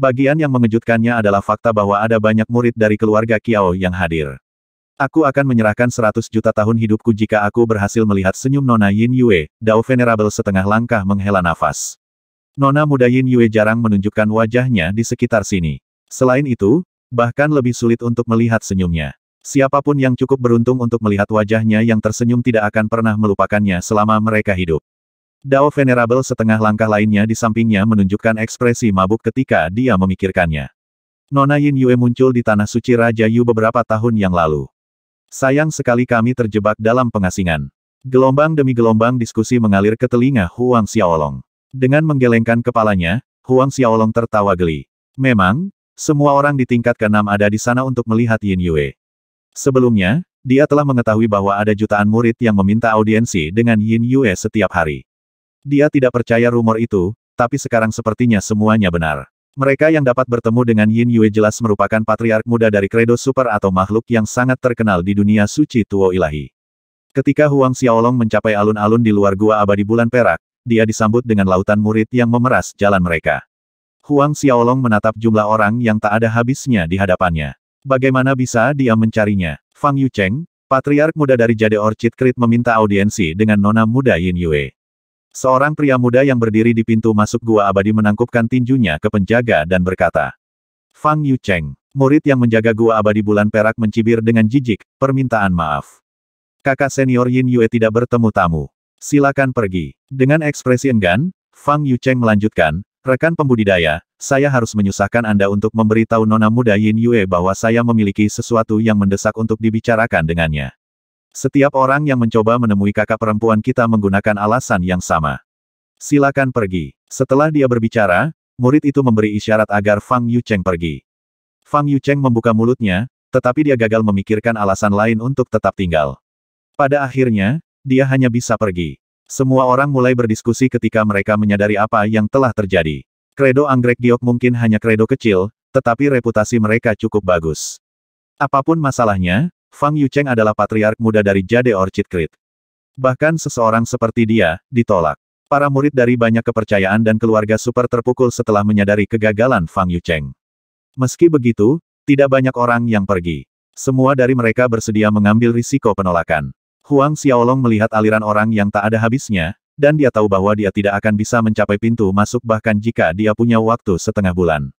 Bagian yang mengejutkannya adalah fakta bahwa ada banyak murid dari keluarga Kiao yang hadir. Aku akan menyerahkan 100 juta tahun hidupku jika aku berhasil melihat senyum Nona Yin Yue, Dao Venerable setengah langkah menghela nafas. Nona muda Yin Yue jarang menunjukkan wajahnya di sekitar sini. Selain itu, bahkan lebih sulit untuk melihat senyumnya. Siapapun yang cukup beruntung untuk melihat wajahnya yang tersenyum tidak akan pernah melupakannya selama mereka hidup. Dao Venerable setengah langkah lainnya di sampingnya menunjukkan ekspresi mabuk ketika dia memikirkannya. Nona Yin Yue muncul di Tanah Suci Raja Yu beberapa tahun yang lalu. Sayang sekali kami terjebak dalam pengasingan. Gelombang demi gelombang diskusi mengalir ke telinga Huang Xiaolong. Dengan menggelengkan kepalanya, Huang Xiaolong tertawa geli. Memang, semua orang di tingkat keenam ada di sana untuk melihat Yin Yue. Sebelumnya, dia telah mengetahui bahwa ada jutaan murid yang meminta audiensi dengan Yin Yue setiap hari. Dia tidak percaya rumor itu, tapi sekarang sepertinya semuanya benar. Mereka yang dapat bertemu dengan Yin Yue jelas merupakan patriark muda dari kredo super atau makhluk yang sangat terkenal di dunia suci Tuo Ilahi. Ketika Huang Xiaolong mencapai alun-alun di luar gua abadi bulan perak, dia disambut dengan lautan murid yang memeras jalan mereka. Huang Xiaolong menatap jumlah orang yang tak ada habisnya di hadapannya. Bagaimana bisa dia mencarinya? Fang Yucheng, patriark muda dari Jade Orchid Creed meminta audiensi dengan nona muda Yin Yue. Seorang pria muda yang berdiri di pintu masuk gua abadi menangkupkan tinjunya ke penjaga dan berkata. Fang Yucheng, murid yang menjaga gua abadi bulan perak mencibir dengan jijik, permintaan maaf. Kakak senior Yin Yue tidak bertemu tamu. Silakan pergi. Dengan ekspresi enggan, Fang Yucheng melanjutkan, Rekan pembudidaya, saya harus menyusahkan Anda untuk memberitahu nona muda Yin Yue bahwa saya memiliki sesuatu yang mendesak untuk dibicarakan dengannya. Setiap orang yang mencoba menemui kakak perempuan kita menggunakan alasan yang sama. Silakan pergi. Setelah dia berbicara, murid itu memberi isyarat agar Fang Yucheng pergi. Fang Yucheng membuka mulutnya, tetapi dia gagal memikirkan alasan lain untuk tetap tinggal. Pada akhirnya, dia hanya bisa pergi. Semua orang mulai berdiskusi ketika mereka menyadari apa yang telah terjadi. Kredo Anggrek Giok mungkin hanya kredo kecil, tetapi reputasi mereka cukup bagus. Apapun masalahnya, Fang Yucheng adalah patriark muda dari Jade Orchid Creed. Bahkan seseorang seperti dia, ditolak. Para murid dari banyak kepercayaan dan keluarga super terpukul setelah menyadari kegagalan Fang Yucheng. Meski begitu, tidak banyak orang yang pergi. Semua dari mereka bersedia mengambil risiko penolakan. Huang Xiaolong melihat aliran orang yang tak ada habisnya, dan dia tahu bahwa dia tidak akan bisa mencapai pintu masuk bahkan jika dia punya waktu setengah bulan.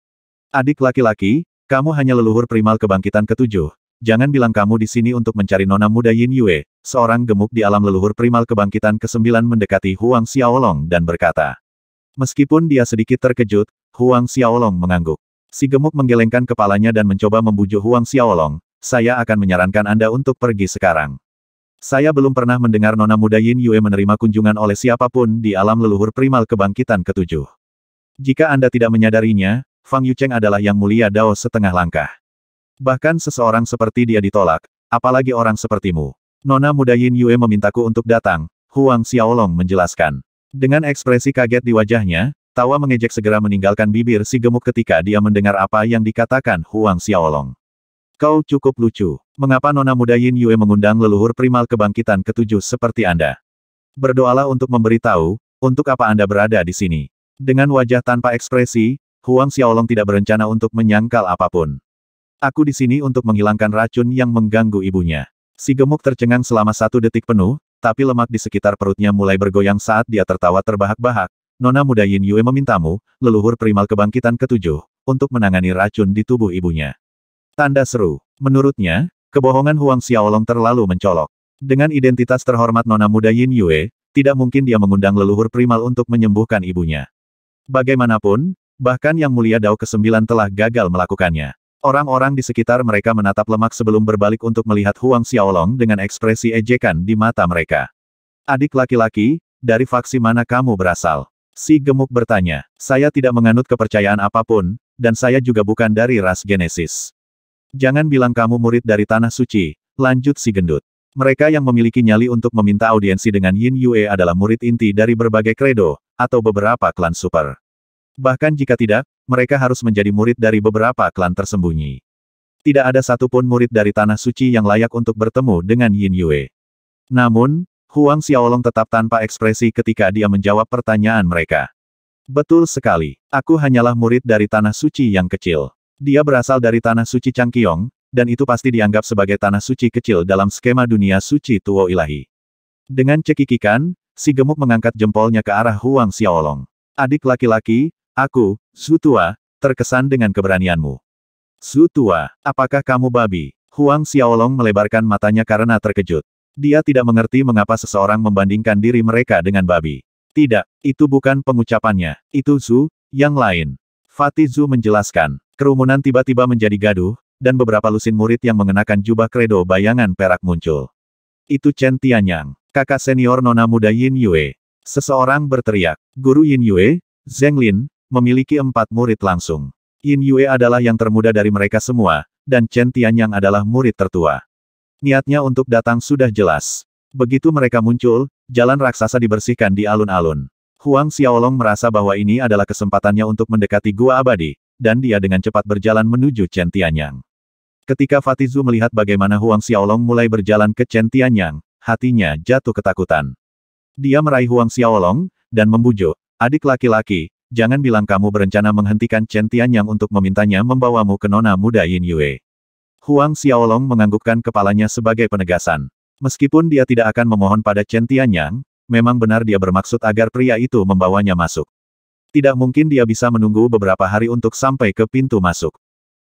Adik laki-laki, kamu hanya leluhur primal kebangkitan ketujuh, jangan bilang kamu di sini untuk mencari nona muda Yin Yue, seorang gemuk di alam leluhur primal kebangkitan ke-9 mendekati Huang Xiaolong dan berkata. Meskipun dia sedikit terkejut, Huang Xiaolong mengangguk. Si gemuk menggelengkan kepalanya dan mencoba membujuk Huang Xiaolong, saya akan menyarankan Anda untuk pergi sekarang. Saya belum pernah mendengar nona muda Yin Yue menerima kunjungan oleh siapapun di alam leluhur primal kebangkitan ketujuh. Jika Anda tidak menyadarinya, Fang Yucheng adalah yang mulia Dao setengah langkah. Bahkan seseorang seperti dia ditolak, apalagi orang sepertimu. Nona muda Yin Yue memintaku untuk datang, Huang Xiaolong menjelaskan. Dengan ekspresi kaget di wajahnya, tawa mengejek segera meninggalkan bibir si gemuk ketika dia mendengar apa yang dikatakan Huang Xiaolong. Kau cukup lucu. Mengapa Nona Muda Yin Yue mengundang leluhur primal kebangkitan ketujuh seperti Anda? Berdoalah untuk memberitahu, untuk apa Anda berada di sini. Dengan wajah tanpa ekspresi, Huang Xiaolong tidak berencana untuk menyangkal apapun. Aku di sini untuk menghilangkan racun yang mengganggu ibunya. Si gemuk tercengang selama satu detik penuh, tapi lemak di sekitar perutnya mulai bergoyang saat dia tertawa terbahak-bahak. Nona muda Yin Yue memintamu, leluhur primal kebangkitan ketujuh, untuk menangani racun di tubuh ibunya. Tanda seru. Menurutnya, kebohongan Huang Xiaolong terlalu mencolok. Dengan identitas terhormat Nona muda Yin Yue, tidak mungkin dia mengundang leluhur primal untuk menyembuhkan ibunya. Bagaimanapun, bahkan Yang Mulia Dao ke-9 telah gagal melakukannya. Orang-orang di sekitar mereka menatap lemak sebelum berbalik untuk melihat Huang Xiaolong dengan ekspresi ejekan di mata mereka. Adik laki-laki, dari faksi mana kamu berasal? Si gemuk bertanya. Saya tidak menganut kepercayaan apapun, dan saya juga bukan dari ras Genesis. Jangan bilang kamu murid dari Tanah Suci, lanjut si gendut. Mereka yang memiliki nyali untuk meminta audiensi dengan Yin Yue adalah murid inti dari berbagai kredo, atau beberapa klan super. Bahkan jika tidak, mereka harus menjadi murid dari beberapa klan tersembunyi. Tidak ada satupun murid dari Tanah Suci yang layak untuk bertemu dengan Yin Yue. Namun, Huang Xiaolong tetap tanpa ekspresi ketika dia menjawab pertanyaan mereka. Betul sekali, aku hanyalah murid dari Tanah Suci yang kecil. Dia berasal dari Tanah Suci Changqiong, dan itu pasti dianggap sebagai Tanah Suci kecil dalam skema dunia suci Tuo Ilahi. Dengan cekikikan, si gemuk mengangkat jempolnya ke arah Huang Xiaolong. Adik laki-laki, Aku, Zutua, terkesan dengan keberanianmu. Zutua, apakah kamu babi? Huang Xiaolong melebarkan matanya karena terkejut. Dia tidak mengerti mengapa seseorang membandingkan diri mereka dengan babi. Tidak, itu bukan pengucapannya, itu Zhu, yang lain. Fatih Zhu menjelaskan, kerumunan tiba-tiba menjadi gaduh, dan beberapa lusin murid yang mengenakan jubah kredo bayangan perak muncul. Itu Chen Tianyang, kakak senior nona muda Yin Yue. Seseorang berteriak, Guru Yin Yue, Zheng Lin, memiliki empat murid langsung. Yin Yue adalah yang termuda dari mereka semua, dan Chen Tianyang adalah murid tertua. Niatnya untuk datang sudah jelas. Begitu mereka muncul, jalan raksasa dibersihkan di alun-alun. Huang Xiaolong merasa bahwa ini adalah kesempatannya untuk mendekati gua abadi, dan dia dengan cepat berjalan menuju Chen Tianyang. Ketika Fatizu melihat bagaimana Huang Xiaolong mulai berjalan ke Chen Tianyang, hatinya jatuh ketakutan. Dia meraih Huang Xiaolong, dan membujuk, adik laki-laki, jangan bilang kamu berencana menghentikan Chen Tianyang untuk memintanya membawamu ke nona muda Yin Yue. Huang Xiaolong menganggukkan kepalanya sebagai penegasan. Meskipun dia tidak akan memohon pada Chen Tianyang, memang benar dia bermaksud agar pria itu membawanya masuk. Tidak mungkin dia bisa menunggu beberapa hari untuk sampai ke pintu masuk.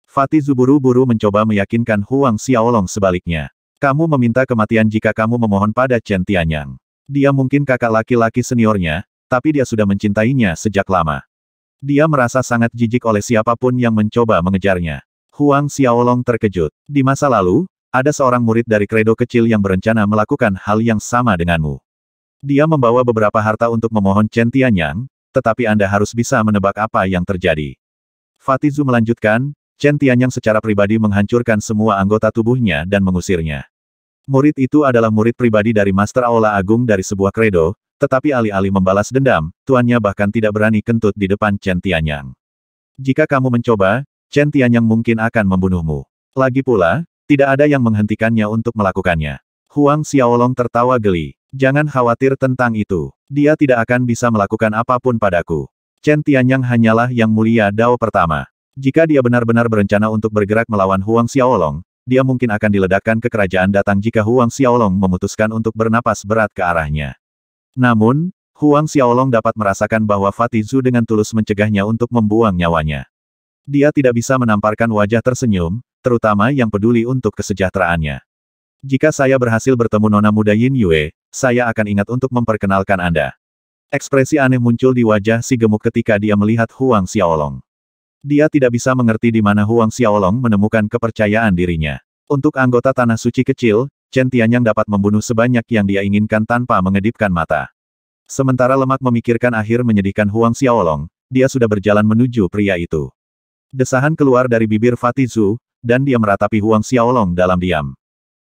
Fatih buru-buru mencoba meyakinkan Huang Xiaolong sebaliknya. Kamu meminta kematian jika kamu memohon pada Chen Tianyang. Dia mungkin kakak laki-laki seniornya, tapi dia sudah mencintainya sejak lama. Dia merasa sangat jijik oleh siapapun yang mencoba mengejarnya. Huang Xiaolong terkejut. Di masa lalu, ada seorang murid dari kredo kecil yang berencana melakukan hal yang sama denganmu. Dia membawa beberapa harta untuk memohon Chen Tianyang, tetapi Anda harus bisa menebak apa yang terjadi. Fatizu melanjutkan, Chen Tianyang secara pribadi menghancurkan semua anggota tubuhnya dan mengusirnya. Murid itu adalah murid pribadi dari Master Aula Agung dari sebuah kredo, tetapi alih-alih membalas dendam, tuannya bahkan tidak berani kentut di depan Chen Tianyang. Jika kamu mencoba, Chen Tianyang mungkin akan membunuhmu. Lagi pula, tidak ada yang menghentikannya untuk melakukannya. Huang Xiaolong tertawa geli. Jangan khawatir tentang itu. Dia tidak akan bisa melakukan apapun padaku. Chen Tianyang hanyalah yang mulia Dao pertama. Jika dia benar-benar berencana untuk bergerak melawan Huang Xiaolong, dia mungkin akan diledakkan ke kerajaan datang jika Huang Xiaolong memutuskan untuk bernapas berat ke arahnya. Namun, Huang Xiaolong dapat merasakan bahwa Fatih Zhu dengan tulus mencegahnya untuk membuang nyawanya. Dia tidak bisa menamparkan wajah tersenyum, terutama yang peduli untuk kesejahteraannya. Jika saya berhasil bertemu nona muda Yin Yue, saya akan ingat untuk memperkenalkan Anda. Ekspresi aneh muncul di wajah si gemuk ketika dia melihat Huang Xiaolong. Dia tidak bisa mengerti di mana Huang Xiaolong menemukan kepercayaan dirinya. Untuk anggota Tanah Suci kecil, Chen Tianyang dapat membunuh sebanyak yang dia inginkan tanpa mengedipkan mata. Sementara lemak memikirkan akhir menyedihkan Huang Xiaolong, dia sudah berjalan menuju pria itu. Desahan keluar dari bibir Fatizu, dan dia meratapi Huang Xiaolong dalam diam.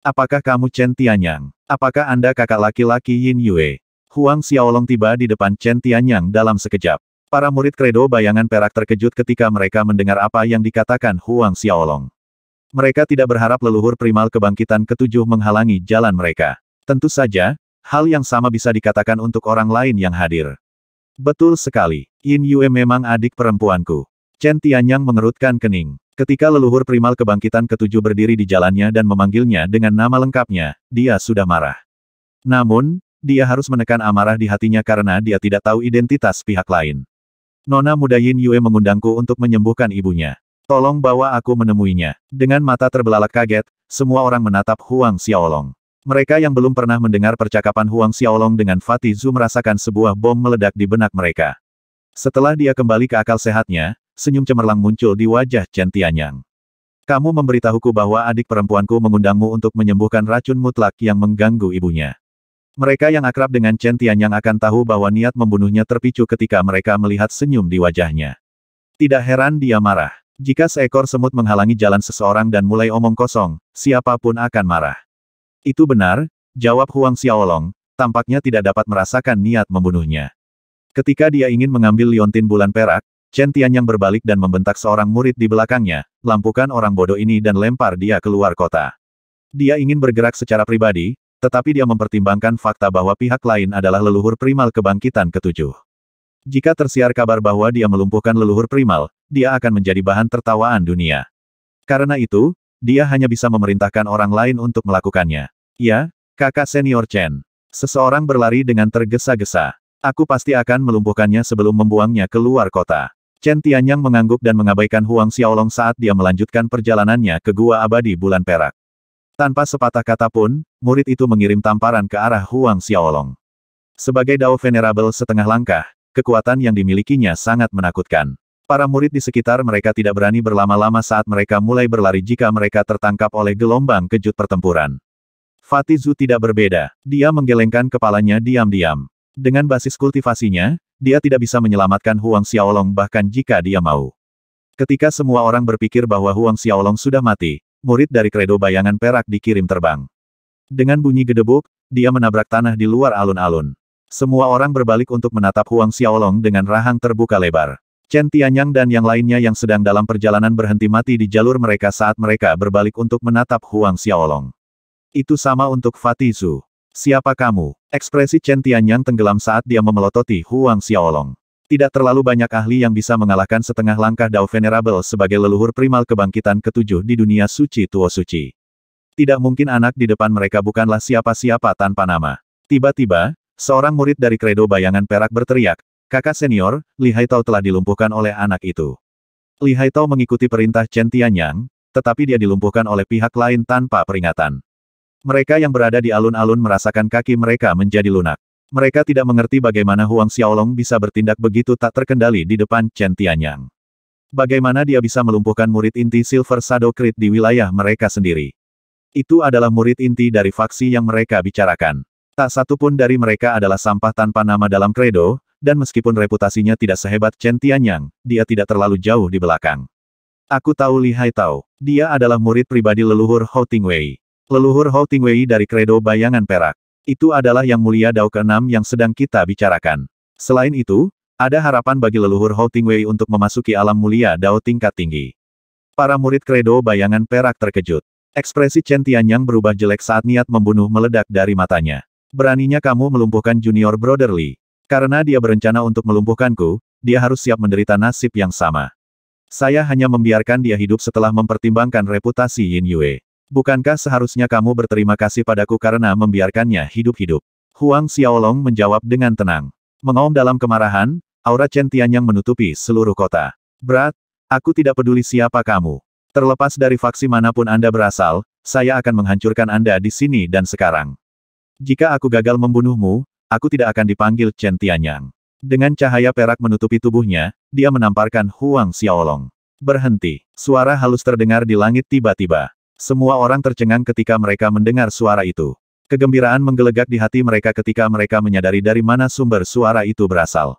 Apakah kamu Chen Tianyang? Apakah Anda kakak laki-laki Yin Yue? Huang Xiaolong tiba di depan Chen Tianyang dalam sekejap. Para murid kredo bayangan perak terkejut ketika mereka mendengar apa yang dikatakan Huang Xiaolong. Mereka tidak berharap leluhur primal kebangkitan ketujuh menghalangi jalan mereka. Tentu saja, hal yang sama bisa dikatakan untuk orang lain yang hadir. Betul sekali, Yin Yue memang adik perempuanku. Chen Tianyang mengerutkan kening. Ketika leluhur primal kebangkitan ketujuh berdiri di jalannya dan memanggilnya dengan nama lengkapnya, dia sudah marah. Namun, dia harus menekan amarah di hatinya karena dia tidak tahu identitas pihak lain. Nona muda Yin Yue mengundangku untuk menyembuhkan ibunya. Tolong bawa aku menemuinya. Dengan mata terbelalak kaget, semua orang menatap Huang Xiaolong. Mereka yang belum pernah mendengar percakapan Huang Xiaolong dengan Fatih Zhu merasakan sebuah bom meledak di benak mereka. Setelah dia kembali ke akal sehatnya, senyum cemerlang muncul di wajah Chen Tianyang. Kamu memberitahuku bahwa adik perempuanku mengundangmu untuk menyembuhkan racun mutlak yang mengganggu ibunya. Mereka yang akrab dengan Chen Tianyang akan tahu bahwa niat membunuhnya terpicu ketika mereka melihat senyum di wajahnya. Tidak heran dia marah. Jika seekor semut menghalangi jalan seseorang dan mulai omong kosong, siapapun akan marah. Itu benar, jawab Huang Xiaolong, tampaknya tidak dapat merasakan niat membunuhnya. Ketika dia ingin mengambil liontin bulan perak, Chen Tianyang berbalik dan membentak seorang murid di belakangnya, lampukan orang bodoh ini dan lempar dia keluar kota. Dia ingin bergerak secara pribadi, tetapi dia mempertimbangkan fakta bahwa pihak lain adalah leluhur primal kebangkitan ketujuh. Jika tersiar kabar bahwa dia melumpuhkan leluhur primal, dia akan menjadi bahan tertawaan dunia. Karena itu, dia hanya bisa memerintahkan orang lain untuk melakukannya. Ya, kakak senior Chen. Seseorang berlari dengan tergesa-gesa. Aku pasti akan melumpuhkannya sebelum membuangnya keluar kota. Chen Tianyang mengangguk dan mengabaikan Huang Xiaolong saat dia melanjutkan perjalanannya ke Gua Abadi Bulan Perak. Tanpa sepatah kata pun, murid itu mengirim tamparan ke arah Huang Xiaolong. Sebagai Dao Venerable setengah langkah, kekuatan yang dimilikinya sangat menakutkan. Para murid di sekitar mereka tidak berani berlama-lama saat mereka mulai berlari jika mereka tertangkap oleh gelombang kejut pertempuran. Fatizu tidak berbeda. Dia menggelengkan kepalanya diam-diam. Dengan basis kultivasinya, dia tidak bisa menyelamatkan Huang Xiaolong bahkan jika dia mau. Ketika semua orang berpikir bahwa Huang Xiaolong sudah mati, murid dari kredo bayangan perak dikirim terbang. Dengan bunyi gedebuk, dia menabrak tanah di luar alun-alun. Semua orang berbalik untuk menatap Huang Xiaolong dengan rahang terbuka lebar. Chen Tianyang dan yang lainnya yang sedang dalam perjalanan berhenti mati di jalur mereka saat mereka berbalik untuk menatap Huang Xiaolong. Itu sama untuk Fatizu. Siapa kamu? Ekspresi Chen Tianyang tenggelam saat dia memelototi Huang Xiaolong. Tidak terlalu banyak ahli yang bisa mengalahkan setengah langkah Dao Venerable sebagai leluhur primal kebangkitan ketujuh di dunia suci Tuo Suci. Tidak mungkin anak di depan mereka bukanlah siapa-siapa tanpa nama. Tiba-tiba, seorang murid dari kredo bayangan perak berteriak, Kakak senior, Li Haitao telah dilumpuhkan oleh anak itu. Li Haitao mengikuti perintah Chen Tianyang, tetapi dia dilumpuhkan oleh pihak lain tanpa peringatan. Mereka yang berada di alun-alun merasakan kaki mereka menjadi lunak. Mereka tidak mengerti bagaimana Huang Xiaolong bisa bertindak begitu tak terkendali di depan Chen Tianyang. Bagaimana dia bisa melumpuhkan murid inti Silver Shadow Creed di wilayah mereka sendiri. Itu adalah murid inti dari faksi yang mereka bicarakan. Tak satu pun dari mereka adalah sampah tanpa nama dalam kredo, dan meskipun reputasinya tidak sehebat Chen Tianyang, dia tidak terlalu jauh di belakang. Aku tahu Li Haitao. Dia adalah murid pribadi leluhur Hou Tingwei. Leluhur Hou Tingwei dari kredo bayangan perak. Itu adalah yang mulia Dao ke yang sedang kita bicarakan. Selain itu, ada harapan bagi leluhur Hou Tingwei untuk memasuki alam mulia Dao tingkat tinggi. Para murid kredo bayangan perak terkejut. Ekspresi Chen Tianyang berubah jelek saat niat membunuh meledak dari matanya. Beraninya kamu melumpuhkan junior brother Li. Karena dia berencana untuk melumpuhkanku, dia harus siap menderita nasib yang sama. Saya hanya membiarkan dia hidup setelah mempertimbangkan reputasi Yin Yue. Bukankah seharusnya kamu berterima kasih padaku karena membiarkannya hidup-hidup? Huang Xiaolong menjawab dengan tenang. Mengaum dalam kemarahan, aura Chen Tianyang menutupi seluruh kota. Berat, aku tidak peduli siapa kamu. Terlepas dari faksi manapun Anda berasal, saya akan menghancurkan Anda di sini dan sekarang. Jika aku gagal membunuhmu, aku tidak akan dipanggil Chen Tianyang. Dengan cahaya perak menutupi tubuhnya, dia menamparkan Huang Xiaolong. Berhenti. Suara halus terdengar di langit tiba-tiba. Semua orang tercengang ketika mereka mendengar suara itu. Kegembiraan menggelegak di hati mereka ketika mereka menyadari dari mana sumber suara itu berasal.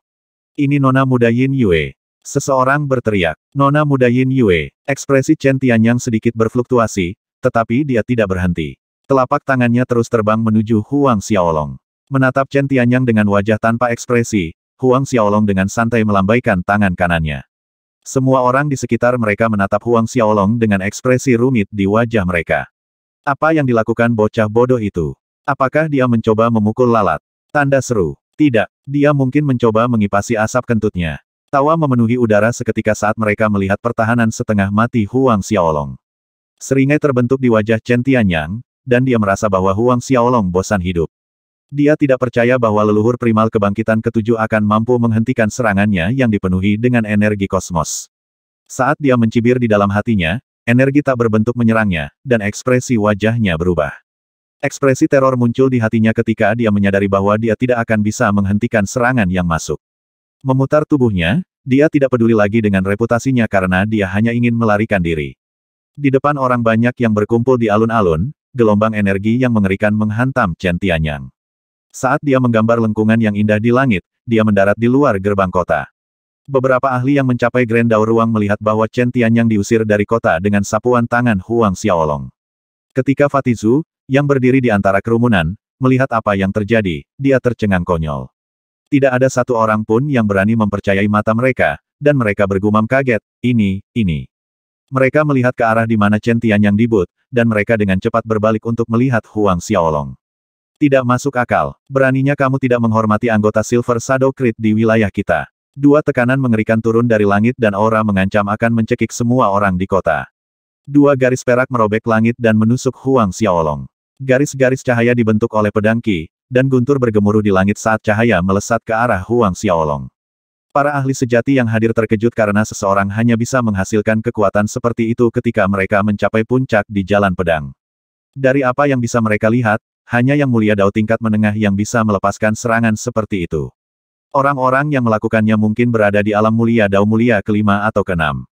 Ini Nona Muda Yin Yue. Seseorang berteriak, Nona Muda Yin Yue. Ekspresi Chen Tianyang sedikit berfluktuasi, tetapi dia tidak berhenti. Telapak tangannya terus terbang menuju Huang Xiaolong. Menatap Chen Tianyang dengan wajah tanpa ekspresi, Huang Xiaolong dengan santai melambaikan tangan kanannya. Semua orang di sekitar mereka menatap Huang Xiaolong dengan ekspresi rumit di wajah mereka. Apa yang dilakukan bocah bodoh itu? Apakah dia mencoba memukul lalat? Tanda seru. Tidak, dia mungkin mencoba mengipasi asap kentutnya. Tawa memenuhi udara seketika saat mereka melihat pertahanan setengah mati Huang Xiaolong. Seringai terbentuk di wajah Chen Tianyang, dan dia merasa bahwa Huang Xiaolong bosan hidup. Dia tidak percaya bahwa leluhur primal kebangkitan ketujuh akan mampu menghentikan serangannya yang dipenuhi dengan energi kosmos. Saat dia mencibir di dalam hatinya, energi tak berbentuk menyerangnya, dan ekspresi wajahnya berubah. Ekspresi teror muncul di hatinya ketika dia menyadari bahwa dia tidak akan bisa menghentikan serangan yang masuk. Memutar tubuhnya, dia tidak peduli lagi dengan reputasinya karena dia hanya ingin melarikan diri. Di depan orang banyak yang berkumpul di alun-alun, gelombang energi yang mengerikan menghantam Chen Tianyang. Saat dia menggambar lengkungan yang indah di langit, dia mendarat di luar gerbang kota. Beberapa ahli yang mencapai Grand Daur Ruang melihat bahwa Chen Tianyang diusir dari kota dengan sapuan tangan Huang Xiaolong. Ketika Fatizu, yang berdiri di antara kerumunan, melihat apa yang terjadi, dia tercengang konyol. Tidak ada satu orang pun yang berani mempercayai mata mereka, dan mereka bergumam kaget, ini, ini. Mereka melihat ke arah di mana Chen Tianyang dibut, dan mereka dengan cepat berbalik untuk melihat Huang Xiaolong. Tidak masuk akal. Beraninya kamu tidak menghormati anggota Silver Shadow Creed di wilayah kita. Dua tekanan mengerikan turun dari langit dan aura mengancam akan mencekik semua orang di kota. Dua garis perak merobek langit dan menusuk Huang Xiaolong. Garis-garis cahaya dibentuk oleh pedang Qi, dan guntur bergemuruh di langit saat cahaya melesat ke arah Huang Xiaolong. Para ahli sejati yang hadir terkejut karena seseorang hanya bisa menghasilkan kekuatan seperti itu ketika mereka mencapai puncak di jalan pedang. Dari apa yang bisa mereka lihat, hanya yang mulia Dao tingkat menengah yang bisa melepaskan serangan seperti itu. Orang-orang yang melakukannya mungkin berada di alam mulia Dao mulia kelima atau keenam.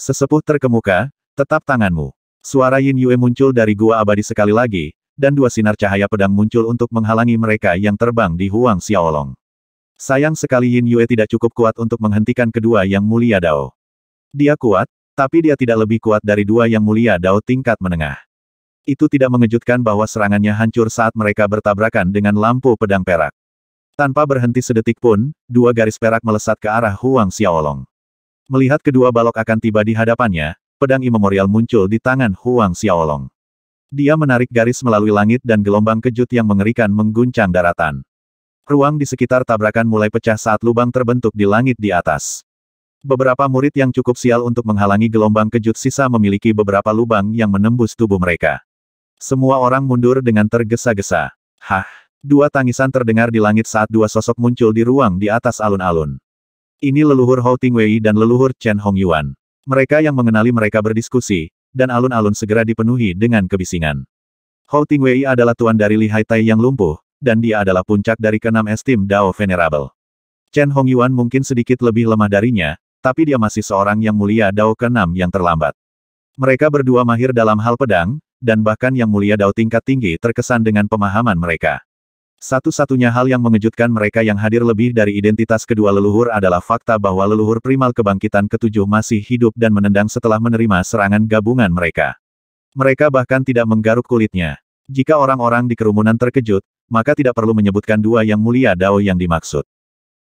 Sesepuh terkemuka, tetap tanganmu. Suara Yin Yue muncul dari gua abadi sekali lagi, dan dua sinar cahaya pedang muncul untuk menghalangi mereka yang terbang di Huang Xiaolong. Sayang sekali Yin Yue tidak cukup kuat untuk menghentikan kedua yang mulia Dao. Dia kuat, tapi dia tidak lebih kuat dari dua yang mulia Dao tingkat menengah. Itu tidak mengejutkan bahwa serangannya hancur saat mereka bertabrakan dengan lampu pedang perak. Tanpa berhenti sedetik pun, dua garis perak melesat ke arah Huang Xiaolong. Melihat kedua balok akan tiba di hadapannya, pedang imemorial muncul di tangan Huang Xiaolong. Dia menarik garis melalui langit dan gelombang kejut yang mengerikan mengguncang daratan. Ruang di sekitar tabrakan mulai pecah saat lubang terbentuk di langit di atas. Beberapa murid yang cukup sial untuk menghalangi gelombang kejut sisa memiliki beberapa lubang yang menembus tubuh mereka. Semua orang mundur dengan tergesa-gesa. Hah! Dua tangisan terdengar di langit saat dua sosok muncul di ruang di atas alun-alun. Ini leluhur Hou Tingwei dan leluhur Chen Hongyuan. Mereka yang mengenali mereka berdiskusi, dan alun-alun segera dipenuhi dengan kebisingan. Hou Tingwei adalah tuan dari Li Haitai yang lumpuh, dan dia adalah puncak dari keenam estim Dao Venerable. Chen Hongyuan mungkin sedikit lebih lemah darinya, tapi dia masih seorang yang mulia Dao keenam yang terlambat. Mereka berdua mahir dalam hal pedang, dan bahkan yang mulia Dao tingkat tinggi terkesan dengan pemahaman mereka. Satu-satunya hal yang mengejutkan mereka yang hadir lebih dari identitas kedua leluhur adalah fakta bahwa leluhur primal kebangkitan ketujuh masih hidup dan menendang setelah menerima serangan gabungan mereka. Mereka bahkan tidak menggaruk kulitnya. Jika orang-orang di kerumunan terkejut, maka tidak perlu menyebutkan dua yang mulia Dao yang dimaksud.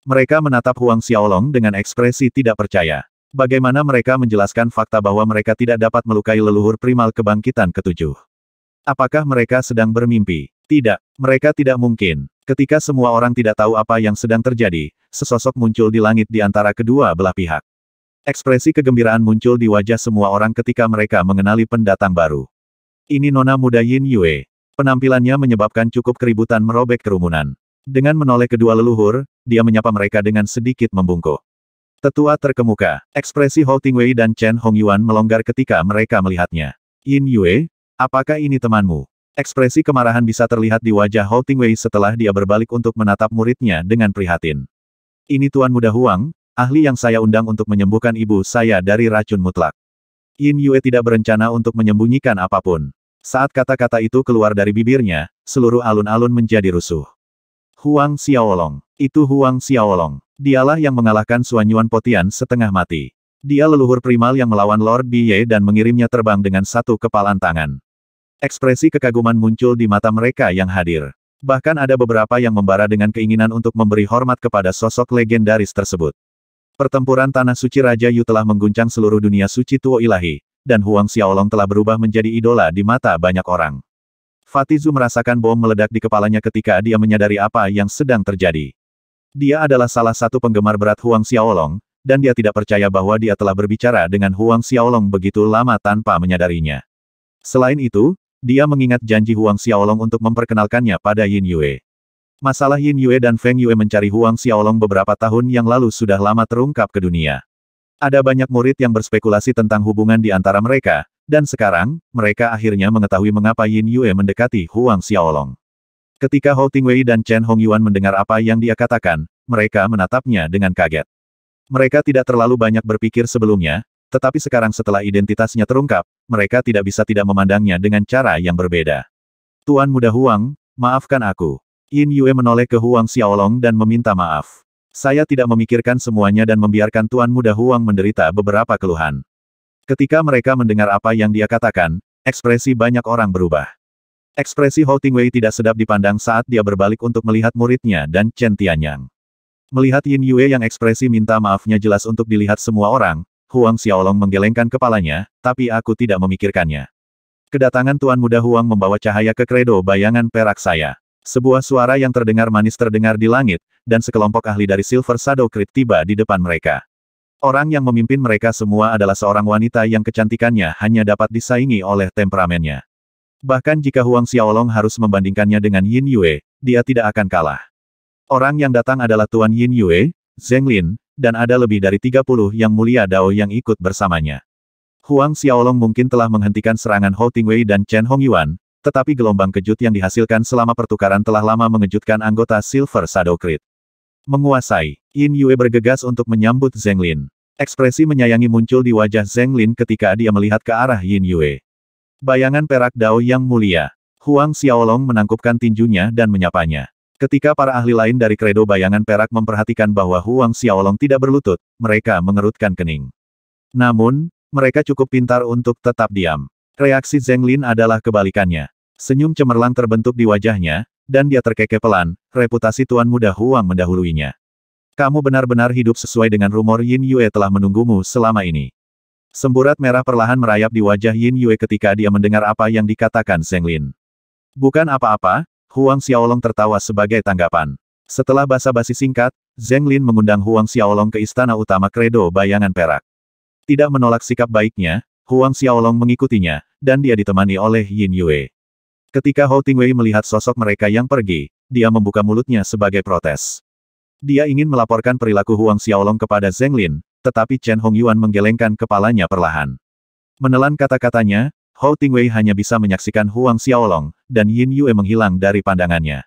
Mereka menatap Huang Xiaolong dengan ekspresi tidak percaya. Bagaimana mereka menjelaskan fakta bahwa mereka tidak dapat melukai leluhur primal kebangkitan ketujuh? Apakah mereka sedang bermimpi? Tidak, mereka tidak mungkin. Ketika semua orang tidak tahu apa yang sedang terjadi, sesosok muncul di langit di antara kedua belah pihak. Ekspresi kegembiraan muncul di wajah semua orang ketika mereka mengenali pendatang baru. Ini nona muda Yin Yue. Penampilannya menyebabkan cukup keributan merobek kerumunan. Dengan menoleh kedua leluhur, dia menyapa mereka dengan sedikit membungkuk. Tetua terkemuka, ekspresi Hou Tingwei dan Chen Hongyuan melonggar ketika mereka melihatnya. Yin Yue, apakah ini temanmu? Ekspresi kemarahan bisa terlihat di wajah Hou Tingwei setelah dia berbalik untuk menatap muridnya dengan prihatin. Ini Tuan Muda Huang, ahli yang saya undang untuk menyembuhkan ibu saya dari racun mutlak. Yin Yue tidak berencana untuk menyembunyikan apapun. Saat kata-kata itu keluar dari bibirnya, seluruh alun-alun menjadi rusuh. Huang Xiaolong. Itu Huang Xiaolong. Dialah yang mengalahkan Suanyuan Potian setengah mati. Dia leluhur primal yang melawan Lord Biye dan mengirimnya terbang dengan satu kepalan tangan. Ekspresi kekaguman muncul di mata mereka yang hadir. Bahkan ada beberapa yang membara dengan keinginan untuk memberi hormat kepada sosok legendaris tersebut. Pertempuran Tanah Suci Raja Yu telah mengguncang seluruh dunia suci Tuo Ilahi, dan Huang Xiaolong telah berubah menjadi idola di mata banyak orang. Fatizu merasakan bom meledak di kepalanya ketika dia menyadari apa yang sedang terjadi. Dia adalah salah satu penggemar berat Huang Xiaolong, dan dia tidak percaya bahwa dia telah berbicara dengan Huang Xiaolong begitu lama tanpa menyadarinya. Selain itu, dia mengingat janji Huang Xiaolong untuk memperkenalkannya pada Yin Yue. Masalah Yin Yue dan Feng Yue mencari Huang Xiaolong beberapa tahun yang lalu sudah lama terungkap ke dunia. Ada banyak murid yang berspekulasi tentang hubungan di antara mereka, dan sekarang, mereka akhirnya mengetahui mengapa Yin Yue mendekati Huang Xiaolong. Ketika Hou Tingwei dan Chen Hongyuan mendengar apa yang dia katakan, mereka menatapnya dengan kaget. Mereka tidak terlalu banyak berpikir sebelumnya, tetapi sekarang setelah identitasnya terungkap, mereka tidak bisa tidak memandangnya dengan cara yang berbeda. Tuan muda Huang, maafkan aku. Yin Yue menoleh ke Huang Xiaolong dan meminta maaf. Saya tidak memikirkan semuanya dan membiarkan Tuan muda Huang menderita beberapa keluhan. Ketika mereka mendengar apa yang dia katakan, ekspresi banyak orang berubah. Ekspresi Hou Tingwei tidak sedap dipandang saat dia berbalik untuk melihat muridnya dan Chen Tianyang. Melihat Yin Yue yang ekspresi minta maafnya jelas untuk dilihat semua orang, Huang Xiaolong menggelengkan kepalanya, tapi aku tidak memikirkannya. Kedatangan Tuan Muda Huang membawa cahaya ke kredo bayangan perak saya. Sebuah suara yang terdengar manis terdengar di langit, dan sekelompok ahli dari Silver Shadow Crit tiba di depan mereka. Orang yang memimpin mereka semua adalah seorang wanita yang kecantikannya hanya dapat disaingi oleh temperamennya. Bahkan jika Huang Xiaolong harus membandingkannya dengan Yin Yue, dia tidak akan kalah. Orang yang datang adalah Tuan Yin Yue, Zheng Lin, dan ada lebih dari 30 yang mulia Dao yang ikut bersamanya. Huang Xiaolong mungkin telah menghentikan serangan Hou Tingwei dan Chen Hongyuan, tetapi gelombang kejut yang dihasilkan selama pertukaran telah lama mengejutkan anggota Silver Shadow Creed. Menguasai, Yin Yue bergegas untuk menyambut Zheng Lin. Ekspresi menyayangi muncul di wajah Zheng Lin ketika dia melihat ke arah Yin Yue. Bayangan perak Dao yang mulia. Huang Xiaolong menangkupkan tinjunya dan menyapanya. Ketika para ahli lain dari kredo bayangan perak memperhatikan bahwa Huang Xiaolong tidak berlutut, mereka mengerutkan kening. Namun, mereka cukup pintar untuk tetap diam. Reaksi Zheng Lin adalah kebalikannya. Senyum cemerlang terbentuk di wajahnya, dan dia terkekeh pelan, reputasi tuan muda Huang mendahuluinya. Kamu benar-benar hidup sesuai dengan rumor Yin Yue telah menunggumu selama ini. Semburat merah perlahan merayap di wajah Yin Yue ketika dia mendengar apa yang dikatakan Zheng Lin. Bukan apa-apa, Huang Xiaolong tertawa sebagai tanggapan. Setelah basa-basi singkat, Zheng Lin mengundang Huang Xiaolong ke istana utama Kredo Bayangan Perak. Tidak menolak sikap baiknya, Huang Xiaolong mengikutinya, dan dia ditemani oleh Yin Yue. Ketika Hou Tingwei melihat sosok mereka yang pergi, dia membuka mulutnya sebagai protes. Dia ingin melaporkan perilaku Huang Xiaolong kepada Zheng Lin, tetapi Chen Hongyuan menggelengkan kepalanya perlahan. Menelan kata-katanya, Hou Tingwei hanya bisa menyaksikan Huang Xiaolong, dan Yin Yue menghilang dari pandangannya.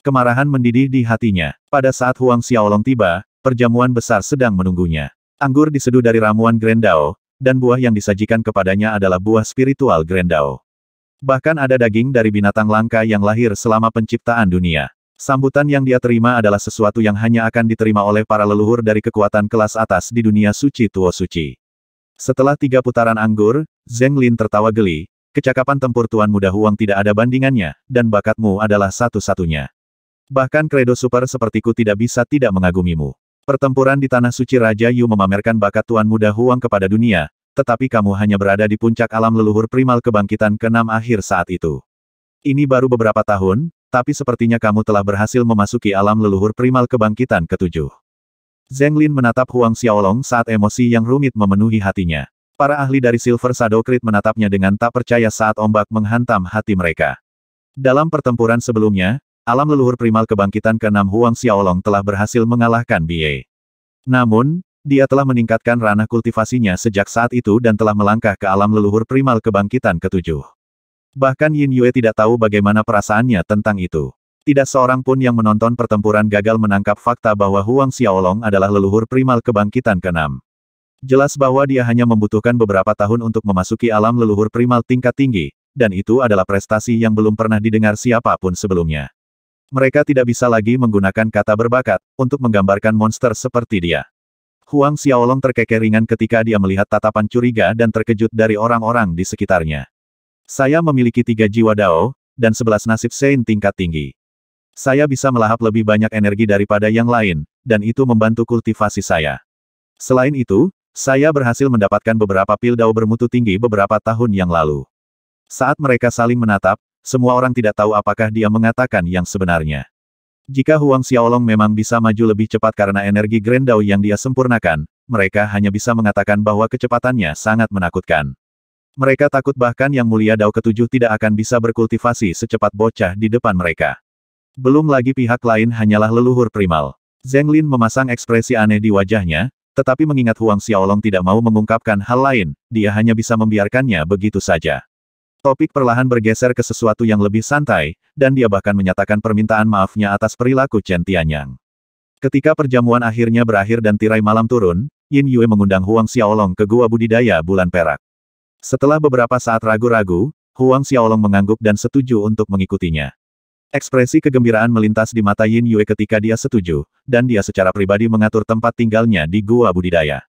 Kemarahan mendidih di hatinya. Pada saat Huang Xiaolong tiba, perjamuan besar sedang menunggunya. Anggur diseduh dari ramuan Grendao, dan buah yang disajikan kepadanya adalah buah spiritual Grendao. Bahkan ada daging dari binatang langka yang lahir selama penciptaan dunia. Sambutan yang dia terima adalah sesuatu yang hanya akan diterima oleh para leluhur dari kekuatan kelas atas di dunia suci Tuo Suci. Setelah tiga putaran anggur, Zeng Lin tertawa geli, kecakapan tempur Tuan Muda Huang tidak ada bandingannya, dan bakatmu adalah satu-satunya. Bahkan kredo super sepertiku tidak bisa tidak mengagumimu. Pertempuran di Tanah Suci Raja Yu memamerkan bakat Tuan Muda Huang kepada dunia, tetapi kamu hanya berada di puncak alam leluhur primal kebangkitan keenam akhir saat itu. Ini baru beberapa tahun, tapi sepertinya kamu telah berhasil memasuki alam leluhur primal kebangkitan ketujuh. Zheng Lin menatap Huang Xiaolong saat emosi yang rumit memenuhi hatinya. Para ahli dari Silver Shadow Creed menatapnya dengan tak percaya saat ombak menghantam hati mereka. Dalam pertempuran sebelumnya, alam leluhur primal kebangkitan ke keenam Huang Xiaolong telah berhasil mengalahkan Bie. Namun, dia telah meningkatkan ranah kultivasinya sejak saat itu dan telah melangkah ke alam leluhur primal kebangkitan ketujuh. Bahkan Yin Yue tidak tahu bagaimana perasaannya tentang itu. Tidak seorang pun yang menonton pertempuran gagal menangkap fakta bahwa Huang Xiaolong adalah leluhur primal kebangkitan ke Jelas bahwa dia hanya membutuhkan beberapa tahun untuk memasuki alam leluhur primal tingkat tinggi, dan itu adalah prestasi yang belum pernah didengar siapapun sebelumnya. Mereka tidak bisa lagi menggunakan kata berbakat untuk menggambarkan monster seperti dia. Huang Xiaolong terkekeh ringan ketika dia melihat tatapan curiga dan terkejut dari orang-orang di sekitarnya. Saya memiliki tiga jiwa Dao, dan sebelas nasib Sein tingkat tinggi. Saya bisa melahap lebih banyak energi daripada yang lain, dan itu membantu kultivasi saya. Selain itu, saya berhasil mendapatkan beberapa pil Dao bermutu tinggi beberapa tahun yang lalu. Saat mereka saling menatap, semua orang tidak tahu apakah dia mengatakan yang sebenarnya. Jika Huang Xiaolong memang bisa maju lebih cepat karena energi Grand Dao yang dia sempurnakan, mereka hanya bisa mengatakan bahwa kecepatannya sangat menakutkan. Mereka takut bahkan yang mulia Dao ketujuh tidak akan bisa berkultivasi secepat bocah di depan mereka. Belum lagi pihak lain hanyalah leluhur primal. Zeng Lin memasang ekspresi aneh di wajahnya, tetapi mengingat Huang Xiaolong tidak mau mengungkapkan hal lain, dia hanya bisa membiarkannya begitu saja. Topik perlahan bergeser ke sesuatu yang lebih santai, dan dia bahkan menyatakan permintaan maafnya atas perilaku Chen Tianyang. Ketika perjamuan akhirnya berakhir dan tirai malam turun, Yin Yue mengundang Huang Xiaolong ke Gua Budidaya Bulan Perak. Setelah beberapa saat ragu-ragu, Huang Xiaolong mengangguk dan setuju untuk mengikutinya. Ekspresi kegembiraan melintas di mata Yin Yue ketika dia setuju, dan dia secara pribadi mengatur tempat tinggalnya di Gua Budidaya.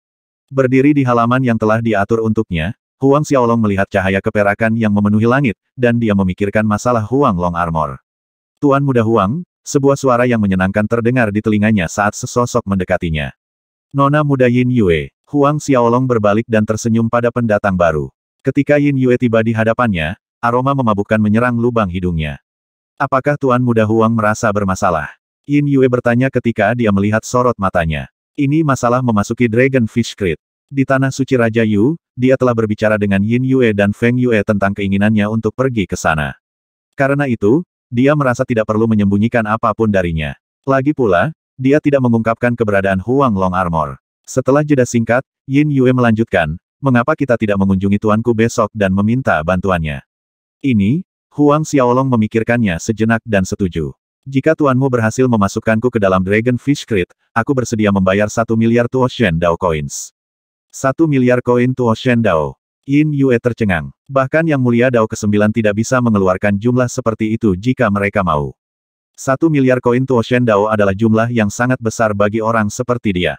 Berdiri di halaman yang telah diatur untuknya, Huang Xiaolong melihat cahaya keperakan yang memenuhi langit, dan dia memikirkan masalah Huang Long Armor. Tuan Muda Huang, sebuah suara yang menyenangkan terdengar di telinganya saat sesosok mendekatinya. Nona Muda Yin Yue, Huang Xiaolong berbalik dan tersenyum pada pendatang baru. Ketika Yin Yue tiba di hadapannya, aroma memabukkan menyerang lubang hidungnya. Apakah Tuan Muda Huang merasa bermasalah? Yin Yue bertanya ketika dia melihat sorot matanya. Ini masalah memasuki Dragon Fish Creek. Di Tanah Suci Raja Yu, dia telah berbicara dengan Yin Yue dan Feng Yue tentang keinginannya untuk pergi ke sana. Karena itu, dia merasa tidak perlu menyembunyikan apapun darinya. Lagi pula, dia tidak mengungkapkan keberadaan Huang Long Armor. Setelah jeda singkat, Yin Yue melanjutkan, mengapa kita tidak mengunjungi tuanku besok dan meminta bantuannya? Ini, Huang Xiaolong memikirkannya sejenak dan setuju. Jika tuanmu berhasil memasukkanku ke dalam Dragon Fish Crate, aku bersedia membayar satu miliar Shen Dao Coins. Satu miliar koin Shen Dao. Yin Yue tercengang. Bahkan Yang Mulia Dao ke-9 tidak bisa mengeluarkan jumlah seperti itu jika mereka mau. Satu miliar koin Shen Dao adalah jumlah yang sangat besar bagi orang seperti dia.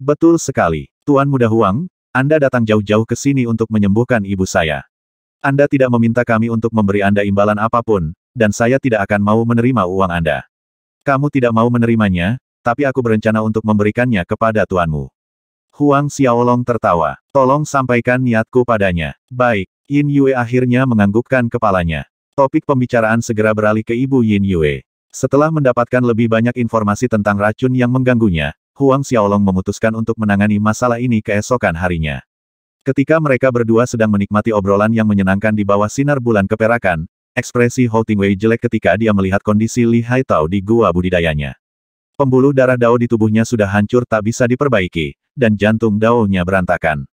Betul sekali, Tuan Muda Huang, anda datang jauh-jauh ke sini untuk menyembuhkan ibu saya. Anda tidak meminta kami untuk memberi Anda imbalan apapun, dan saya tidak akan mau menerima uang Anda. Kamu tidak mau menerimanya, tapi aku berencana untuk memberikannya kepada tuanmu. Huang Xiaolong tertawa. Tolong sampaikan niatku padanya. Baik, Yin Yue akhirnya menganggukkan kepalanya. Topik pembicaraan segera beralih ke ibu Yin Yue. Setelah mendapatkan lebih banyak informasi tentang racun yang mengganggunya, Huang Xiaolong memutuskan untuk menangani masalah ini keesokan harinya. Ketika mereka berdua sedang menikmati obrolan yang menyenangkan di bawah sinar bulan keperakan, ekspresi Hou Tingwei jelek ketika dia melihat kondisi Li Haitao di gua budidayanya. Pembuluh darah Dao di tubuhnya sudah hancur tak bisa diperbaiki, dan jantung Dao-nya berantakan.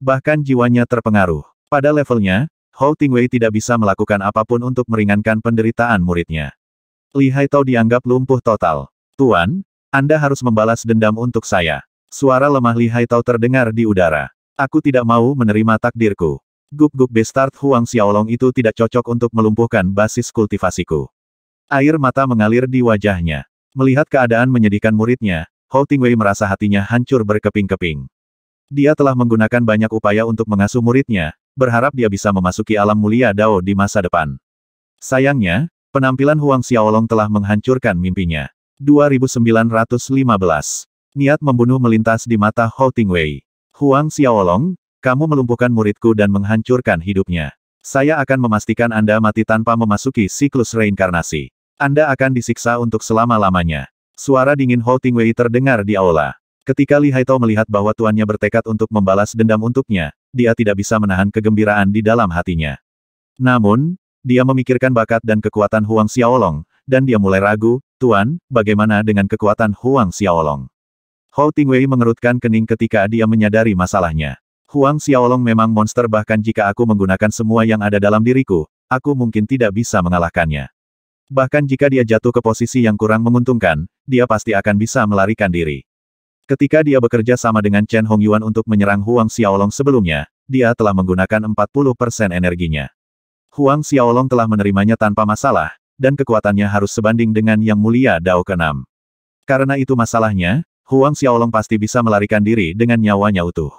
Bahkan jiwanya terpengaruh. Pada levelnya, Hou Tingwei tidak bisa melakukan apapun untuk meringankan penderitaan muridnya. Li Haitao dianggap lumpuh total. Tuan, anda harus membalas dendam untuk saya. Suara lemah Li Haitao terdengar di udara. Aku tidak mau menerima takdirku. Gup-gup Bestart Huang Xiaolong itu tidak cocok untuk melumpuhkan basis kultivasiku. Air mata mengalir di wajahnya. Melihat keadaan menyedihkan muridnya, Hou Tingwei merasa hatinya hancur berkeping-keping. Dia telah menggunakan banyak upaya untuk mengasuh muridnya, berharap dia bisa memasuki alam mulia Dao di masa depan. Sayangnya, penampilan Huang Xiaolong telah menghancurkan mimpinya. 2915. Niat membunuh melintas di mata Hou Tingwei. Huang Xiaolong, kamu melumpuhkan muridku dan menghancurkan hidupnya. Saya akan memastikan Anda mati tanpa memasuki siklus reinkarnasi. Anda akan disiksa untuk selama-lamanya. Suara dingin Hou Tingwei terdengar di aula. Ketika Li Haitao melihat bahwa tuannya bertekad untuk membalas dendam untuknya, dia tidak bisa menahan kegembiraan di dalam hatinya. Namun, dia memikirkan bakat dan kekuatan Huang Xiaolong, dan dia mulai ragu, Tuan, bagaimana dengan kekuatan Huang Xiaolong? Hou Tingwei mengerutkan kening ketika dia menyadari masalahnya. Huang Xiaolong memang monster bahkan jika aku menggunakan semua yang ada dalam diriku, aku mungkin tidak bisa mengalahkannya. Bahkan jika dia jatuh ke posisi yang kurang menguntungkan, dia pasti akan bisa melarikan diri. Ketika dia bekerja sama dengan Chen Hongyuan untuk menyerang Huang Xiaolong sebelumnya, dia telah menggunakan 40% energinya. Huang Xiaolong telah menerimanya tanpa masalah, dan kekuatannya harus sebanding dengan Yang Mulia Dao Kenam. Karena itu masalahnya, Huang Xiaolong pasti bisa melarikan diri dengan nyawanya utuh.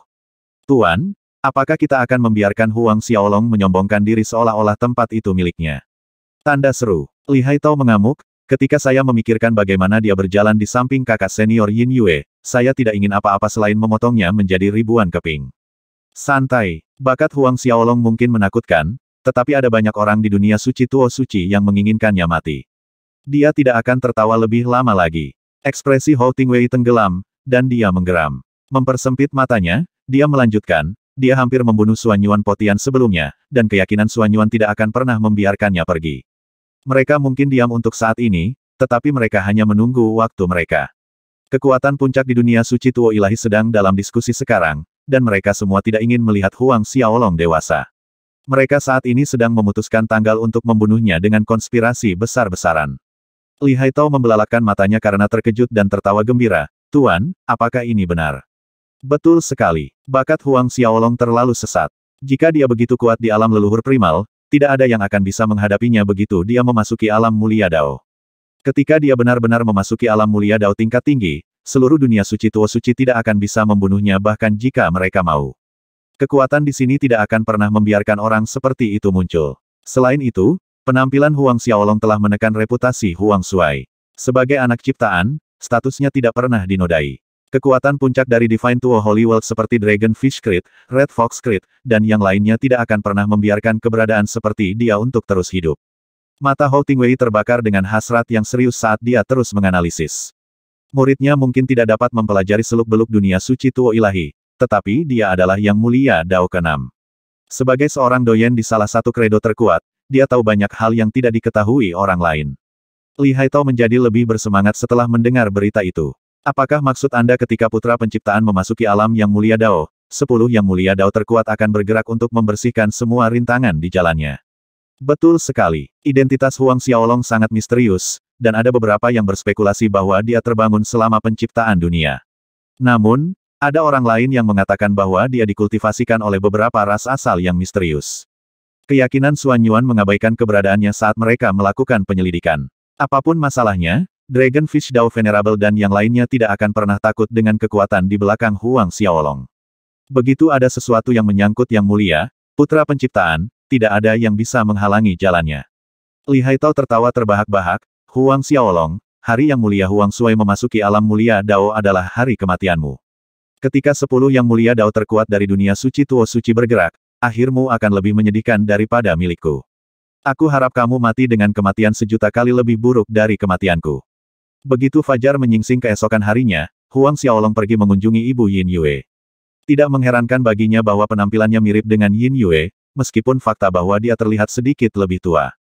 Tuan, apakah kita akan membiarkan Huang Xiaolong menyombongkan diri seolah-olah tempat itu miliknya? Tanda seru. Li Haitao mengamuk, ketika saya memikirkan bagaimana dia berjalan di samping kakak senior Yin Yue, saya tidak ingin apa-apa selain memotongnya menjadi ribuan keping. Santai, bakat Huang Xiaolong mungkin menakutkan, tetapi ada banyak orang di dunia suci Tuo Suci yang menginginkannya mati. Dia tidak akan tertawa lebih lama lagi. Ekspresi Hou Tingwei tenggelam, dan dia menggeram. Mempersempit matanya, dia melanjutkan, dia hampir membunuh Suanyuan Potian sebelumnya, dan keyakinan Suanyuan tidak akan pernah membiarkannya pergi. Mereka mungkin diam untuk saat ini, tetapi mereka hanya menunggu waktu mereka. Kekuatan puncak di dunia suci Tuo Ilahi sedang dalam diskusi sekarang, dan mereka semua tidak ingin melihat Huang Xiaolong dewasa. Mereka saat ini sedang memutuskan tanggal untuk membunuhnya dengan konspirasi besar-besaran. Li Haitao membelalakan matanya karena terkejut dan tertawa gembira. Tuan, apakah ini benar? Betul sekali. Bakat Huang Xiaolong terlalu sesat. Jika dia begitu kuat di alam leluhur primal, tidak ada yang akan bisa menghadapinya begitu dia memasuki alam mulia Dao. Ketika dia benar-benar memasuki alam mulia Dao tingkat tinggi, seluruh dunia suci tua suci tidak akan bisa membunuhnya bahkan jika mereka mau. Kekuatan di sini tidak akan pernah membiarkan orang seperti itu muncul. Selain itu, penampilan Huang Xiaolong telah menekan reputasi Huang Suai. Sebagai anak ciptaan, statusnya tidak pernah dinodai. Kekuatan puncak dari Divine Tuo Holy World seperti Dragon Fish Crit, Red Fox Crit, dan yang lainnya tidak akan pernah membiarkan keberadaan seperti dia untuk terus hidup. Mata Hou Tingwei terbakar dengan hasrat yang serius saat dia terus menganalisis. Muridnya mungkin tidak dapat mempelajari seluk-beluk dunia suci Tuo Ilahi, tetapi dia adalah yang mulia Dao keenam. Sebagai seorang doyen di salah satu kredo terkuat, dia tahu banyak hal yang tidak diketahui orang lain. Li Haitao menjadi lebih bersemangat setelah mendengar berita itu. Apakah maksud Anda ketika putra penciptaan memasuki alam yang mulia Dao, sepuluh yang mulia Dao terkuat akan bergerak untuk membersihkan semua rintangan di jalannya? Betul sekali, identitas Huang Xiaolong sangat misterius, dan ada beberapa yang berspekulasi bahwa dia terbangun selama penciptaan dunia. Namun, ada orang lain yang mengatakan bahwa dia dikultivasikan oleh beberapa ras asal yang misterius. Keyakinan Suan Yuan mengabaikan keberadaannya saat mereka melakukan penyelidikan. Apapun masalahnya, Dragon Fish Dao Venerable dan yang lainnya tidak akan pernah takut dengan kekuatan di belakang Huang Xiaolong. Begitu ada sesuatu yang menyangkut yang mulia, putra penciptaan, tidak ada yang bisa menghalangi jalannya. Li Haitao tertawa terbahak-bahak, Huang Xiaolong, hari yang mulia Huang Sui memasuki alam mulia Dao adalah hari kematianmu. Ketika sepuluh yang mulia Dao terkuat dari dunia suci Tuo Suci bergerak, akhirmu akan lebih menyedihkan daripada milikku. Aku harap kamu mati dengan kematian sejuta kali lebih buruk dari kematianku. Begitu Fajar menyingsing keesokan harinya, Huang Xiaolong pergi mengunjungi ibu Yin Yue. Tidak mengherankan baginya bahwa penampilannya mirip dengan Yin Yue, meskipun fakta bahwa dia terlihat sedikit lebih tua.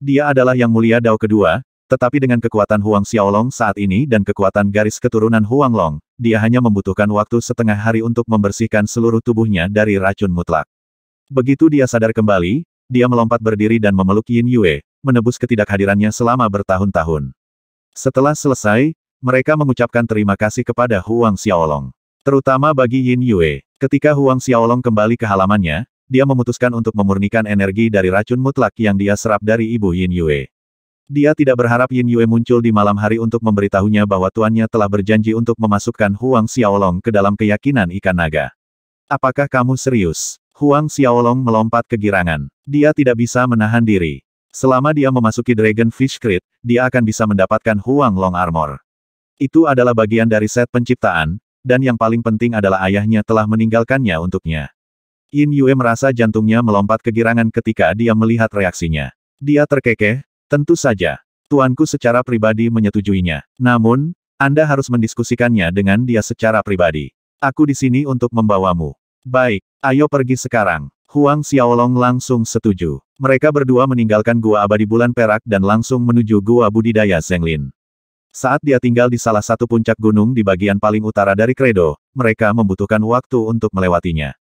Dia adalah yang mulia Dao kedua, tetapi dengan kekuatan Huang Xiaolong saat ini dan kekuatan garis keturunan Huang Long, dia hanya membutuhkan waktu setengah hari untuk membersihkan seluruh tubuhnya dari racun mutlak. Begitu dia sadar kembali, dia melompat berdiri dan memeluk Yin Yue, menebus ketidakhadirannya selama bertahun-tahun. Setelah selesai, mereka mengucapkan terima kasih kepada Huang Xiaolong. Terutama bagi Yin Yue. Ketika Huang Xiaolong kembali ke halamannya, dia memutuskan untuk memurnikan energi dari racun mutlak yang dia serap dari ibu Yin Yue. Dia tidak berharap Yin Yue muncul di malam hari untuk memberitahunya bahwa tuannya telah berjanji untuk memasukkan Huang Xiaolong ke dalam keyakinan ikan naga. Apakah kamu serius? Huang Xiaolong melompat kegirangan. Dia tidak bisa menahan diri. Selama dia memasuki Dragon Fish Crit, dia akan bisa mendapatkan Huang Long Armor. Itu adalah bagian dari set penciptaan, dan yang paling penting adalah ayahnya telah meninggalkannya untuknya. Yin Yue merasa jantungnya melompat kegirangan ketika dia melihat reaksinya. Dia terkekeh, Tentu saja. Tuanku secara pribadi menyetujuinya. Namun, Anda harus mendiskusikannya dengan dia secara pribadi. Aku di sini untuk membawamu. Baik, ayo pergi sekarang. Huang Xiaolong langsung setuju. Mereka berdua meninggalkan Gua Abadi Bulan Perak dan langsung menuju Gua Budidaya Zenglin. Saat dia tinggal di salah satu puncak gunung di bagian paling utara dari Kredo, mereka membutuhkan waktu untuk melewatinya.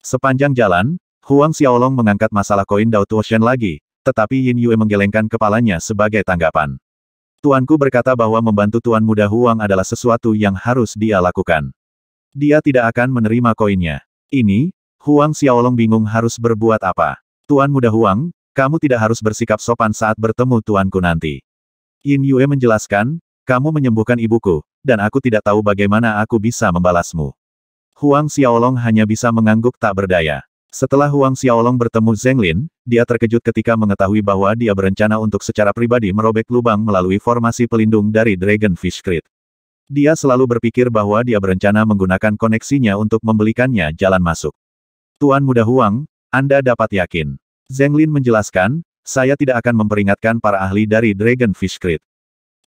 Sepanjang jalan, Huang Xiaolong mengangkat masalah koin Dao Tuoshen lagi, tetapi Yin Yue menggelengkan kepalanya sebagai tanggapan. Tuanku berkata bahwa membantu Tuan Muda Huang adalah sesuatu yang harus dia lakukan. Dia tidak akan menerima koinnya. Ini, Huang Xiaolong bingung harus berbuat apa. Tuan Muda Huang, kamu tidak harus bersikap sopan saat bertemu tuanku nanti. Yin Yue menjelaskan, kamu menyembuhkan ibuku, dan aku tidak tahu bagaimana aku bisa membalasmu. Huang Xiaolong hanya bisa mengangguk tak berdaya. Setelah Huang Xiaolong bertemu Zheng Lin, dia terkejut ketika mengetahui bahwa dia berencana untuk secara pribadi merobek lubang melalui formasi pelindung dari Dragon Fish Creed. Dia selalu berpikir bahwa dia berencana menggunakan koneksinya untuk membelikannya jalan masuk. Tuan Muda Huang, Anda dapat yakin. Zheng Lin menjelaskan, saya tidak akan memperingatkan para ahli dari Dragon Fish Creed.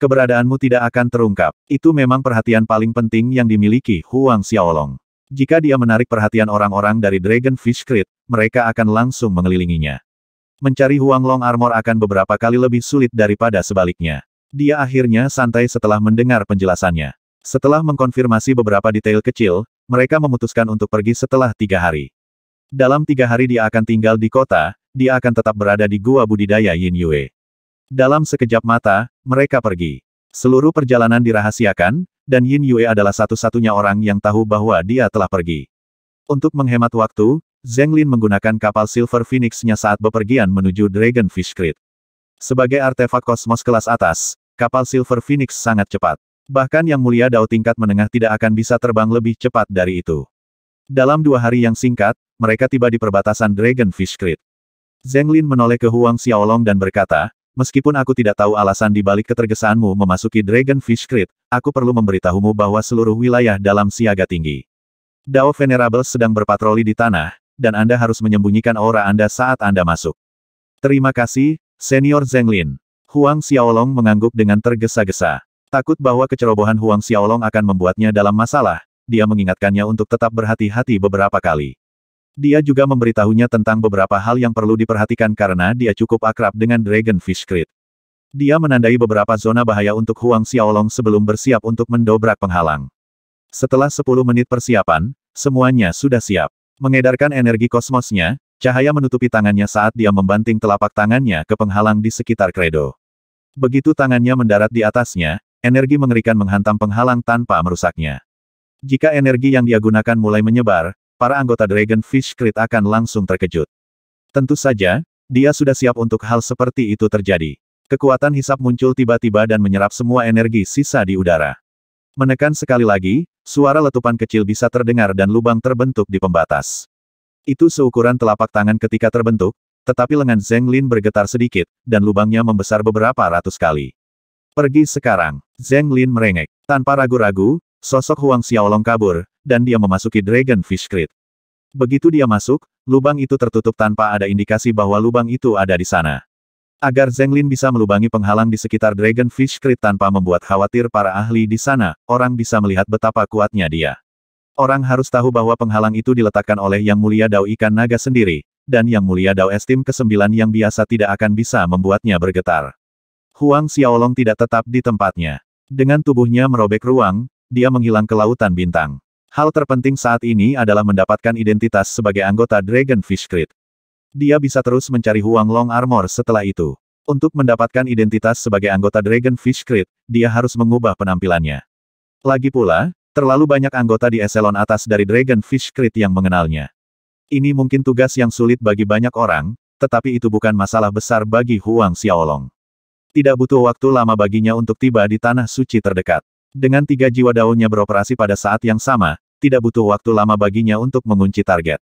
Keberadaanmu tidak akan terungkap. Itu memang perhatian paling penting yang dimiliki Huang Xiaolong. Jika dia menarik perhatian orang-orang dari Dragon Fish Crit, mereka akan langsung mengelilinginya. Mencari Huang Long Armor akan beberapa kali lebih sulit daripada sebaliknya. Dia akhirnya santai setelah mendengar penjelasannya. Setelah mengkonfirmasi beberapa detail kecil, mereka memutuskan untuk pergi setelah tiga hari. Dalam tiga hari dia akan tinggal di kota, dia akan tetap berada di gua budidaya Yin Yue. Dalam sekejap mata, mereka pergi. Seluruh perjalanan dirahasiakan, dan Yin Yue adalah satu-satunya orang yang tahu bahwa dia telah pergi. Untuk menghemat waktu, Zheng Lin menggunakan kapal Silver Phoenix-nya saat bepergian menuju Dragon Fish Creek. Sebagai artefak kosmos kelas atas, kapal Silver Phoenix sangat cepat. Bahkan yang mulia Dao tingkat menengah tidak akan bisa terbang lebih cepat dari itu. Dalam dua hari yang singkat, mereka tiba di perbatasan Dragon Fish Creek. Zheng Lin menoleh ke Huang Xiaolong dan berkata, Meskipun aku tidak tahu alasan di balik ketergesaanmu memasuki Dragon Fish Creek, aku perlu memberitahumu bahwa seluruh wilayah dalam siaga tinggi. Dao Venerable sedang berpatroli di tanah, dan Anda harus menyembunyikan aura Anda saat Anda masuk. Terima kasih, Senior Zenglin. Huang Xiaolong mengangguk dengan tergesa-gesa. Takut bahwa kecerobohan Huang Xiaolong akan membuatnya dalam masalah, dia mengingatkannya untuk tetap berhati-hati beberapa kali. Dia juga memberitahunya tentang beberapa hal yang perlu diperhatikan karena dia cukup akrab dengan Dragon Fish Creed. Dia menandai beberapa zona bahaya untuk Huang Xiaolong sebelum bersiap untuk mendobrak penghalang. Setelah 10 menit persiapan, semuanya sudah siap. Mengedarkan energi kosmosnya, cahaya menutupi tangannya saat dia membanting telapak tangannya ke penghalang di sekitar kredo. Begitu tangannya mendarat di atasnya, energi mengerikan menghantam penghalang tanpa merusaknya. Jika energi yang dia gunakan mulai menyebar, para anggota Dragon Fish Creed akan langsung terkejut. Tentu saja, dia sudah siap untuk hal seperti itu terjadi. Kekuatan hisap muncul tiba-tiba dan menyerap semua energi sisa di udara. Menekan sekali lagi, suara letupan kecil bisa terdengar dan lubang terbentuk di pembatas. Itu seukuran telapak tangan ketika terbentuk, tetapi lengan Zeng Lin bergetar sedikit, dan lubangnya membesar beberapa ratus kali. Pergi sekarang, Zeng Lin merengek. Tanpa ragu-ragu, sosok Huang Xiaolong kabur, dan dia memasuki Dragon Fish Creed. Begitu dia masuk, lubang itu tertutup tanpa ada indikasi bahwa lubang itu ada di sana. Agar Zenglin bisa melubangi penghalang di sekitar Dragon Fish Creed tanpa membuat khawatir para ahli di sana, orang bisa melihat betapa kuatnya dia. Orang harus tahu bahwa penghalang itu diletakkan oleh Yang Mulia Dao Ikan Naga sendiri, dan Yang Mulia Dao Estim ke-9 yang biasa tidak akan bisa membuatnya bergetar. Huang Xiaolong tidak tetap di tempatnya. Dengan tubuhnya merobek ruang, dia menghilang ke lautan bintang. Hal terpenting saat ini adalah mendapatkan identitas sebagai anggota Dragon Fish Creed. Dia bisa terus mencari Huang Long Armor setelah itu. Untuk mendapatkan identitas sebagai anggota Dragon Fish Creed, dia harus mengubah penampilannya. Lagi pula, terlalu banyak anggota di eselon atas dari Dragon Fish Creed yang mengenalnya. Ini mungkin tugas yang sulit bagi banyak orang, tetapi itu bukan masalah besar bagi Huang Xiaolong. Tidak butuh waktu lama baginya untuk tiba di tanah suci terdekat. Dengan tiga jiwa daunnya beroperasi pada saat yang sama, tidak butuh waktu lama baginya untuk mengunci target.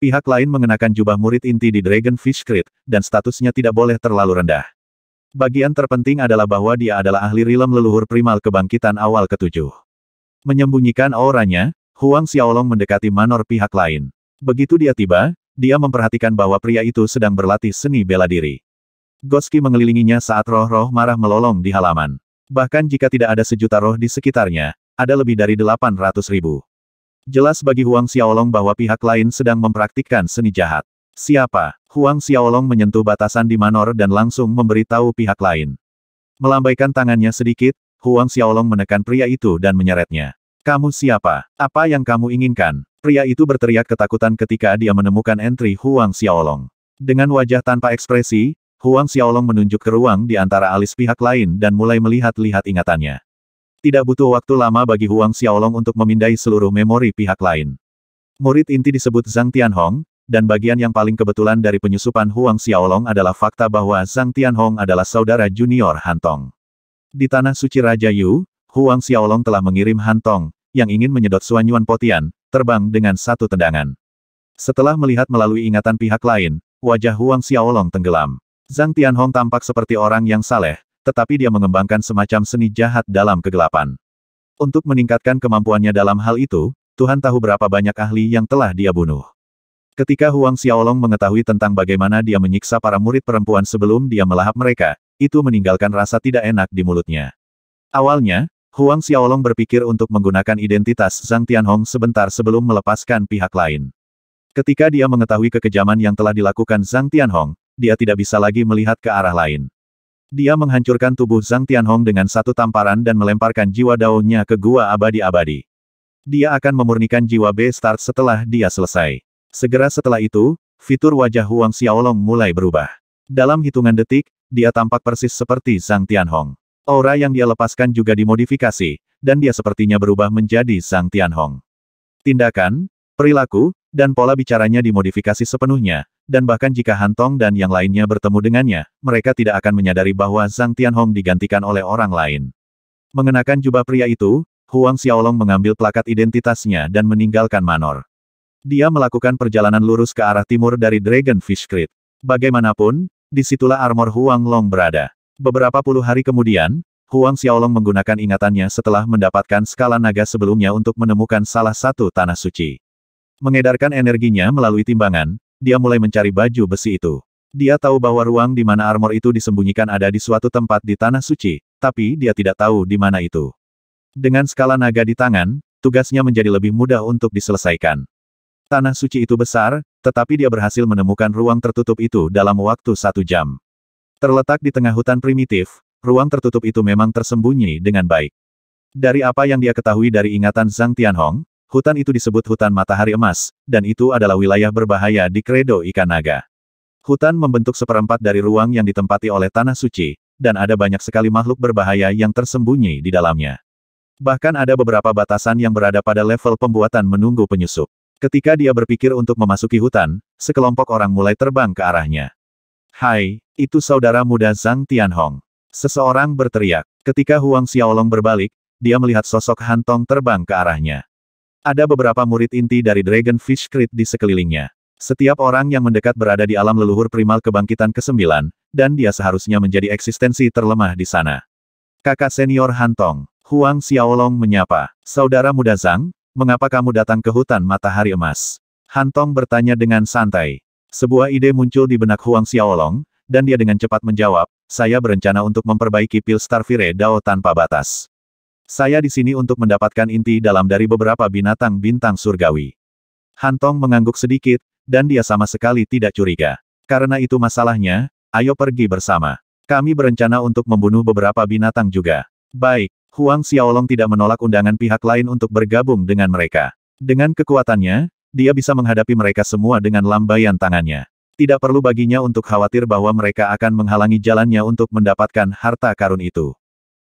Pihak lain mengenakan jubah murid inti di Dragon Fish Creed, dan statusnya tidak boleh terlalu rendah. Bagian terpenting adalah bahwa dia adalah ahli rilem leluhur primal kebangkitan awal ketujuh. Menyembunyikan auranya, Huang Xiaolong mendekati manor pihak lain. Begitu dia tiba, dia memperhatikan bahwa pria itu sedang berlatih seni bela diri. Goski mengelilinginya saat roh-roh marah melolong di halaman. Bahkan jika tidak ada sejuta roh di sekitarnya, ada lebih dari 800 ribu. Jelas bagi Huang Xiaolong bahwa pihak lain sedang mempraktikkan seni jahat. Siapa? Huang Xiaolong menyentuh batasan di Manor dan langsung memberitahu pihak lain. Melambaikan tangannya sedikit, Huang Xiaolong menekan pria itu dan menyeretnya. Kamu siapa? Apa yang kamu inginkan? Pria itu berteriak ketakutan ketika dia menemukan entry Huang Xiaolong. Dengan wajah tanpa ekspresi, Huang Xiaolong menunjuk ke ruang di antara alis pihak lain dan mulai melihat-lihat ingatannya. Tidak butuh waktu lama bagi Huang Xiaolong untuk memindai seluruh memori pihak lain. Murid inti disebut Zhang Tianhong, dan bagian yang paling kebetulan dari penyusupan Huang Xiaolong adalah fakta bahwa Zhang Tianhong adalah saudara junior Hantong. Di Tanah Suci Raja Yu, Huang Xiaolong telah mengirim Hantong yang ingin menyedot Suanyuan Potian, terbang dengan satu tendangan. Setelah melihat melalui ingatan pihak lain, wajah Huang Xiaolong tenggelam. Zhang Tianhong tampak seperti orang yang saleh, tetapi dia mengembangkan semacam seni jahat dalam kegelapan. Untuk meningkatkan kemampuannya dalam hal itu, Tuhan tahu berapa banyak ahli yang telah dia bunuh. Ketika Huang Xiaolong mengetahui tentang bagaimana dia menyiksa para murid perempuan sebelum dia melahap mereka, itu meninggalkan rasa tidak enak di mulutnya. Awalnya, Huang Xiaolong berpikir untuk menggunakan identitas Zhang Tianhong sebentar sebelum melepaskan pihak lain. Ketika dia mengetahui kekejaman yang telah dilakukan Zhang Tianhong, dia tidak bisa lagi melihat ke arah lain. Dia menghancurkan tubuh Zhang Tianhong dengan satu tamparan dan melemparkan jiwa daunnya ke gua abadi-abadi. Dia akan memurnikan jiwa B-Start setelah dia selesai. Segera setelah itu, fitur wajah Huang Xiaolong mulai berubah. Dalam hitungan detik, dia tampak persis seperti Zhang Tianhong. Aura yang dia lepaskan juga dimodifikasi, dan dia sepertinya berubah menjadi Zhang Tianhong. Tindakan, perilaku, dan pola bicaranya dimodifikasi sepenuhnya, dan bahkan jika Han Tong dan yang lainnya bertemu dengannya, mereka tidak akan menyadari bahwa Zhang Tianhong digantikan oleh orang lain. Mengenakan jubah pria itu, Huang Xiaolong mengambil plakat identitasnya dan meninggalkan Manor. Dia melakukan perjalanan lurus ke arah timur dari Dragon Fish Creek. Bagaimanapun, disitulah armor Huang Long berada. Beberapa puluh hari kemudian, Huang Xiaolong menggunakan ingatannya setelah mendapatkan skala naga sebelumnya untuk menemukan salah satu tanah suci. Mengedarkan energinya melalui timbangan, dia mulai mencari baju besi itu. Dia tahu bahwa ruang di mana armor itu disembunyikan ada di suatu tempat di Tanah Suci, tapi dia tidak tahu di mana itu. Dengan skala naga di tangan, tugasnya menjadi lebih mudah untuk diselesaikan. Tanah Suci itu besar, tetapi dia berhasil menemukan ruang tertutup itu dalam waktu satu jam. Terletak di tengah hutan primitif, ruang tertutup itu memang tersembunyi dengan baik. Dari apa yang dia ketahui dari ingatan Zhang Tianhong, hutan itu disebut hutan matahari emas, dan itu adalah wilayah berbahaya di kredo ikan naga. Hutan membentuk seperempat dari ruang yang ditempati oleh tanah suci, dan ada banyak sekali makhluk berbahaya yang tersembunyi di dalamnya. Bahkan ada beberapa batasan yang berada pada level pembuatan menunggu penyusup. Ketika dia berpikir untuk memasuki hutan, sekelompok orang mulai terbang ke arahnya. Hai, itu saudara muda Zhang Tianhong. Seseorang berteriak. Ketika Huang Xiaolong berbalik, dia melihat sosok Hantong terbang ke arahnya. Ada beberapa murid inti dari Dragon Fish Creed di sekelilingnya. Setiap orang yang mendekat berada di alam leluhur primal kebangkitan ke-9, dan dia seharusnya menjadi eksistensi terlemah di sana. Kakak senior Hantong, Huang Xiaolong menyapa. Saudara muda Zhang, mengapa kamu datang ke hutan matahari emas? Hantong bertanya dengan santai. Sebuah ide muncul di benak Huang Xiaolong, dan dia dengan cepat menjawab, saya berencana untuk memperbaiki pil Starfire Dao tanpa batas. Saya di sini untuk mendapatkan inti dalam dari beberapa binatang bintang surgawi. Hantong mengangguk sedikit, dan dia sama sekali tidak curiga. Karena itu masalahnya, ayo pergi bersama. Kami berencana untuk membunuh beberapa binatang juga. Baik, Huang Xiaolong tidak menolak undangan pihak lain untuk bergabung dengan mereka. Dengan kekuatannya, dia bisa menghadapi mereka semua dengan lambaian tangannya. Tidak perlu baginya untuk khawatir bahwa mereka akan menghalangi jalannya untuk mendapatkan harta karun itu.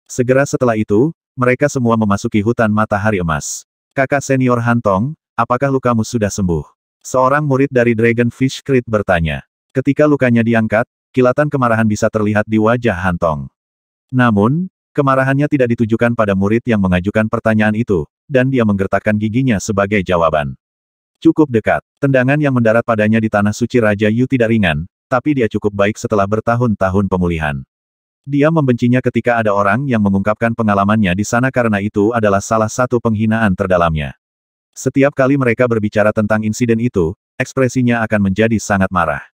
Segera setelah itu, mereka semua memasuki hutan matahari emas. Kakak senior Hantong, apakah lukamu sudah sembuh? Seorang murid dari Dragon Fish Creed bertanya. Ketika lukanya diangkat, kilatan kemarahan bisa terlihat di wajah Hantong. Namun, kemarahannya tidak ditujukan pada murid yang mengajukan pertanyaan itu, dan dia menggertakkan giginya sebagai jawaban. Cukup dekat, tendangan yang mendarat padanya di tanah suci Raja Yu tidak ringan, tapi dia cukup baik setelah bertahun-tahun pemulihan. Dia membencinya ketika ada orang yang mengungkapkan pengalamannya di sana karena itu adalah salah satu penghinaan terdalamnya. Setiap kali mereka berbicara tentang insiden itu, ekspresinya akan menjadi sangat marah.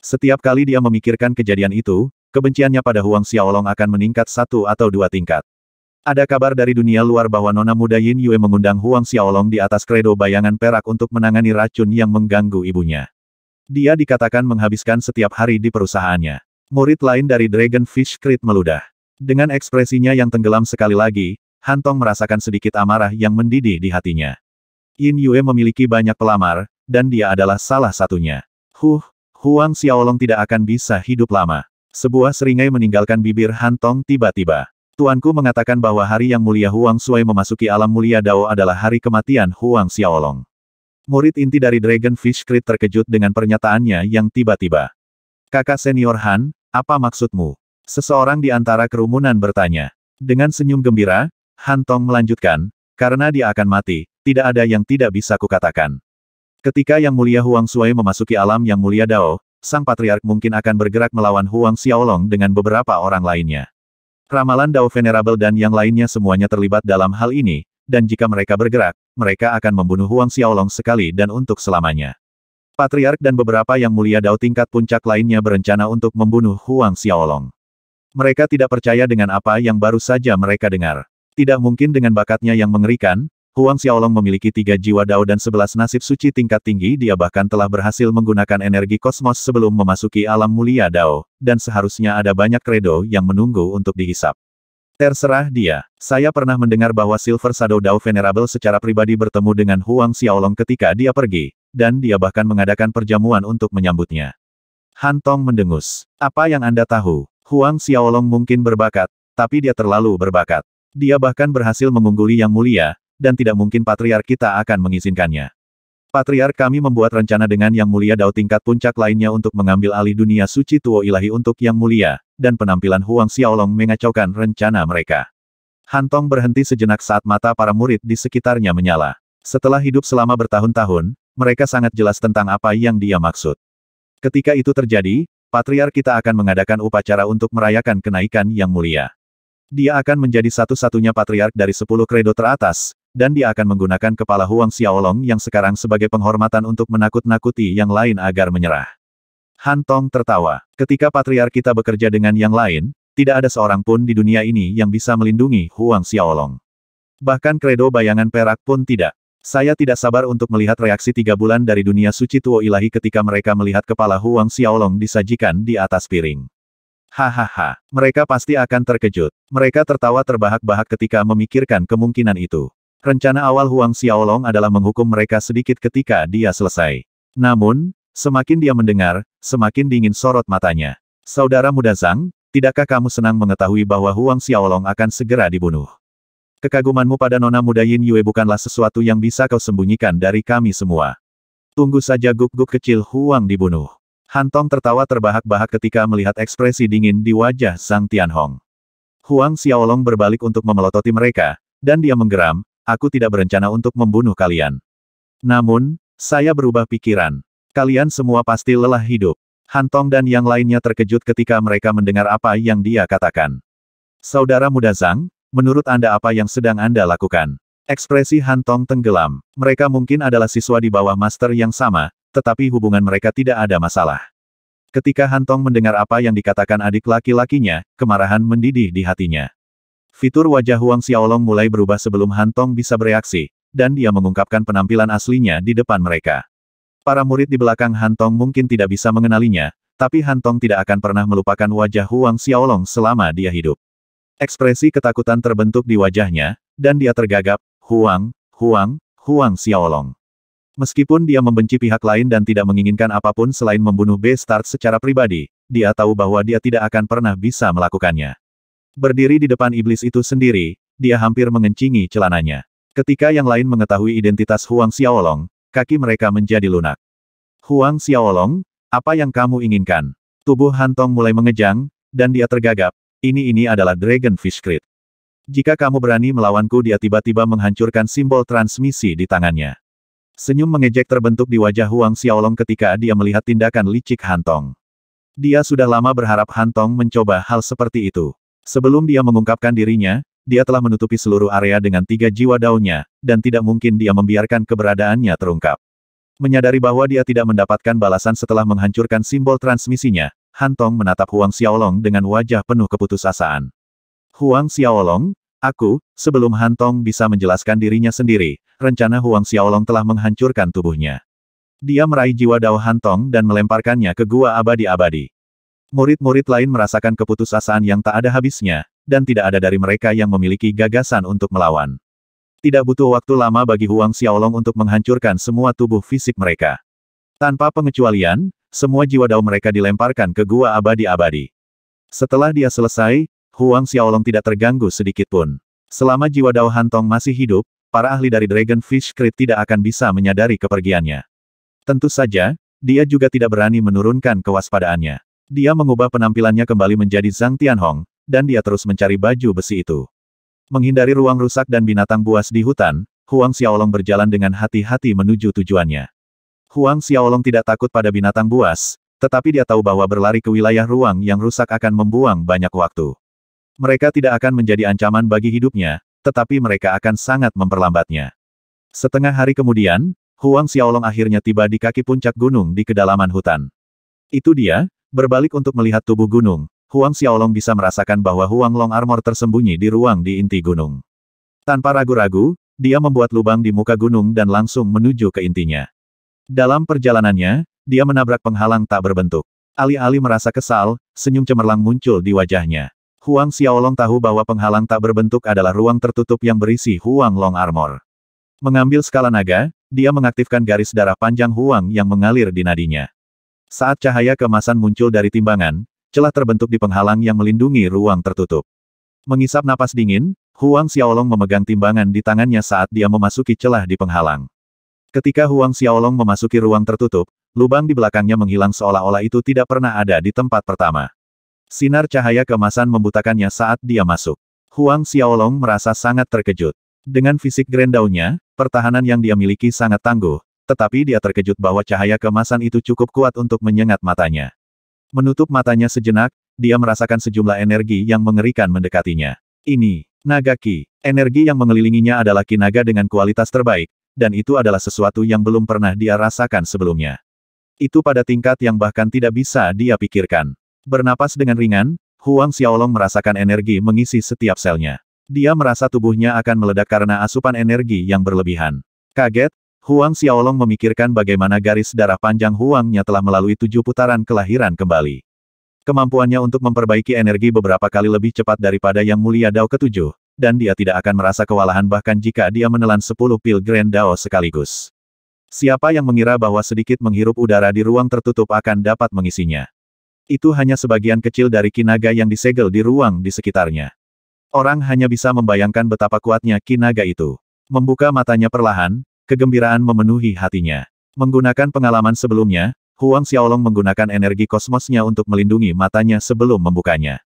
Setiap kali dia memikirkan kejadian itu, kebenciannya pada Huang Xiaolong akan meningkat satu atau dua tingkat. Ada kabar dari dunia luar bahwa nona muda Yin Yue mengundang Huang Xiaolong di atas kredo bayangan perak untuk menangani racun yang mengganggu ibunya. Dia dikatakan menghabiskan setiap hari di perusahaannya. Murid lain dari Dragon Fish Creed meludah. Dengan ekspresinya yang tenggelam sekali lagi, Hantong merasakan sedikit amarah yang mendidih di hatinya. Yin Yue memiliki banyak pelamar, dan dia adalah salah satunya. Huh, Huang Xiaolong tidak akan bisa hidup lama. Sebuah seringai meninggalkan bibir Hantong tiba-tiba. Tuanku mengatakan bahwa hari yang mulia Huang Sui memasuki alam mulia Dao adalah hari kematian Huang Xiaolong. Murid inti dari Dragon Fish Creed terkejut dengan pernyataannya yang tiba-tiba. Kakak senior Han, apa maksudmu? Seseorang di antara kerumunan bertanya. Dengan senyum gembira, Han Tong melanjutkan, karena dia akan mati, tidak ada yang tidak bisa kukatakan. Ketika Yang Mulia Huang Sui memasuki alam Yang Mulia Dao, Sang Patriark mungkin akan bergerak melawan Huang Xiaolong dengan beberapa orang lainnya. Ramalan Dao Venerable dan yang lainnya semuanya terlibat dalam hal ini, dan jika mereka bergerak, mereka akan membunuh Huang Xiaolong sekali dan untuk selamanya. Patriark dan beberapa yang mulia Dao tingkat puncak lainnya berencana untuk membunuh Huang Xiaolong. Mereka tidak percaya dengan apa yang baru saja mereka dengar. Tidak mungkin dengan bakatnya yang mengerikan, Huang Xiaolong memiliki tiga jiwa Dao dan sebelas nasib suci tingkat tinggi dia bahkan telah berhasil menggunakan energi kosmos sebelum memasuki alam mulia Dao, dan seharusnya ada banyak kredo yang menunggu untuk dihisap. Terserah dia. Saya pernah mendengar bahwa Silver Shadow Dao Venerable secara pribadi bertemu dengan Huang Xiaolong ketika dia pergi, dan dia bahkan mengadakan perjamuan untuk menyambutnya. Han Tong mendengus. Apa yang Anda tahu? Huang Xiaolong mungkin berbakat, tapi dia terlalu berbakat. Dia bahkan berhasil mengungguli Yang Mulia, dan tidak mungkin patriark kita akan mengizinkannya. Patriark kami membuat rencana dengan Yang Mulia Dao tingkat puncak lainnya untuk mengambil alih dunia suci Tuo Ilahi untuk Yang Mulia, dan penampilan Huang Xiaolong mengacaukan rencana mereka. Hantong berhenti sejenak saat mata para murid di sekitarnya menyala. Setelah hidup selama bertahun-tahun, mereka sangat jelas tentang apa yang dia maksud. Ketika itu terjadi, Patriark kita akan mengadakan upacara untuk merayakan kenaikan yang mulia. Dia akan menjadi satu-satunya patriark dari sepuluh kredo teratas, dan dia akan menggunakan kepala Huang Xiaolong yang sekarang sebagai penghormatan untuk menakut-nakuti yang lain agar menyerah. Han Tong tertawa. Ketika patriark kita bekerja dengan yang lain, tidak ada seorang pun di dunia ini yang bisa melindungi Huang Xiaolong. Bahkan kredo bayangan perak pun tidak. Saya tidak sabar untuk melihat reaksi tiga bulan dari dunia suci Tuo Ilahi ketika mereka melihat kepala Huang Xiaolong disajikan di atas piring. Hahaha, mereka pasti akan terkejut. Mereka tertawa terbahak-bahak ketika memikirkan kemungkinan itu. Rencana awal Huang Xiaolong adalah menghukum mereka sedikit ketika dia selesai. Namun, Semakin dia mendengar, semakin dingin sorot matanya. Saudara muda Zhang, tidakkah kamu senang mengetahui bahwa Huang Xiaolong akan segera dibunuh? Kekagumanmu pada nona muda Yin Yue bukanlah sesuatu yang bisa kau sembunyikan dari kami semua. Tunggu saja guk-guk kecil Huang dibunuh. Hantong tertawa terbahak-bahak ketika melihat ekspresi dingin di wajah Zhang Tianhong. Huang Xiaolong berbalik untuk memelototi mereka, dan dia menggeram, aku tidak berencana untuk membunuh kalian. Namun, saya berubah pikiran. Kalian semua pasti lelah hidup. Hantong dan yang lainnya terkejut ketika mereka mendengar apa yang dia katakan. Saudara muda Zhang, menurut Anda apa yang sedang Anda lakukan? Ekspresi Hantong tenggelam. Mereka mungkin adalah siswa di bawah master yang sama, tetapi hubungan mereka tidak ada masalah. Ketika Hantong mendengar apa yang dikatakan adik laki-lakinya, kemarahan mendidih di hatinya. Fitur wajah Huang Xiaolong mulai berubah sebelum Hantong bisa bereaksi, dan dia mengungkapkan penampilan aslinya di depan mereka. Para murid di belakang Hantong mungkin tidak bisa mengenalinya, tapi Hantong tidak akan pernah melupakan wajah Huang Xiaolong selama dia hidup. Ekspresi ketakutan terbentuk di wajahnya, dan dia tergagap, Huang, Huang, Huang Xiaolong. Meskipun dia membenci pihak lain dan tidak menginginkan apapun selain membunuh B-Start secara pribadi, dia tahu bahwa dia tidak akan pernah bisa melakukannya. Berdiri di depan iblis itu sendiri, dia hampir mengencingi celananya. Ketika yang lain mengetahui identitas Huang Xiaolong, kaki mereka menjadi lunak. Huang Xiaolong, apa yang kamu inginkan? Tubuh Hantong mulai mengejang, dan dia tergagap, ini-ini adalah Dragon Fish Crit. Jika kamu berani melawanku dia tiba-tiba menghancurkan simbol transmisi di tangannya. Senyum mengejek terbentuk di wajah Huang Xiaolong ketika dia melihat tindakan licik Hantong. Dia sudah lama berharap Hantong mencoba hal seperti itu. Sebelum dia mengungkapkan dirinya, dia telah menutupi seluruh area dengan tiga jiwa daunnya, dan tidak mungkin dia membiarkan keberadaannya terungkap. Menyadari bahwa dia tidak mendapatkan balasan setelah menghancurkan simbol transmisinya, Han Tong menatap Huang Xiaolong dengan wajah penuh keputusasaan. Huang Xiaolong, aku, sebelum Han Tong bisa menjelaskan dirinya sendiri, rencana Huang Xiaolong telah menghancurkan tubuhnya. Dia meraih jiwa Dao Han Tong dan melemparkannya ke gua abadi-abadi. Murid-murid lain merasakan keputusasaan yang tak ada habisnya, dan tidak ada dari mereka yang memiliki gagasan untuk melawan. Tidak butuh waktu lama bagi Huang Xiaolong untuk menghancurkan semua tubuh fisik mereka. Tanpa pengecualian, semua jiwa dao mereka dilemparkan ke gua abadi-abadi. Setelah dia selesai, Huang Xiaolong tidak terganggu sedikit pun. Selama jiwa dao Hantong masih hidup, para ahli dari Dragon Fish Creed tidak akan bisa menyadari kepergiannya. Tentu saja, dia juga tidak berani menurunkan kewaspadaannya. Dia mengubah penampilannya kembali menjadi Zhang Tianhong, dan dia terus mencari baju besi itu. Menghindari ruang rusak dan binatang buas di hutan, Huang Xiaolong berjalan dengan hati-hati menuju tujuannya. Huang Xiaolong tidak takut pada binatang buas, tetapi dia tahu bahwa berlari ke wilayah ruang yang rusak akan membuang banyak waktu. Mereka tidak akan menjadi ancaman bagi hidupnya, tetapi mereka akan sangat memperlambatnya. Setengah hari kemudian, Huang Xiaolong akhirnya tiba di kaki puncak gunung di kedalaman hutan. Itu dia, berbalik untuk melihat tubuh gunung, Huang Xiaolong bisa merasakan bahwa Huang Long Armor tersembunyi di ruang di inti gunung. Tanpa ragu-ragu, dia membuat lubang di muka gunung dan langsung menuju ke intinya. Dalam perjalanannya, dia menabrak penghalang tak berbentuk. Alih-alih merasa kesal, senyum cemerlang muncul di wajahnya. Huang Xiaolong tahu bahwa penghalang tak berbentuk adalah ruang tertutup yang berisi Huang Long Armor. Mengambil skala naga, dia mengaktifkan garis darah panjang Huang yang mengalir di nadinya. Saat cahaya kemasan muncul dari timbangan, celah terbentuk di penghalang yang melindungi ruang tertutup. Mengisap napas dingin, Huang Xiaolong memegang timbangan di tangannya saat dia memasuki celah di penghalang. Ketika Huang Xiaolong memasuki ruang tertutup, lubang di belakangnya menghilang seolah-olah itu tidak pernah ada di tempat pertama. Sinar cahaya kemasan membutakannya saat dia masuk. Huang Xiaolong merasa sangat terkejut. Dengan fisik grendaunya, pertahanan yang dia miliki sangat tangguh, tetapi dia terkejut bahwa cahaya kemasan itu cukup kuat untuk menyengat matanya. Menutup matanya sejenak, dia merasakan sejumlah energi yang mengerikan mendekatinya. Ini, naga ki. Energi yang mengelilinginya adalah ki naga dengan kualitas terbaik, dan itu adalah sesuatu yang belum pernah dia rasakan sebelumnya. Itu pada tingkat yang bahkan tidak bisa dia pikirkan. Bernapas dengan ringan, Huang Xiaolong merasakan energi mengisi setiap selnya. Dia merasa tubuhnya akan meledak karena asupan energi yang berlebihan. Kaget, Huang Xiaolong memikirkan bagaimana garis darah panjang Huangnya telah melalui tujuh putaran kelahiran kembali. Kemampuannya untuk memperbaiki energi beberapa kali lebih cepat daripada Yang Mulia Dao ketujuh, dan dia tidak akan merasa kewalahan bahkan jika dia menelan sepuluh pil Grand Dao sekaligus. Siapa yang mengira bahwa sedikit menghirup udara di ruang tertutup akan dapat mengisinya? Itu hanya sebagian kecil dari kinaga yang disegel di ruang di sekitarnya. Orang hanya bisa membayangkan betapa kuatnya kinaga itu. Membuka matanya perlahan, Kegembiraan memenuhi hatinya. Menggunakan pengalaman sebelumnya, Huang Xiaolong menggunakan energi kosmosnya untuk melindungi matanya sebelum membukanya.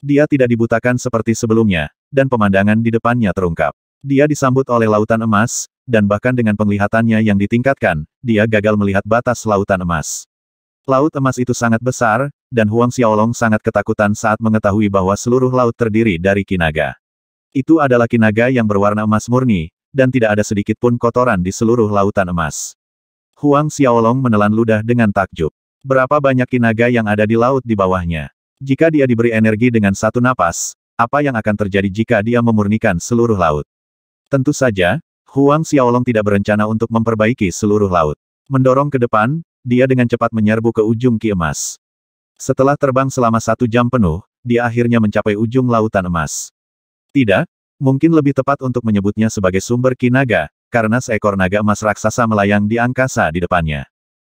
Dia tidak dibutakan seperti sebelumnya, dan pemandangan di depannya terungkap. Dia disambut oleh lautan emas, dan bahkan dengan penglihatannya yang ditingkatkan, dia gagal melihat batas lautan emas. Laut emas itu sangat besar, dan Huang Xiaolong sangat ketakutan saat mengetahui bahwa seluruh laut terdiri dari kinaga. Itu adalah kinaga yang berwarna emas murni, dan tidak ada sedikit pun kotoran di seluruh lautan emas. Huang Xiaolong menelan ludah dengan takjub. Berapa banyak kinaga yang ada di laut di bawahnya? Jika dia diberi energi dengan satu napas, apa yang akan terjadi jika dia memurnikan seluruh laut? Tentu saja, Huang Xiaolong tidak berencana untuk memperbaiki seluruh laut. Mendorong ke depan, dia dengan cepat menyerbu ke ujung Ki Emas. Setelah terbang selama satu jam penuh, dia akhirnya mencapai ujung lautan emas. Tidak, Mungkin lebih tepat untuk menyebutnya sebagai sumber kinaga, karena seekor naga emas raksasa melayang di angkasa di depannya.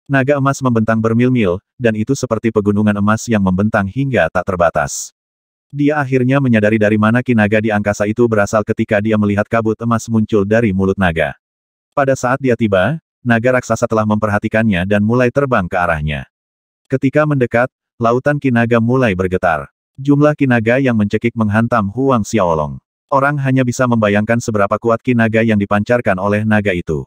Naga emas membentang bermil-mil, dan itu seperti pegunungan emas yang membentang hingga tak terbatas. Dia akhirnya menyadari dari mana kinaga di angkasa itu berasal ketika dia melihat kabut emas muncul dari mulut naga. Pada saat dia tiba, naga raksasa telah memperhatikannya dan mulai terbang ke arahnya. Ketika mendekat, lautan kinaga mulai bergetar. Jumlah kinaga yang mencekik menghantam Huang Xiaolong. Orang hanya bisa membayangkan seberapa kuat ki naga yang dipancarkan oleh naga itu.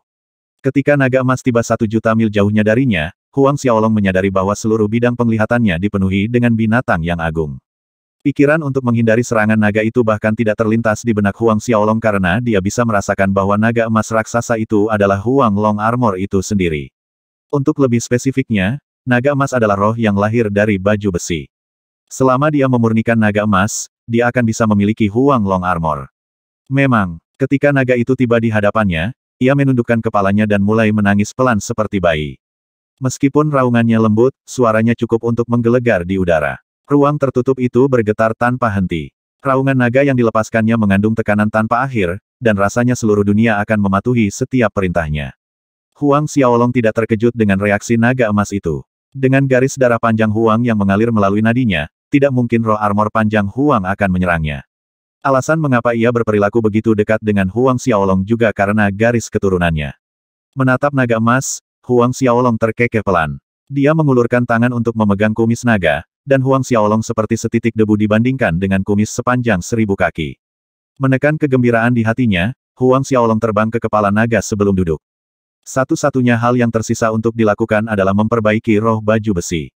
Ketika naga emas tiba satu juta mil jauhnya darinya, Huang Xiaolong menyadari bahwa seluruh bidang penglihatannya dipenuhi dengan binatang yang agung. Pikiran untuk menghindari serangan naga itu bahkan tidak terlintas di benak Huang Xiaolong karena dia bisa merasakan bahwa naga emas raksasa itu adalah Huang Long Armor itu sendiri. Untuk lebih spesifiknya, naga emas adalah roh yang lahir dari baju besi. Selama dia memurnikan naga emas, dia akan bisa memiliki Huang Long Armor. Memang, ketika naga itu tiba di hadapannya, ia menundukkan kepalanya dan mulai menangis pelan seperti bayi. Meskipun raungannya lembut, suaranya cukup untuk menggelegar di udara. Ruang tertutup itu bergetar tanpa henti. Raungan naga yang dilepaskannya mengandung tekanan tanpa akhir, dan rasanya seluruh dunia akan mematuhi setiap perintahnya. Huang Xiaolong tidak terkejut dengan reaksi naga emas itu. Dengan garis darah panjang Huang yang mengalir melalui nadinya, tidak mungkin roh armor panjang Huang akan menyerangnya. Alasan mengapa ia berperilaku begitu dekat dengan Huang Xiaolong juga karena garis keturunannya. Menatap naga emas, Huang Xiaolong terkekeh pelan. Dia mengulurkan tangan untuk memegang kumis naga, dan Huang Xiaolong seperti setitik debu dibandingkan dengan kumis sepanjang seribu kaki. Menekan kegembiraan di hatinya, Huang Xiaolong terbang ke kepala naga sebelum duduk. Satu-satunya hal yang tersisa untuk dilakukan adalah memperbaiki roh baju besi.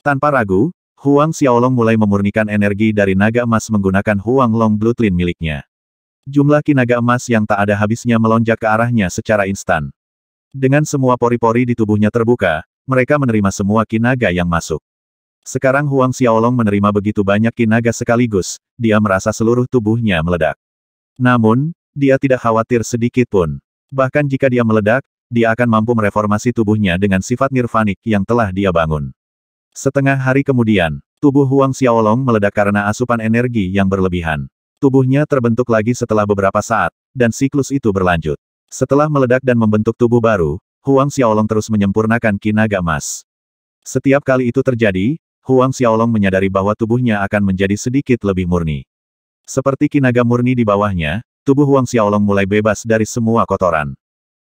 Tanpa ragu, Huang Xiaolong mulai memurnikan energi dari naga emas menggunakan Huang Long Blutlin miliknya. Jumlah kinaga emas yang tak ada habisnya melonjak ke arahnya secara instan. Dengan semua pori-pori di tubuhnya terbuka, mereka menerima semua kinaga yang masuk. Sekarang Huang Xiaolong menerima begitu banyak kinaga sekaligus, dia merasa seluruh tubuhnya meledak. Namun, dia tidak khawatir sedikit pun. Bahkan jika dia meledak, dia akan mampu mereformasi tubuhnya dengan sifat nirvanik yang telah dia bangun. Setengah hari kemudian, tubuh Huang Xiaolong meledak karena asupan energi yang berlebihan. Tubuhnya terbentuk lagi setelah beberapa saat, dan siklus itu berlanjut. Setelah meledak dan membentuk tubuh baru, Huang Xiaolong terus menyempurnakan kinaga emas. Setiap kali itu terjadi, Huang Xiaolong menyadari bahwa tubuhnya akan menjadi sedikit lebih murni. Seperti kinaga murni di bawahnya, tubuh Huang Xiaolong mulai bebas dari semua kotoran.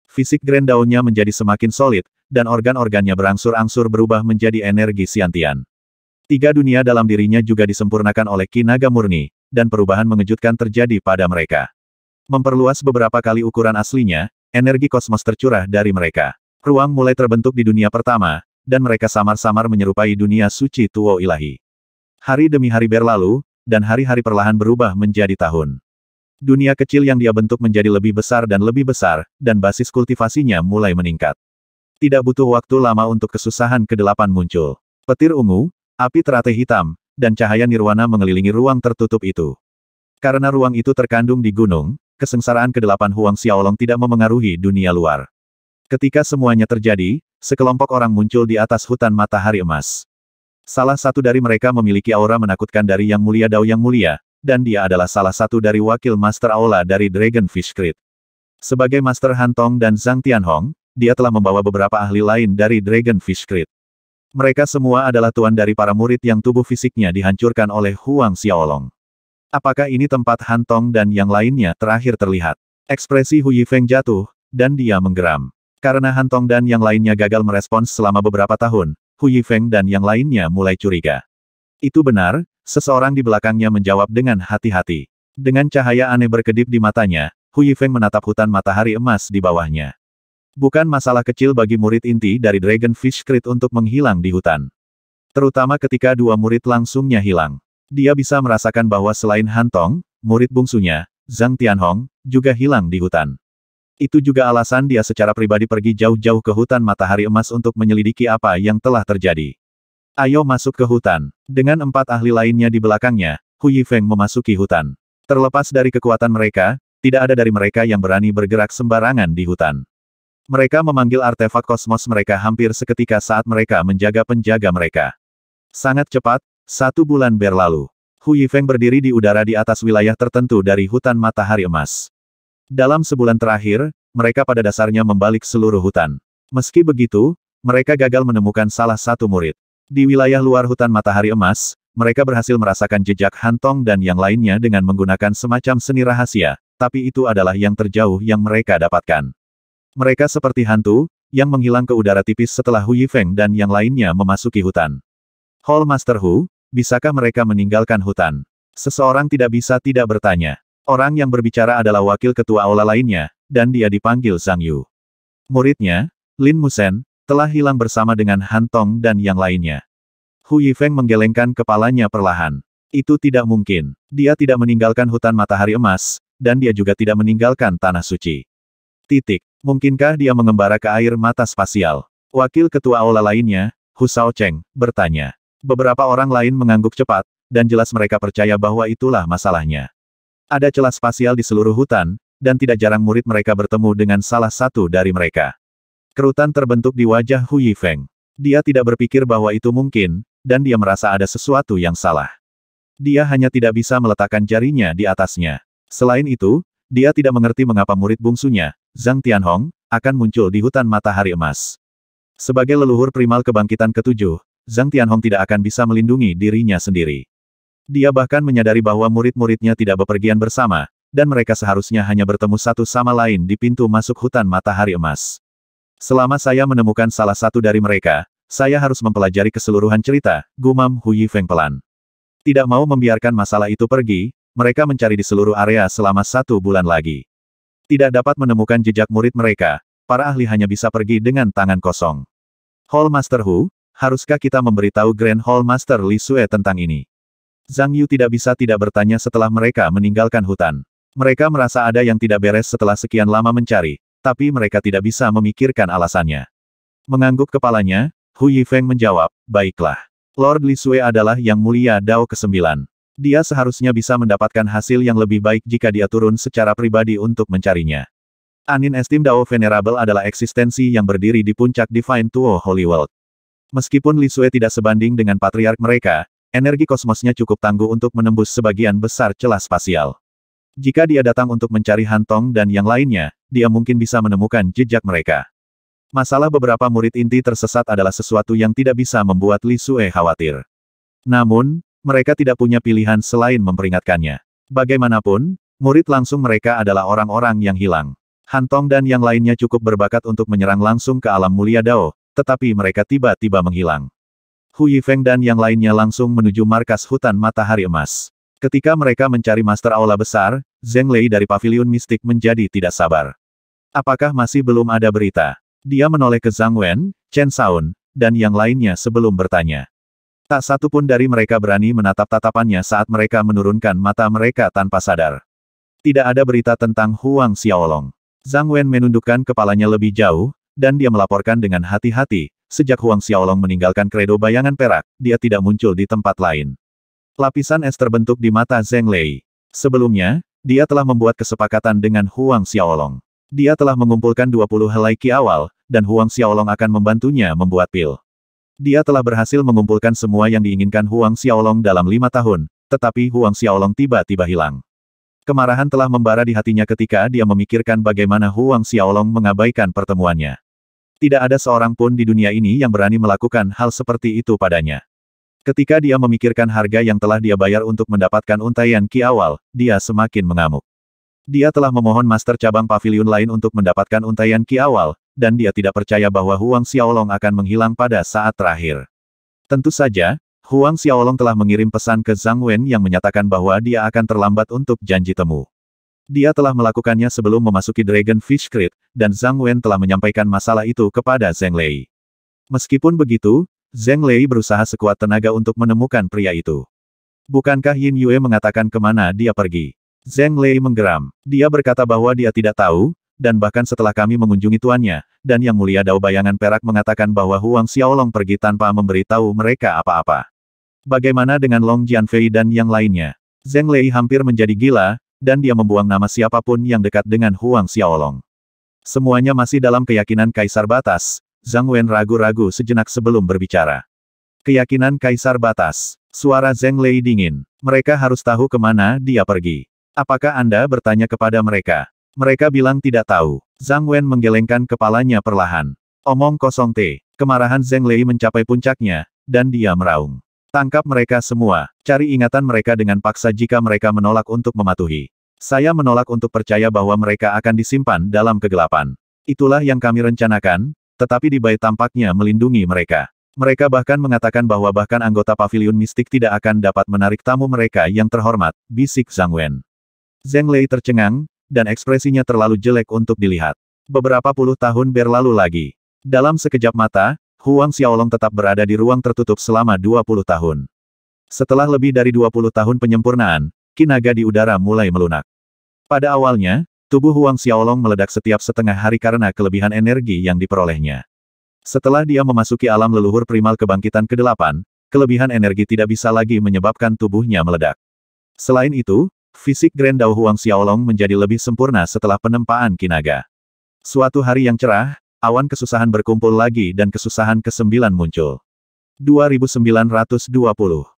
Fisik grand daunnya menjadi semakin solid, dan organ-organnya berangsur-angsur berubah menjadi energi siantian. Tiga dunia dalam dirinya juga disempurnakan oleh kinaga murni, dan perubahan mengejutkan terjadi pada mereka. Memperluas beberapa kali ukuran aslinya, energi kosmos tercurah dari mereka. Ruang mulai terbentuk di dunia pertama, dan mereka samar-samar menyerupai dunia suci Tuo Ilahi. Hari demi hari berlalu, dan hari-hari perlahan berubah menjadi tahun. Dunia kecil yang dia bentuk menjadi lebih besar dan lebih besar, dan basis kultivasinya mulai meningkat. Tidak butuh waktu lama untuk kesusahan kedelapan muncul. Petir ungu, api teratai hitam, dan cahaya nirwana mengelilingi ruang tertutup itu. Karena ruang itu terkandung di gunung, kesengsaraan kedelapan Huang Xiaolong tidak memengaruhi dunia luar. Ketika semuanya terjadi, sekelompok orang muncul di atas hutan matahari emas. Salah satu dari mereka memiliki aura menakutkan dari Yang Mulia Dao Yang Mulia, dan dia adalah salah satu dari wakil Master Aula dari Dragon Fish Creed. Sebagai Master hantong dan Zhang Tianhong, dia telah membawa beberapa ahli lain dari Dragon Fish Creed. Mereka semua adalah tuan dari para murid yang tubuh fisiknya dihancurkan oleh Huang Xiaolong. Apakah ini tempat Hantong dan yang lainnya terakhir terlihat? Ekspresi Hu Yifeng jatuh, dan dia menggeram. Karena Hantong dan yang lainnya gagal merespons selama beberapa tahun, Hu Yifeng dan yang lainnya mulai curiga. Itu benar, seseorang di belakangnya menjawab dengan hati-hati. Dengan cahaya aneh berkedip di matanya, Hu Yifeng menatap hutan matahari emas di bawahnya. Bukan masalah kecil bagi murid inti dari Dragon Fish Creed untuk menghilang di hutan. Terutama ketika dua murid langsungnya hilang. Dia bisa merasakan bahwa selain Hantong, murid bungsunya, Zhang Tianhong, juga hilang di hutan. Itu juga alasan dia secara pribadi pergi jauh-jauh ke hutan matahari emas untuk menyelidiki apa yang telah terjadi. Ayo masuk ke hutan. Dengan empat ahli lainnya di belakangnya, Hu Yifeng memasuki hutan. Terlepas dari kekuatan mereka, tidak ada dari mereka yang berani bergerak sembarangan di hutan. Mereka memanggil artefak kosmos mereka hampir seketika saat mereka menjaga penjaga mereka. Sangat cepat, satu bulan berlalu. Hu Yifeng berdiri di udara di atas wilayah tertentu dari hutan matahari emas. Dalam sebulan terakhir, mereka pada dasarnya membalik seluruh hutan. Meski begitu, mereka gagal menemukan salah satu murid. Di wilayah luar hutan matahari emas, mereka berhasil merasakan jejak Hantong dan yang lainnya dengan menggunakan semacam seni rahasia, tapi itu adalah yang terjauh yang mereka dapatkan. Mereka seperti hantu, yang menghilang ke udara tipis setelah Hu Yifeng dan yang lainnya memasuki hutan. Hall Master Hu, bisakah mereka meninggalkan hutan? Seseorang tidak bisa tidak bertanya. Orang yang berbicara adalah wakil ketua aula lainnya, dan dia dipanggil Sang Yu. Muridnya, Lin Musen, telah hilang bersama dengan Han Tong dan yang lainnya. Hu Yifeng menggelengkan kepalanya perlahan. Itu tidak mungkin. Dia tidak meninggalkan hutan matahari emas, dan dia juga tidak meninggalkan tanah suci. Titik. Mungkinkah dia mengembara ke air mata spasial? Wakil ketua aula lainnya, Husao Cheng, bertanya. Beberapa orang lain mengangguk cepat, dan jelas mereka percaya bahwa itulah masalahnya. Ada celah spasial di seluruh hutan, dan tidak jarang murid mereka bertemu dengan salah satu dari mereka. Kerutan terbentuk di wajah Hu Yifeng. Dia tidak berpikir bahwa itu mungkin, dan dia merasa ada sesuatu yang salah. Dia hanya tidak bisa meletakkan jarinya di atasnya. Selain itu, dia tidak mengerti mengapa murid bungsunya, Zhang Tianhong, akan muncul di hutan matahari emas. Sebagai leluhur primal kebangkitan ketujuh, Zhang Tianhong tidak akan bisa melindungi dirinya sendiri. Dia bahkan menyadari bahwa murid-muridnya tidak bepergian bersama, dan mereka seharusnya hanya bertemu satu sama lain di pintu masuk hutan matahari emas. Selama saya menemukan salah satu dari mereka, saya harus mempelajari keseluruhan cerita, gumam Huyi Feng pelan. Tidak mau membiarkan masalah itu pergi, mereka mencari di seluruh area selama satu bulan lagi. Tidak dapat menemukan jejak murid mereka, para ahli hanya bisa pergi dengan tangan kosong. Hall Master Hu, haruskah kita memberitahu Grand Hall Master Li Sue tentang ini? Zhang Yu tidak bisa tidak bertanya setelah mereka meninggalkan hutan. Mereka merasa ada yang tidak beres setelah sekian lama mencari, tapi mereka tidak bisa memikirkan alasannya. Mengangguk kepalanya, Hu Yifeng menjawab, baiklah. Lord Li Sui adalah yang mulia Dao ke-9. Dia seharusnya bisa mendapatkan hasil yang lebih baik jika dia turun secara pribadi untuk mencarinya. Anin Estim Dao Venerable adalah eksistensi yang berdiri di puncak Divine Tuo Holy World. Meskipun Li Lisue tidak sebanding dengan patriark mereka, energi kosmosnya cukup tangguh untuk menembus sebagian besar celah spasial. Jika dia datang untuk mencari Hantong dan yang lainnya, dia mungkin bisa menemukan jejak mereka. Masalah beberapa murid inti tersesat adalah sesuatu yang tidak bisa membuat Li Sue khawatir. Namun, mereka tidak punya pilihan selain memperingatkannya. Bagaimanapun, murid langsung mereka adalah orang-orang yang hilang. Hantong dan yang lainnya cukup berbakat untuk menyerang langsung ke alam mulia Dao, tetapi mereka tiba-tiba menghilang. Hu Yifeng dan yang lainnya langsung menuju markas hutan matahari emas. Ketika mereka mencari Master Aula Besar, Zheng Lei dari Paviliun Mistik menjadi tidak sabar. Apakah masih belum ada berita? Dia menoleh ke Zhang Wen, Chen Saun, dan yang lainnya sebelum bertanya. Tak satu pun dari mereka berani menatap tatapannya saat mereka menurunkan mata mereka tanpa sadar. Tidak ada berita tentang Huang Xiaolong. Zhang Wen menundukkan kepalanya lebih jauh, dan dia melaporkan dengan hati-hati, sejak Huang Xiaolong meninggalkan kredo bayangan perak, dia tidak muncul di tempat lain. Lapisan es terbentuk di mata Zheng Lei. Sebelumnya, dia telah membuat kesepakatan dengan Huang Xiaolong. Dia telah mengumpulkan 20 helai ki awal, dan Huang Xiaolong akan membantunya membuat pil. Dia telah berhasil mengumpulkan semua yang diinginkan Huang Xiaolong dalam lima tahun, tetapi Huang Xiaolong tiba-tiba hilang. Kemarahan telah membara di hatinya ketika dia memikirkan bagaimana Huang Xiaolong mengabaikan pertemuannya. Tidak ada seorang pun di dunia ini yang berani melakukan hal seperti itu padanya. Ketika dia memikirkan harga yang telah dia bayar untuk mendapatkan untayan Ki awal, dia semakin mengamuk. Dia telah memohon master cabang pavilion lain untuk mendapatkan untayan Ki awal, dan dia tidak percaya bahwa Huang Xiaolong akan menghilang pada saat terakhir. Tentu saja, Huang Xiaolong telah mengirim pesan ke Zhang Wen yang menyatakan bahwa dia akan terlambat untuk janji temu. Dia telah melakukannya sebelum memasuki Dragon Fish Creek, dan Zhang Wen telah menyampaikan masalah itu kepada Zheng Lei. Meskipun begitu, Zheng Lei berusaha sekuat tenaga untuk menemukan pria itu. Bukankah Yin Yue mengatakan kemana dia pergi? Zheng Lei menggeram. Dia berkata bahwa dia tidak tahu, dan bahkan setelah kami mengunjungi tuannya, dan Yang Mulia Dao Bayangan Perak mengatakan bahwa Huang Xiaolong pergi tanpa memberitahu mereka apa-apa. Bagaimana dengan Long Jianfei dan yang lainnya? Zheng Lei hampir menjadi gila, dan dia membuang nama siapapun yang dekat dengan Huang Xiaolong. Semuanya masih dalam keyakinan Kaisar Batas, Zhang Wen ragu-ragu sejenak sebelum berbicara. Keyakinan Kaisar Batas, suara Zheng Lei dingin. Mereka harus tahu kemana dia pergi. Apakah Anda bertanya kepada mereka? Mereka bilang tidak tahu. Zhang Wen menggelengkan kepalanya perlahan. Omong kosong T. Kemarahan Zeng Lei mencapai puncaknya, dan dia meraung. Tangkap mereka semua, cari ingatan mereka dengan paksa jika mereka menolak untuk mematuhi. Saya menolak untuk percaya bahwa mereka akan disimpan dalam kegelapan. Itulah yang kami rencanakan, tetapi di bayi tampaknya melindungi mereka. Mereka bahkan mengatakan bahwa bahkan anggota pavilion mistik tidak akan dapat menarik tamu mereka yang terhormat, bisik Zhang Wen. Zeng Lei tercengang, dan ekspresinya terlalu jelek untuk dilihat. Beberapa puluh tahun berlalu lagi. Dalam sekejap mata, Huang Xiaolong tetap berada di ruang tertutup selama 20 tahun. Setelah lebih dari 20 tahun penyempurnaan, kinaga di udara mulai melunak. Pada awalnya, tubuh Huang Xiaolong meledak setiap setengah hari karena kelebihan energi yang diperolehnya. Setelah dia memasuki alam leluhur primal kebangkitan ke-8, kelebihan energi tidak bisa lagi menyebabkan tubuhnya meledak. Selain itu, Fisik Grand Dao Huang Xiaolong menjadi lebih sempurna setelah penempaan Kinaga. Suatu hari yang cerah, awan kesusahan berkumpul lagi dan kesusahan kesembilan muncul. 2920